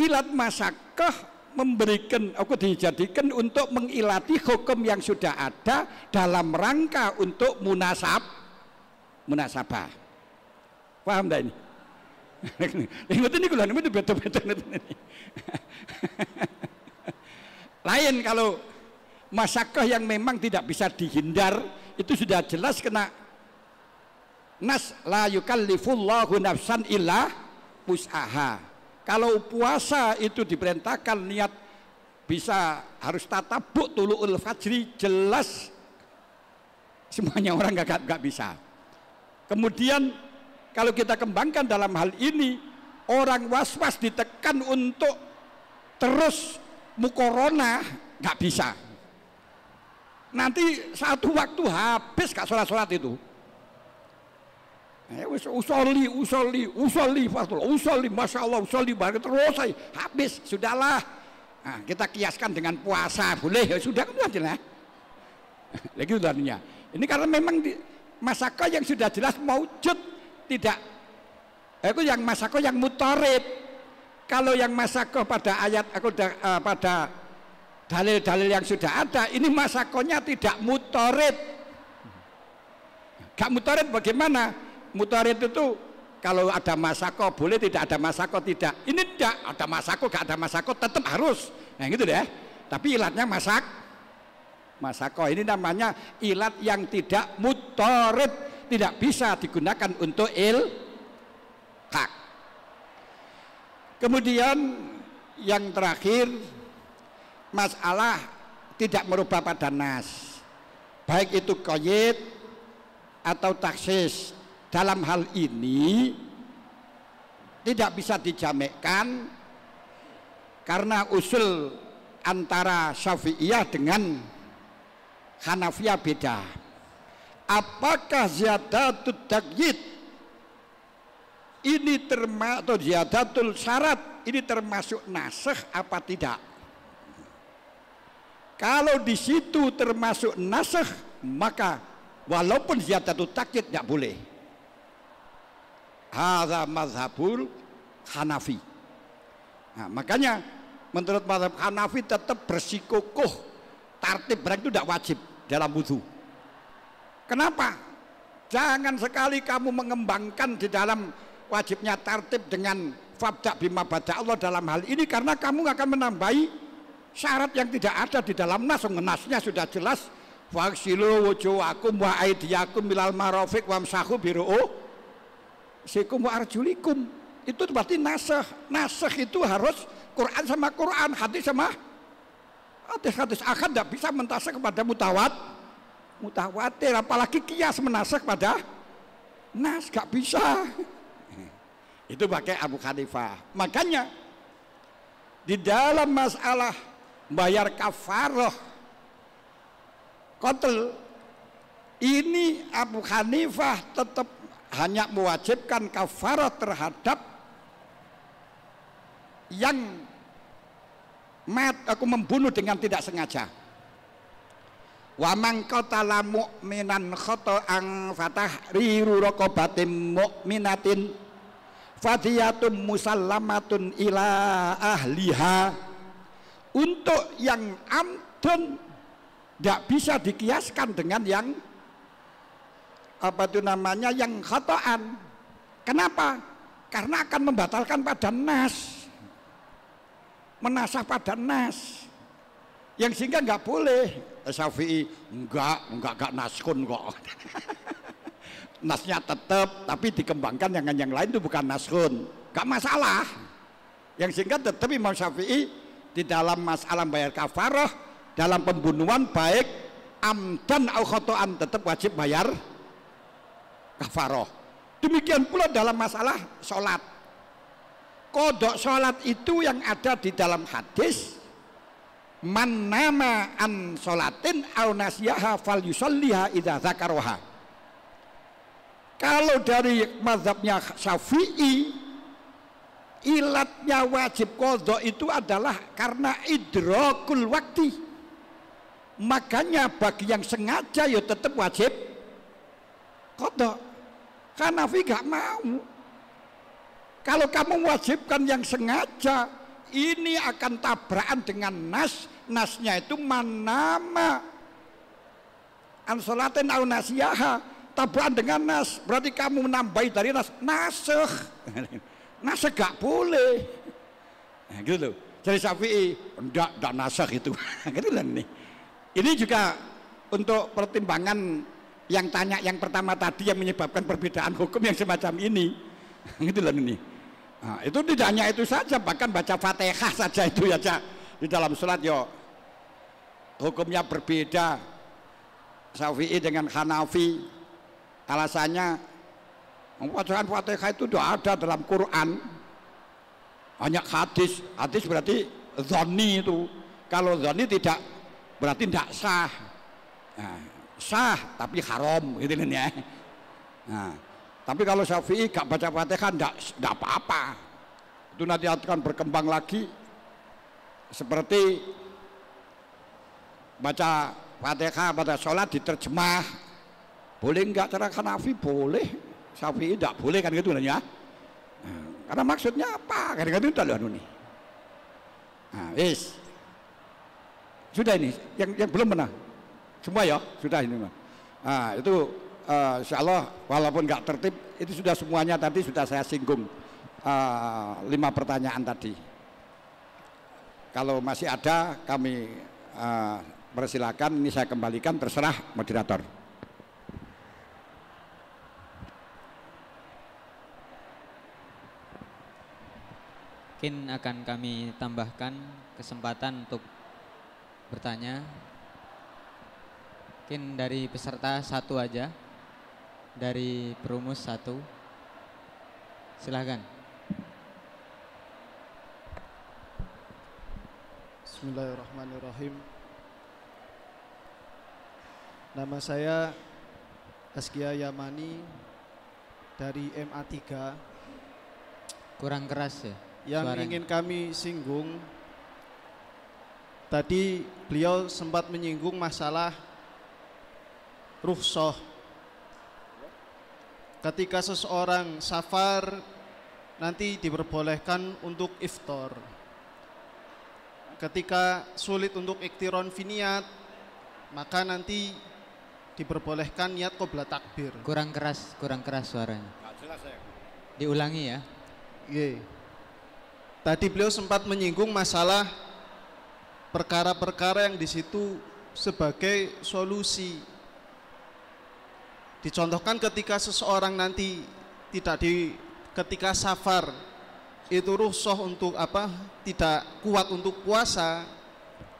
ilat masakoh memberikan aku dijadikan untuk mengilati hukum yang sudah ada dalam rangka untuk munasab munasabah. Paham tidak ini? Ingat ini kuliah ini betul beda Lain kalau masakoh yang memang tidak bisa dihindar itu sudah jelas kena nas la yukallifullahu nafsan illa usaha kalau puasa itu diperintahkan niat bisa harus tatabuk tulu'ul fajri jelas semuanya orang gak, nggak bisa kemudian kalau kita kembangkan dalam hal ini orang was-was ditekan untuk terus mukorona gak bisa nanti satu waktu habis kak sholat-sholat itu. Eh, usolli, usolli, usolli, fatul, usolli, masya Allah, usolli, baru terus saya habis, sudahlah. Nah, kita kiaskan dengan puasa, boleh ya sudah kan aja ya? lah. Lagi artinya. Ini karena memang di, masako yang sudah jelas maujud tidak eh, itu yang masako yang mutarib. Kalau yang masako pada ayat aku da, uh, pada dalil-dalil yang sudah ada ini masakonya tidak mutorit gak mutorit bagaimana mutorit itu kalau ada masako boleh tidak ada masako tidak ini tidak ada masako gak ada masako tetap harus nah gitu deh tapi ilatnya masak masako ini namanya ilat yang tidak mutorit tidak bisa digunakan untuk il kak kemudian yang terakhir masalah tidak merubah pada nas baik itu koyit atau taksis dalam hal ini tidak bisa dijamekkan karena usul antara Syafi'iyah dengan Hanafiyah beda apakah ziyadatul takyid ini termasuk ziyadatul syarat ini termasuk nasah apa tidak kalau di situ termasuk nasakh, maka walaupun itu takkid tidak boleh. Hadza mazhabul Hanafi. Nah, makanya menurut mazhab Hanafi tetap bersikukuh tartib berarti itu tidak wajib dalam wudhu. Kenapa? Jangan sekali kamu mengembangkan di dalam wajibnya tartib dengan fabda bima baca Allah dalam hal ini karena kamu akan menambahi Syarat yang tidak ada di dalam nas, nasnya sudah jelas. Faksilu wujuhakum wa aidiyakum milal marofik wamsahu biru'u sikum wa arjulikum. Itu berarti nasah. Nasah itu harus Quran sama Quran, hadis sama hadis-hadis akan tidak bisa mentasah kepada mutawat mutawatir apalagi kias menasah kepada nas gak bisa itu pakai Abu Hanifah makanya di dalam masalah bayar kafaroh kotel ini Abu Hanifah tetap hanya mewajibkan kafaroh terhadap yang mat aku membunuh dengan tidak sengaja wa man qatala mu'minan khata'an fatahriru raqabatin mu'minatin fadiyatun musallamatun ila ahliha untuk yang amdon tidak bisa dikiaskan dengan yang apa itu namanya yang khatoan kenapa? karena akan membatalkan pada nas menasah pada nas yang sehingga nggak boleh eh, Syafi'i enggak enggak enggak naskun kok nasnya tetap tapi dikembangkan dengan yang lain itu bukan naskun enggak masalah yang sehingga tetapi Imam Syafi'i di dalam masalah bayar kafarah dalam pembunuhan baik amdan au khotoan tetap wajib bayar kafarah demikian pula dalam masalah sholat kodok sholat itu yang ada di dalam hadis man nama an sholatin au nasiyaha fal yusalliha idha zakaroha kalau dari mazhabnya syafi'i ilatnya wajib kodo itu adalah karena idrokul waktu makanya bagi yang sengaja ya tetap wajib karena Nabi gak mau kalau kamu wajibkan yang sengaja ini akan tabrakan dengan nas nasnya itu manama ansolaten au nasiyaha tabrakan dengan nas berarti kamu menambahi dari nas nasuh Nasek gak boleh. Nah, gitu loh. Jadi Syafi'i, enggak, enggak nasek itu. gitu loh nih. Ini juga untuk pertimbangan yang tanya yang pertama tadi yang menyebabkan perbedaan hukum yang semacam ini. gitu loh nih Nah, itu tidak hanya itu saja, bahkan baca fatihah saja itu ya cak di dalam sholat yo hukumnya berbeda Syafi'i dengan Hanafi alasannya Membacakan Fatihah itu sudah ada dalam Quran. banyak hadis, hadis berarti zoni itu. Kalau zoni tidak berarti tidak sah. Nah, sah tapi haram gitu kan ya. Nah, tapi kalau Syafi'i gak baca Fatihah tidak apa-apa. Itu nanti akan berkembang lagi seperti baca Fatihah pada sholat diterjemah. Boleh enggak cara Hanafi? Boleh. Syafi'i tidak boleh kan gitu nanya. Nah, karena maksudnya apa? Karena itu tidak loh ini. Anu nah, yes. Sudah ini, yang yang belum pernah. Semua ya, sudah ini. mah. Nah, itu uh, eh, insya Allah walaupun nggak tertib, itu sudah semuanya tadi sudah saya singgung. Uh, lima pertanyaan tadi. Kalau masih ada, kami uh, persilakan. Ini saya kembalikan, terserah moderator. mungkin akan kami tambahkan kesempatan untuk bertanya. Mungkin dari peserta satu aja, dari perumus satu. Silahkan. Bismillahirrahmanirrahim. Nama saya Askia Yamani dari MA3. Kurang keras ya? yang Suaranya. ingin kami singgung tadi beliau sempat menyinggung masalah ruhsoh ketika seseorang safar nanti diperbolehkan untuk iftor. ketika sulit untuk iktiron finiat maka nanti diperbolehkan niat qobla takbir kurang keras kurang keras suaranya diulangi ya yeah. Tadi beliau sempat menyinggung masalah perkara-perkara yang di situ sebagai solusi. Dicontohkan ketika seseorang nanti tidak di ketika safar itu rusuh untuk apa tidak kuat untuk puasa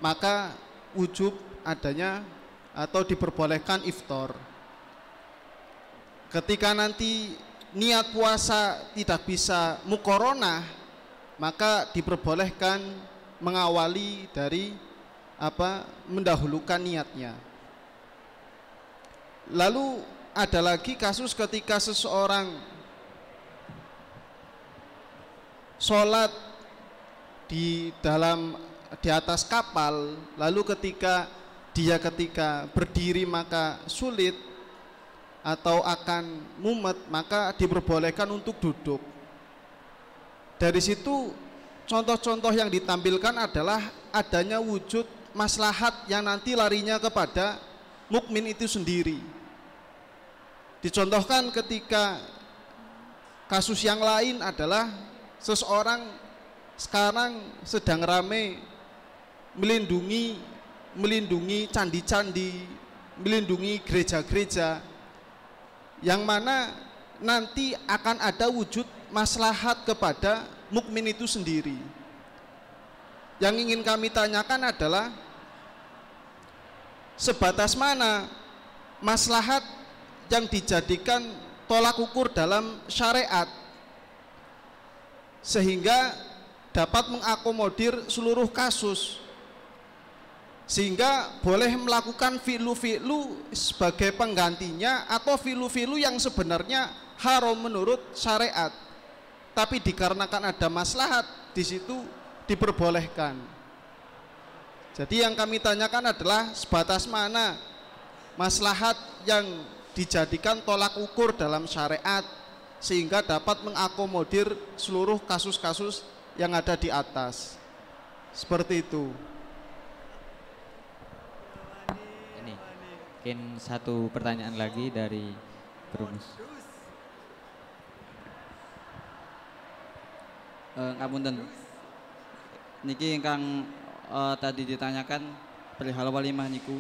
maka wujud adanya atau diperbolehkan iftar ketika nanti niat puasa tidak bisa mukorona maka diperbolehkan mengawali dari apa mendahulukan niatnya. Lalu ada lagi kasus ketika seseorang sholat di dalam di atas kapal, lalu ketika dia ketika berdiri maka sulit atau akan mumet maka diperbolehkan untuk duduk dari situ contoh-contoh yang ditampilkan adalah adanya wujud maslahat yang nanti larinya kepada mukmin itu sendiri. Dicontohkan ketika kasus yang lain adalah seseorang sekarang sedang rame melindungi melindungi candi-candi, melindungi gereja-gereja yang mana nanti akan ada wujud maslahat kepada mukmin itu sendiri. Yang ingin kami tanyakan adalah sebatas mana maslahat yang dijadikan tolak ukur dalam syariat sehingga dapat mengakomodir seluruh kasus sehingga boleh melakukan filu-filu sebagai penggantinya atau filu-filu yang sebenarnya haram menurut syariat tapi dikarenakan ada maslahat di situ diperbolehkan. Jadi yang kami tanyakan adalah sebatas mana maslahat yang dijadikan tolak ukur dalam syariat sehingga dapat mengakomodir seluruh kasus-kasus yang ada di atas. Seperti itu. Ini mungkin satu pertanyaan lagi dari Brumus. Uh, eh, ngapunten. Niki ingkang uh, tadi ditanyakan perihal walimah niku.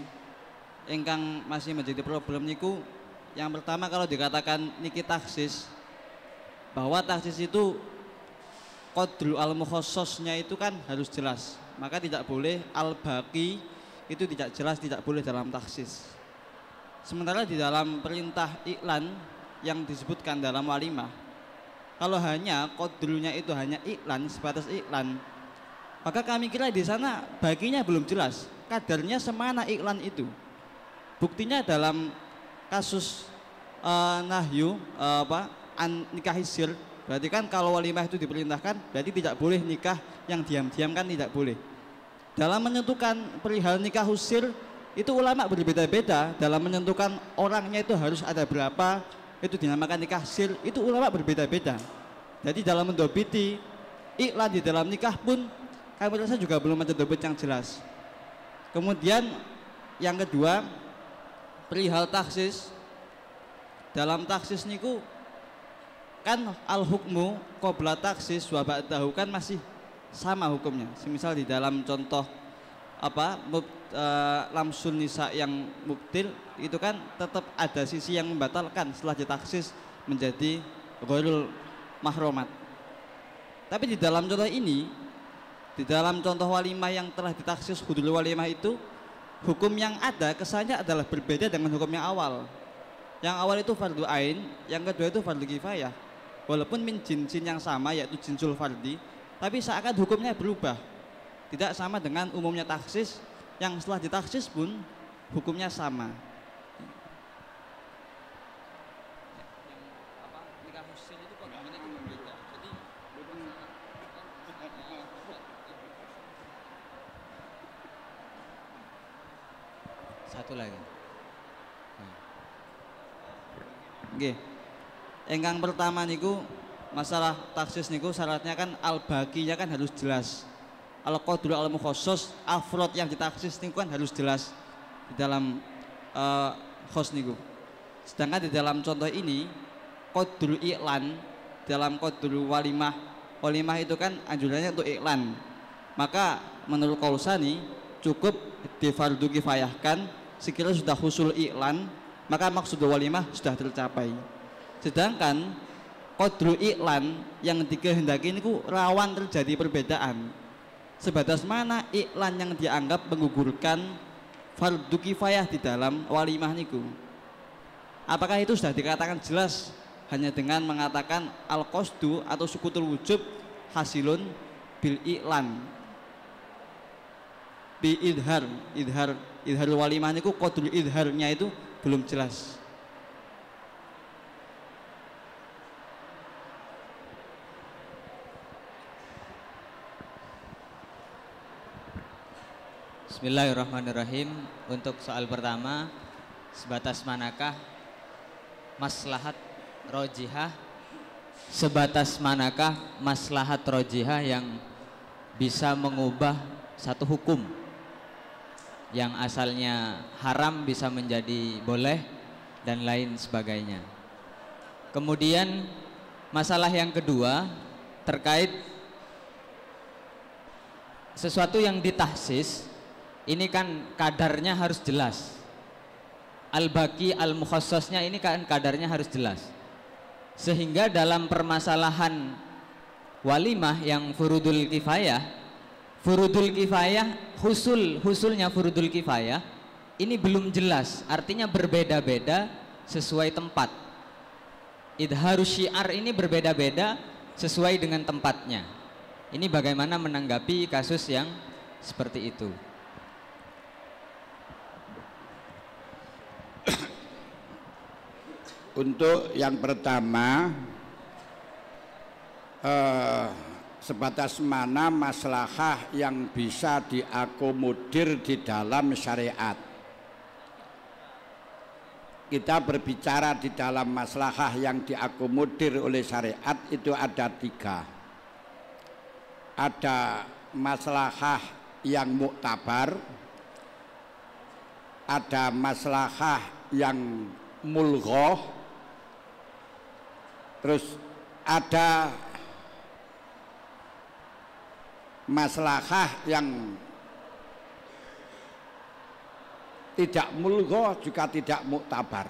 Ingkang masih menjadi problem niku yang pertama kalau dikatakan niki taksis bahwa taksis itu kodru al mukhososnya itu kan harus jelas maka tidak boleh al baki itu tidak jelas tidak boleh dalam taksis sementara di dalam perintah iklan yang disebutkan dalam walimah kalau hanya kodulnya itu hanya iklan, sebatas iklan, maka kami kira di sana baginya belum jelas kadarnya semana iklan itu. Buktinya dalam kasus uh, nahyu uh, apa an, nikah hisir, berarti kan kalau walimah itu diperintahkan berarti tidak boleh nikah yang diam-diam kan tidak boleh. Dalam menyentuhkan perihal nikah husir itu ulama berbeda-beda dalam menyentuhkan orangnya itu harus ada berapa, itu dinamakan nikah sil itu ulama berbeda-beda jadi dalam mendobiti iklan di dalam nikah pun kami rasa juga belum ada dobit yang jelas kemudian yang kedua perihal taksis dalam taksis niku kan al hukmu qabla taksis wa ba'dahu kan masih sama hukumnya Misal di dalam contoh apa mub, e, lamsun nisa yang mubtil itu kan tetap ada sisi yang membatalkan setelah ditaksis menjadi ghairul mahromat. Tapi di dalam contoh ini, di dalam contoh walimah yang telah ditaksis hudul walimah itu, hukum yang ada kesannya adalah berbeda dengan hukum yang awal. Yang awal itu fardu ain, yang kedua itu fardu kifayah. Walaupun min jin-jin yang sama yaitu jinsul fardi, tapi seakan hukumnya berubah. Tidak sama dengan umumnya taksis yang setelah ditaksis pun hukumnya sama. satu lagi. Oke, Engkang pertama niku masalah taksis niku syaratnya kan al ya kan harus jelas. Kalau kau dulu al mukhassas afrod yang ditaksis niku kan harus jelas di dalam uh, eh, khos niku. Sedangkan di dalam contoh ini kau dulu iklan dalam kau dulu walimah walimah itu kan anjurannya untuk iklan. Maka menurut Kausani cukup difardu kifayahkan sekiranya sudah husul iklan maka maksud walimah sudah tercapai sedangkan kodru iklan yang dikehendaki ini ku rawan terjadi perbedaan sebatas mana iklan yang dianggap menggugurkan fardu kifayah di dalam walimah niku apakah itu sudah dikatakan jelas hanya dengan mengatakan al kostu atau sukutul wujub hasilun bil iklan bi idhar idhar idhar walimah niku kodul idharnya itu belum jelas Bismillahirrahmanirrahim untuk soal pertama sebatas manakah maslahat rojihah sebatas manakah maslahat rojihah yang bisa mengubah satu hukum yang asalnya haram bisa menjadi boleh dan lain sebagainya. Kemudian masalah yang kedua terkait sesuatu yang ditahsis ini kan kadarnya harus jelas. al baki al-Mukhassasnya ini kan kadarnya harus jelas. Sehingga dalam permasalahan walimah yang furudul kifayah Furudul kifayah, husul, husulnya furudul kifayah ini belum jelas, artinya berbeda-beda sesuai tempat. Idharus syiar ini berbeda-beda sesuai dengan tempatnya. Ini bagaimana menanggapi kasus yang seperti itu. Untuk yang pertama, uh, sebatas mana maslahah yang bisa diakomodir di dalam syariat. Kita berbicara di dalam maslahah yang diakomodir oleh syariat itu ada tiga. Ada maslahah yang muktabar, ada maslahah yang mulghoh, terus ada maslahah yang tidak mulgo juga tidak muktabar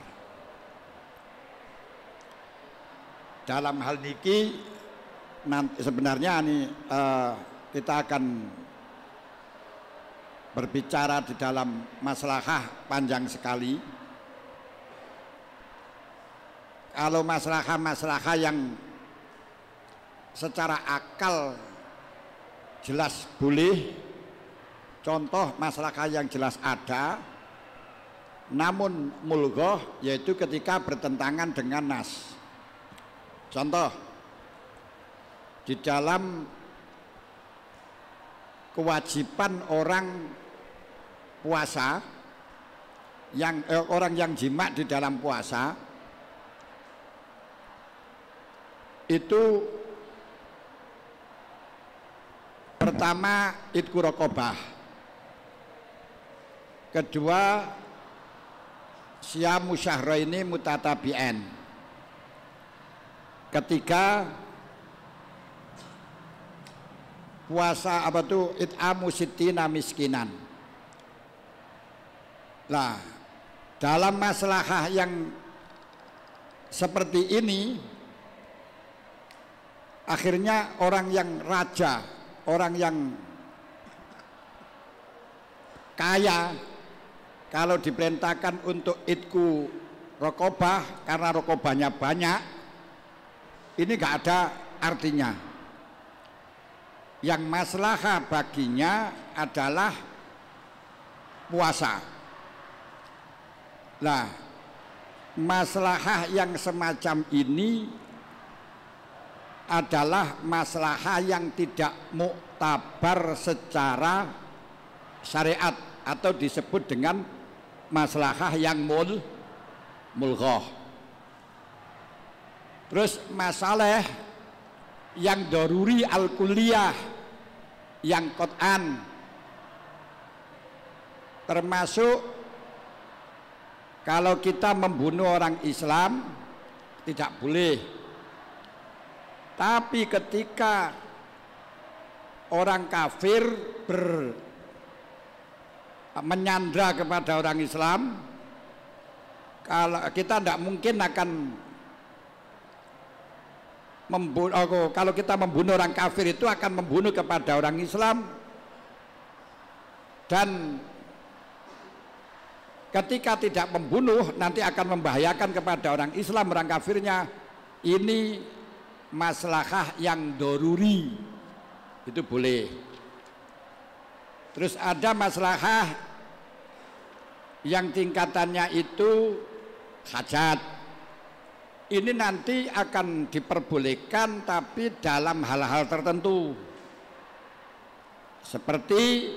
dalam hal niki nanti sebenarnya ini uh, kita akan berbicara di dalam maslahah panjang sekali kalau maslahah-maslahah yang secara akal jelas boleh contoh masyarakat yang jelas ada namun mulgoh yaitu ketika bertentangan dengan nas contoh di dalam kewajiban orang puasa yang eh, orang yang jimat di dalam puasa itu Pertama itku rokobah. Kedua siamu syahro ini mutatabian. Ketiga puasa apa tuh it'amu sitina miskinan. Lah, dalam masalah yang seperti ini akhirnya orang yang raja orang yang kaya kalau diperintahkan untuk itku rokobah karena rokobahnya banyak ini gak ada artinya yang maslahah baginya adalah puasa nah maslahah yang semacam ini adalah maslahah yang tidak muktabar secara syariat atau disebut dengan maslahah yang mul mulghah Terus masalah yang doruri al kuliah yang kotan termasuk kalau kita membunuh orang Islam tidak boleh tapi ketika orang kafir ber eh, menyandra kepada orang Islam, kalau kita tidak mungkin akan membunuh, oh, oh, kalau kita membunuh orang kafir itu akan membunuh kepada orang Islam dan ketika tidak membunuh nanti akan membahayakan kepada orang Islam orang kafirnya ini maslahah yang doruri itu boleh terus ada maslahah yang tingkatannya itu hajat ini nanti akan diperbolehkan tapi dalam hal-hal tertentu seperti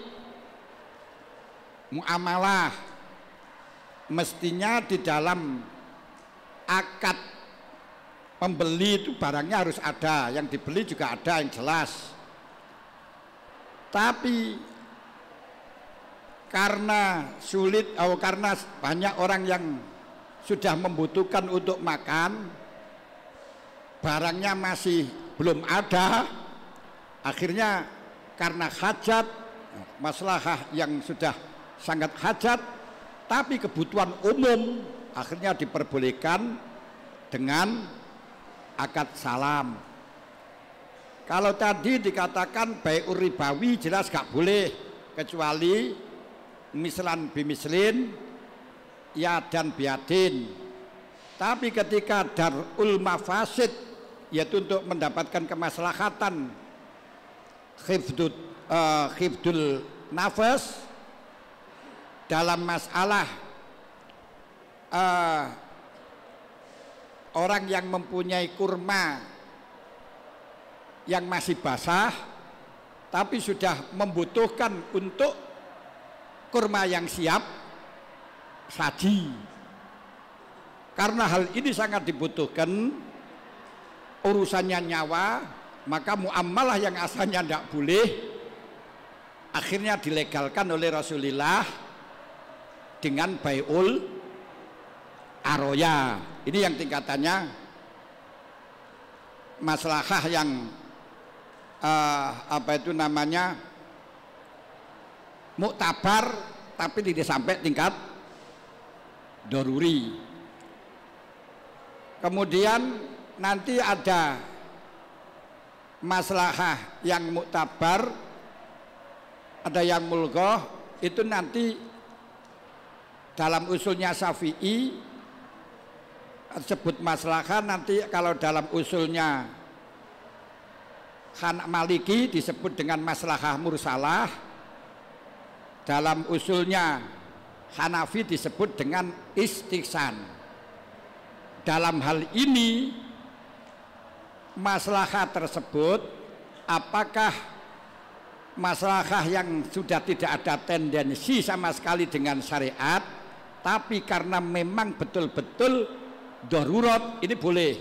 muamalah mestinya di dalam akad pembeli itu barangnya harus ada, yang dibeli juga ada yang jelas. Tapi karena sulit atau oh, karena banyak orang yang sudah membutuhkan untuk makan barangnya masih belum ada akhirnya karena hajat masalah yang sudah sangat hajat tapi kebutuhan umum akhirnya diperbolehkan dengan akad salam. Kalau tadi dikatakan baik uribawi jelas gak boleh kecuali mislan bimislin ya dan biadin. Tapi ketika darul mafasid yaitu untuk mendapatkan kemaslahatan khifdud, uh, khifdul nafas dalam masalah uh, orang yang mempunyai kurma yang masih basah tapi sudah membutuhkan untuk kurma yang siap saji karena hal ini sangat dibutuhkan urusannya nyawa maka muamalah yang asalnya tidak boleh akhirnya dilegalkan oleh Rasulullah dengan bayul aroya ini yang tingkatannya maslahah yang uh, apa itu namanya muktabar tapi tidak sampai tingkat doruri. Kemudian nanti ada maslahah yang muktabar, ada yang mulgoh, itu nanti dalam usulnya Syafi'i sebut maslahah nanti kalau dalam usulnya Khan Maliki disebut dengan maslahah mursalah dalam usulnya Hanafi disebut dengan istiksan dalam hal ini maslahah tersebut apakah maslahah yang sudah tidak ada tendensi sama sekali dengan syariat tapi karena memang betul-betul darurat ini boleh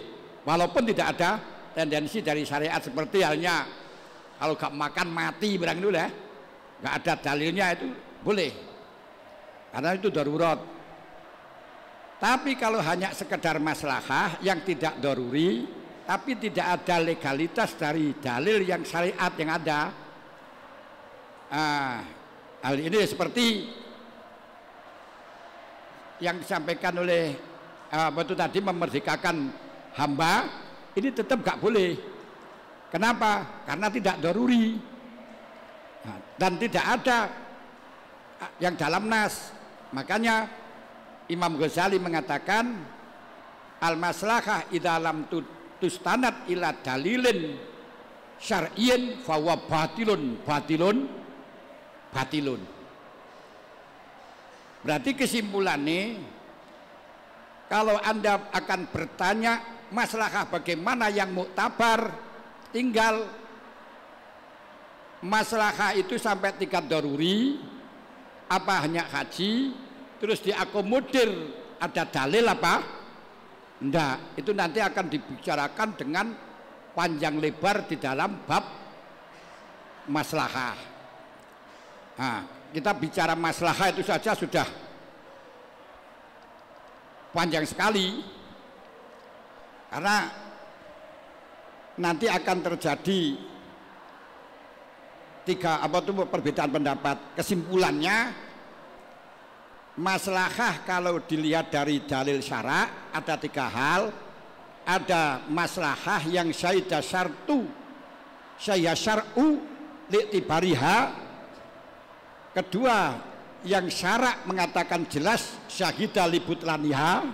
walaupun tidak ada tendensi dari syariat seperti halnya kalau gak makan mati bilang dulu ya nggak ada dalilnya itu boleh karena itu darurat tapi kalau hanya sekedar maslahah yang tidak doruri, tapi tidak ada legalitas dari dalil yang syariat yang ada ah, hal ini seperti yang disampaikan oleh apa ah, itu tadi memerdekakan hamba ini tetap gak boleh. Kenapa? Karena tidak daruri nah, dan tidak ada ah, yang dalam nas. Makanya Imam Ghazali mengatakan al maslahah idalam tustanat ila dalilin syar'iyin fawa batilun batilun batilun. Berarti kesimpulannya kalau Anda akan bertanya masalah bagaimana yang muktabar, tinggal masalah itu sampai tingkat daruri, apa hanya haji, terus diakomodir ada dalil apa? Enggak, itu nanti akan dibicarakan dengan panjang lebar di dalam bab maslahah. Nah, kita bicara maslahah itu saja sudah panjang sekali karena nanti akan terjadi tiga apa itu perbedaan pendapat kesimpulannya maslahah kalau dilihat dari dalil syara ada tiga hal ada maslahah yang saya dasar syartu saya syar'u li'tibariha kedua yang syarak mengatakan jelas syahidah libut laniha.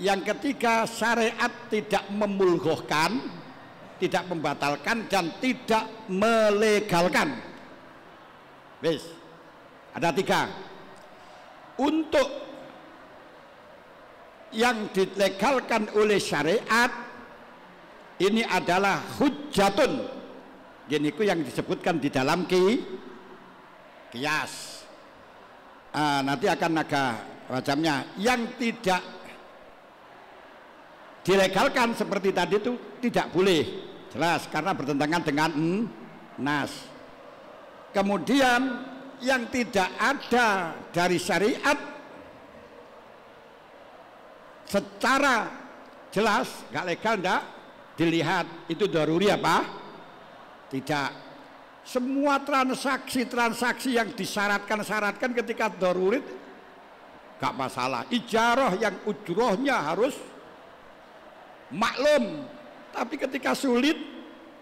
yang ketiga syariat tidak memulgohkan tidak membatalkan dan tidak melegalkan Wis. ada tiga untuk yang dilegalkan oleh syariat ini adalah hujatun ini yang disebutkan di dalam ki kias uh, nanti akan naga macamnya yang tidak dilegalkan seperti tadi itu tidak boleh jelas karena bertentangan dengan mm, nas kemudian yang tidak ada dari syariat secara jelas nggak legal enggak dilihat itu daruri apa tidak semua transaksi-transaksi yang disyaratkan-syaratkan ketika darurat gak masalah Ijaroh yang ujrohnya harus maklum tapi ketika sulit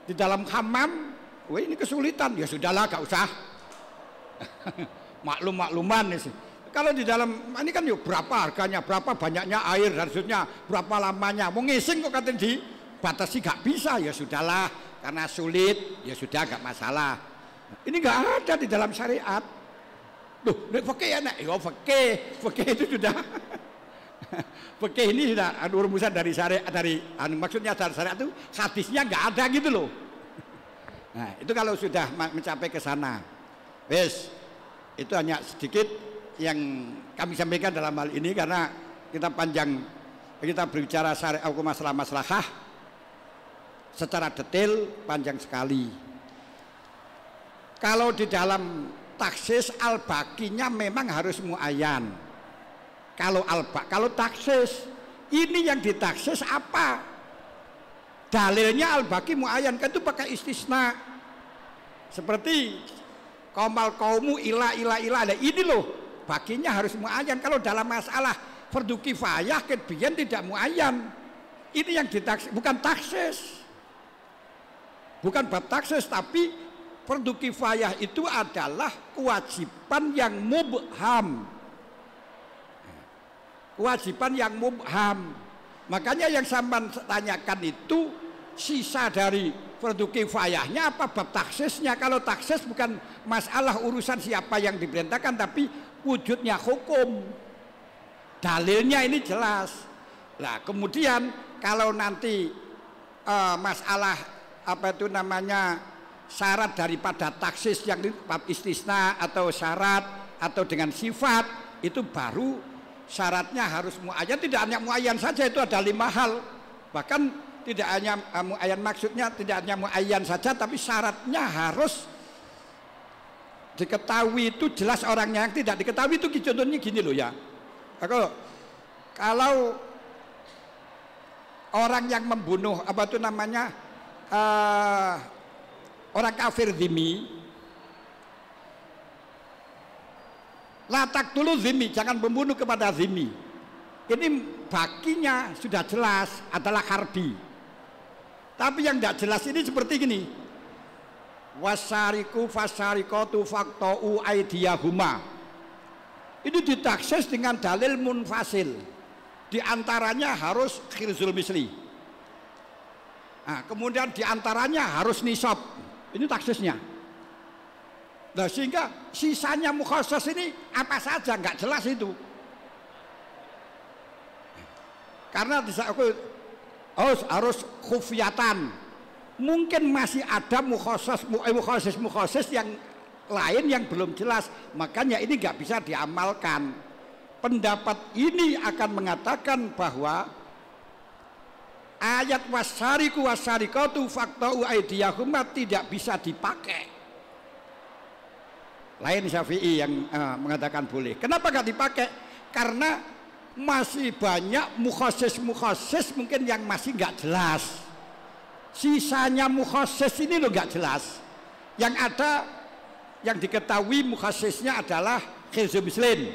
di dalam hamam wah ini kesulitan ya sudahlah gak usah maklum makluman nih sih kalau di dalam nah, ini kan yuk berapa harganya berapa banyaknya air dan seterusnya berapa lamanya mau ngising kok katanya batasi gak bisa ya sudahlah karena sulit ya sudah agak masalah ini nggak ada di dalam syariat Duh, nek fakih ya, enak. Ya fakih, fakih itu sudah fakih ini sudah anu, rumusan dari syariat dari anu, maksudnya dari syariat itu hadisnya nggak ada gitu loh. Nah, itu kalau sudah mencapai ke sana. Wes, itu hanya sedikit yang kami sampaikan dalam hal ini karena kita panjang kita berbicara syariat hukum masalah masalah secara detail panjang sekali. Kalau di dalam taksis al-bakinya memang harus muayan. Kalau al-bak, kalau taksis ini yang ditaksis apa? Dalilnya al-baki muayan kan itu pakai istisna. Seperti komal kaumu ila ila ila ada ini loh bakinya harus muayan kalau dalam masalah fardu kifayah kebian tidak muayan ini yang ditaksis bukan taksis Bukan bab tapi fardu kifayah itu adalah kewajiban yang mubham. Kewajiban yang mubham. Makanya yang sampan tanyakan itu sisa dari fardu kifayahnya apa bab Kalau taksis bukan masalah urusan siapa yang diperintahkan tapi wujudnya hukum. Dalilnya ini jelas. Nah, kemudian kalau nanti eh, masalah apa itu namanya syarat daripada taksis yang bab istisna atau syarat atau dengan sifat itu baru syaratnya harus muayyan tidak hanya muayyan saja itu ada lima hal bahkan tidak hanya uh, muayyan maksudnya tidak hanya muayyan saja tapi syaratnya harus diketahui itu jelas orangnya yang tidak diketahui itu contohnya gini loh ya aku kalau orang yang membunuh apa itu namanya Eh, orang kafir zimi latak dulu zimi jangan membunuh kepada zimi ini bakinya sudah jelas adalah harbi tapi yang tidak jelas ini seperti gini wasariku fasarikotu faktou aidiyahuma ini ditakses dengan dalil munfasil diantaranya harus khirzul misli Nah, kemudian diantaranya harus nisab. Ini taksisnya. Nah, sehingga sisanya mukhasas ini apa saja nggak jelas itu. Karena bisa aku harus harus khufyatan. Mungkin masih ada mukhasas eh, mukhasas mukhasas yang lain yang belum jelas. Makanya ini nggak bisa diamalkan. Pendapat ini akan mengatakan bahwa ayat wasariku wasarikatu fakta uaidiyahumat tidak bisa dipakai lain Syafi'i yang uh, mengatakan boleh kenapa gak dipakai karena masih banyak mukhasis-mukhasis mungkin yang masih nggak jelas sisanya mukhasis ini lo nggak jelas yang ada yang diketahui mukhasisnya adalah khilzu islin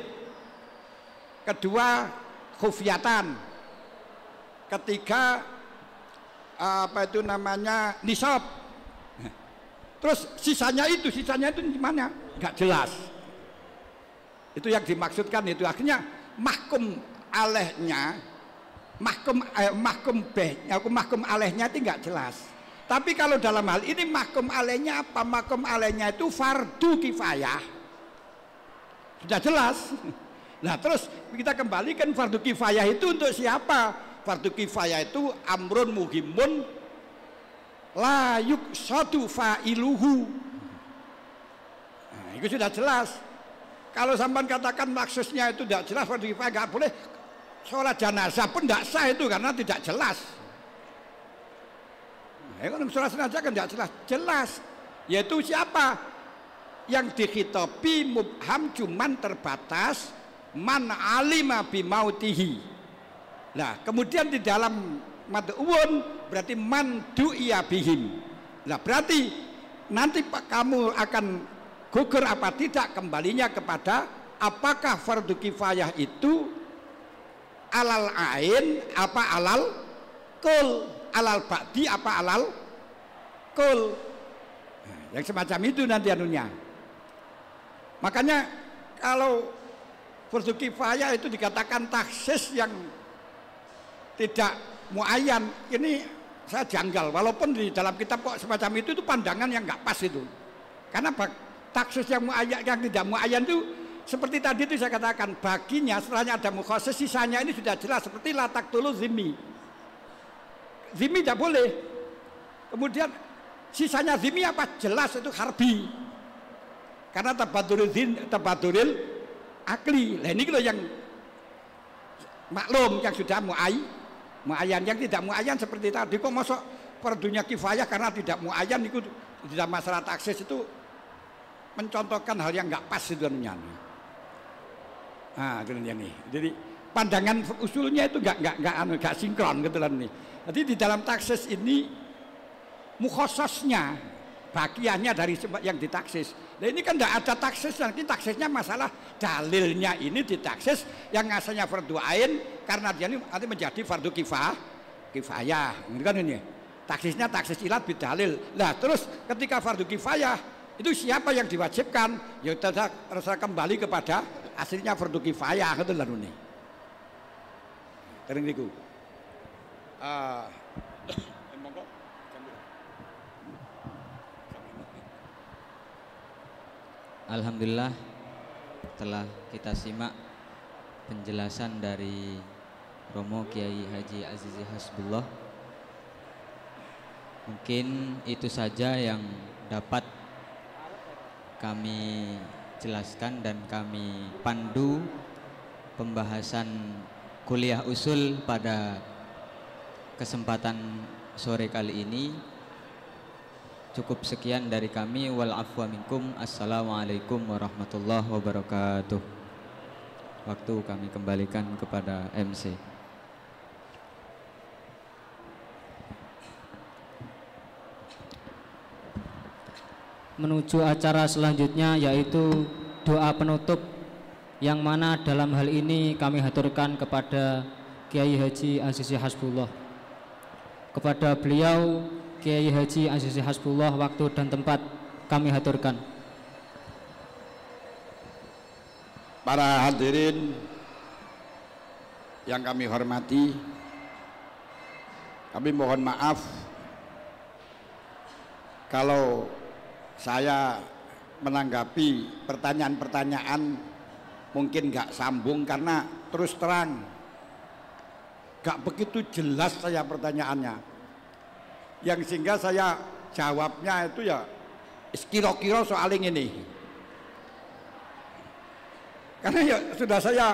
kedua khufiatan ketiga apa itu namanya nisab terus sisanya itu sisanya itu gimana nggak jelas itu yang dimaksudkan itu akhirnya mahkum alehnya mahkum eh, mahkum behnya eh, mahkum alehnya itu nggak jelas tapi kalau dalam hal ini mahkum alehnya apa mahkum alehnya itu fardu kifayah sudah jelas nah terus kita kembalikan fardu kifayah itu untuk siapa fardu kifayah itu amrun muhimun layuk satu fa'iluhu nah, itu sudah jelas kalau sampan katakan maksudnya itu tidak jelas fardu kifayah nggak boleh sholat jenazah pun tidak sah itu karena tidak jelas nah, kalau sholat jenazah kan tidak jelas jelas yaitu siapa yang dikhitopi mubham cuman terbatas man alima bimautihi Nah, kemudian di dalam uwun berarti mandu ia bihim. Nah, berarti nanti Pak kamu akan gugur apa tidak kembalinya kepada apakah fardu kifayah itu alal ain apa alal kul alal bakti apa alal kul nah, yang semacam itu nanti anunya makanya kalau fardu kifayah itu dikatakan taksis yang tidak muayan. Ini saya janggal. Walaupun di dalam kitab kok semacam itu itu pandangan yang nggak pas itu. Karena taksus yang muayan yang tidak muayan itu seperti tadi itu saya katakan baginya setelahnya ada mukhasis sisanya ini sudah jelas seperti latak tulu zimi zimi tidak boleh kemudian sisanya zimi apa jelas itu harbi karena tabaduril zin tabaduril akli nah ini kalau yang maklum yang sudah muai muayan yang tidak muayan seperti tadi kok masuk perdunya kifayah karena tidak muayan itu tidak masalah taksis itu mencontohkan hal yang nggak pas itu nyanyi. Ah, nih. Jadi pandangan usulnya itu nggak nggak nggak anu nggak sinkron gitu kan, nih. Jadi di dalam taksis ini mukhososnya bagiannya dari yang ditaksis Nah ini kan tidak ada taksis, nanti taksisnya masalah dalilnya ini ditaksis yang asalnya fardu ain karena dia ini nanti menjadi fardu kifah, kifayah. Ini gitu kan ini. Taksisnya taksis ilat bidalil. lah terus ketika fardu kifayah itu siapa yang diwajibkan? Ya terserah kembali kepada aslinya fardu kifayah itu lalu ini Kering niku. Gitu. Uh, ah, Alhamdulillah telah kita simak penjelasan dari Romo Kiai Haji Azizi Hasbullah. Mungkin itu saja yang dapat kami jelaskan dan kami pandu pembahasan kuliah usul pada kesempatan sore kali ini. Cukup sekian dari kami wal afwa minkum. Assalamualaikum warahmatullahi wabarakatuh. Waktu kami kembalikan kepada MC. Menuju acara selanjutnya yaitu doa penutup yang mana dalam hal ini kami haturkan kepada Kiai Haji Azizi Hasbullah. Kepada beliau Kiai Haji Azizi Hasbullah waktu dan tempat kami haturkan para hadirin yang kami hormati kami mohon maaf kalau saya menanggapi pertanyaan-pertanyaan mungkin gak sambung karena terus terang gak begitu jelas saya pertanyaannya yang sehingga saya jawabnya itu ya kira-kira soal ini karena ya sudah saya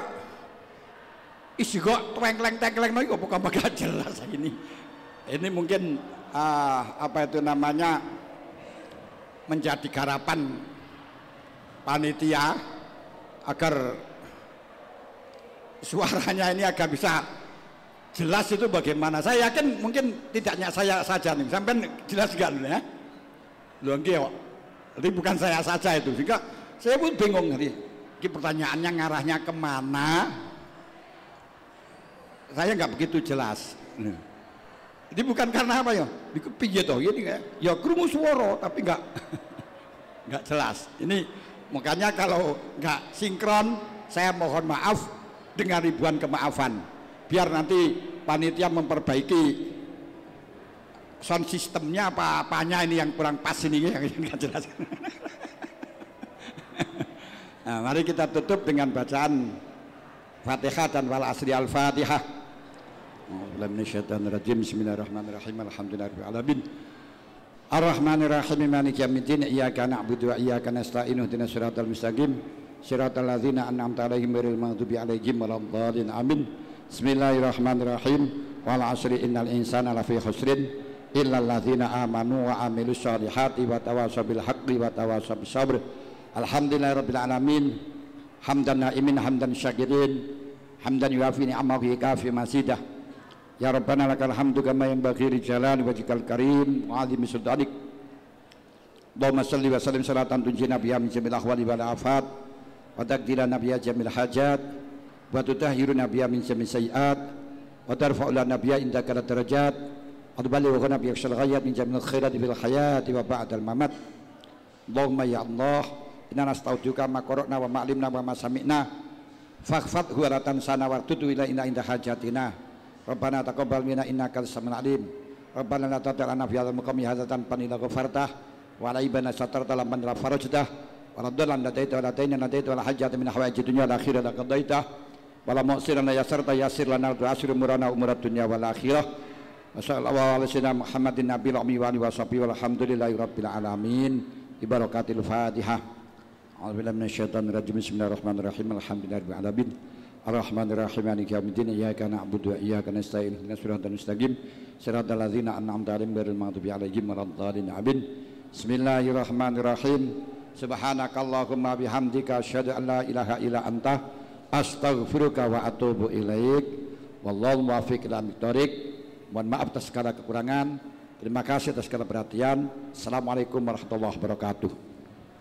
isi kok tengkleng tengkleng lagi kok bukan jelas ini ini mungkin uh, apa itu namanya menjadi garapan panitia agar suaranya ini agak bisa jelas itu bagaimana saya yakin mungkin tidaknya saya saja nih sampai jelas gak ya lu kok jadi bukan saya saja itu sehingga saya pun bingung ini pertanyaannya ngarahnya kemana saya nggak begitu jelas Ini bukan karena apa ya dikepijat toh ini ya ya kerumus suara tapi nggak nggak jelas ini makanya kalau nggak sinkron saya mohon maaf dengan ribuan kemaafan biar nanti panitia memperbaiki sound sistemnya apa apanya ini yang kurang pas ini yang nggak jelas. nah, mari kita tutup dengan bacaan Fatihah dan wal asri al-Fatihah. Bismillahirrahmanirrahim. Bismillahirrahmanirrahim. Alhamdulillahirabbil Ar-Rahmanirrahim Maliki yaumiddin iyyaka na'budu wa iyyaka nasta'in ihdinas siratal mustaqim siratal ladzina an'amta 'alaihim ghairil maghdubi 'alaihim waladdallin amin Bismillahirrahmanirrahim. Wal asri innal insana lafi khusrin illa alladzina amanu wa amilus shalihati wa tawassaw bil haqqi wa tawassaw bis sabr. rabbil alamin. Hamdan naimin hamdan syakirin. Hamdan yuafi ni'amahu kafi masidah. Ya Rabbana lakal hamdu kama yanbaghi li jalali jikal karim wa 'azimi sultanik. Allahumma salli wa sallim salatan tunji nabiya min jamil ahwali wal afat wa takdila nabiya jamil hajat wa tutahhiru nabiyya min jami sayyi'at wa tarfa'u lan nabiyya inda kana darajat wa tuballighu nabiyya syal ghaib min jami khairat fil hayati wa ba'dal mamat Allahumma ya Allah inna nastauduka ma qara'na wa ma'limna wa ma sami'na faghfat huwa ratan sana wa tutu ila inna inda hajatina Rabbana taqabbal minna innaka samiul alim Rabbana la tadarana fi hadzal maqami hadzatan panila ghafartah wa la ibana satarta lamman la farajtah ورد لنا ديت ولا دين نديت ولا حجة من حوائج الدنيا الأخيرة لقضيته wala mu'sir lana ta yasir lana wa asir umurana umurat dunya wal akhirah ala muhammadin Nabi ummi wa alihi washabihi walhamdulillahi rabbil alamin ibarakatil fatihah a'udzu billahi minasy rajim bismillahirrahmanirrahim alhamdulillahi rabbil alamin Ar-Rahmanir-Rahim Maliki yaumiddin iyyaka na'budu wa ihdinas siratal mustaqim siratal ladzina an'amta 'alaihim ghairil maghdubi 'alaihim waladdallin amin Bismillahirrahmanirrahim Subhanakallahumma bihamdika asyhadu an la ilaha illa anta astaghfiruka wa atubu ilaik wallahu muwafiq ila mithariq mohon maaf atas segala kekurangan terima kasih atas segala perhatian assalamualaikum warahmatullahi wabarakatuh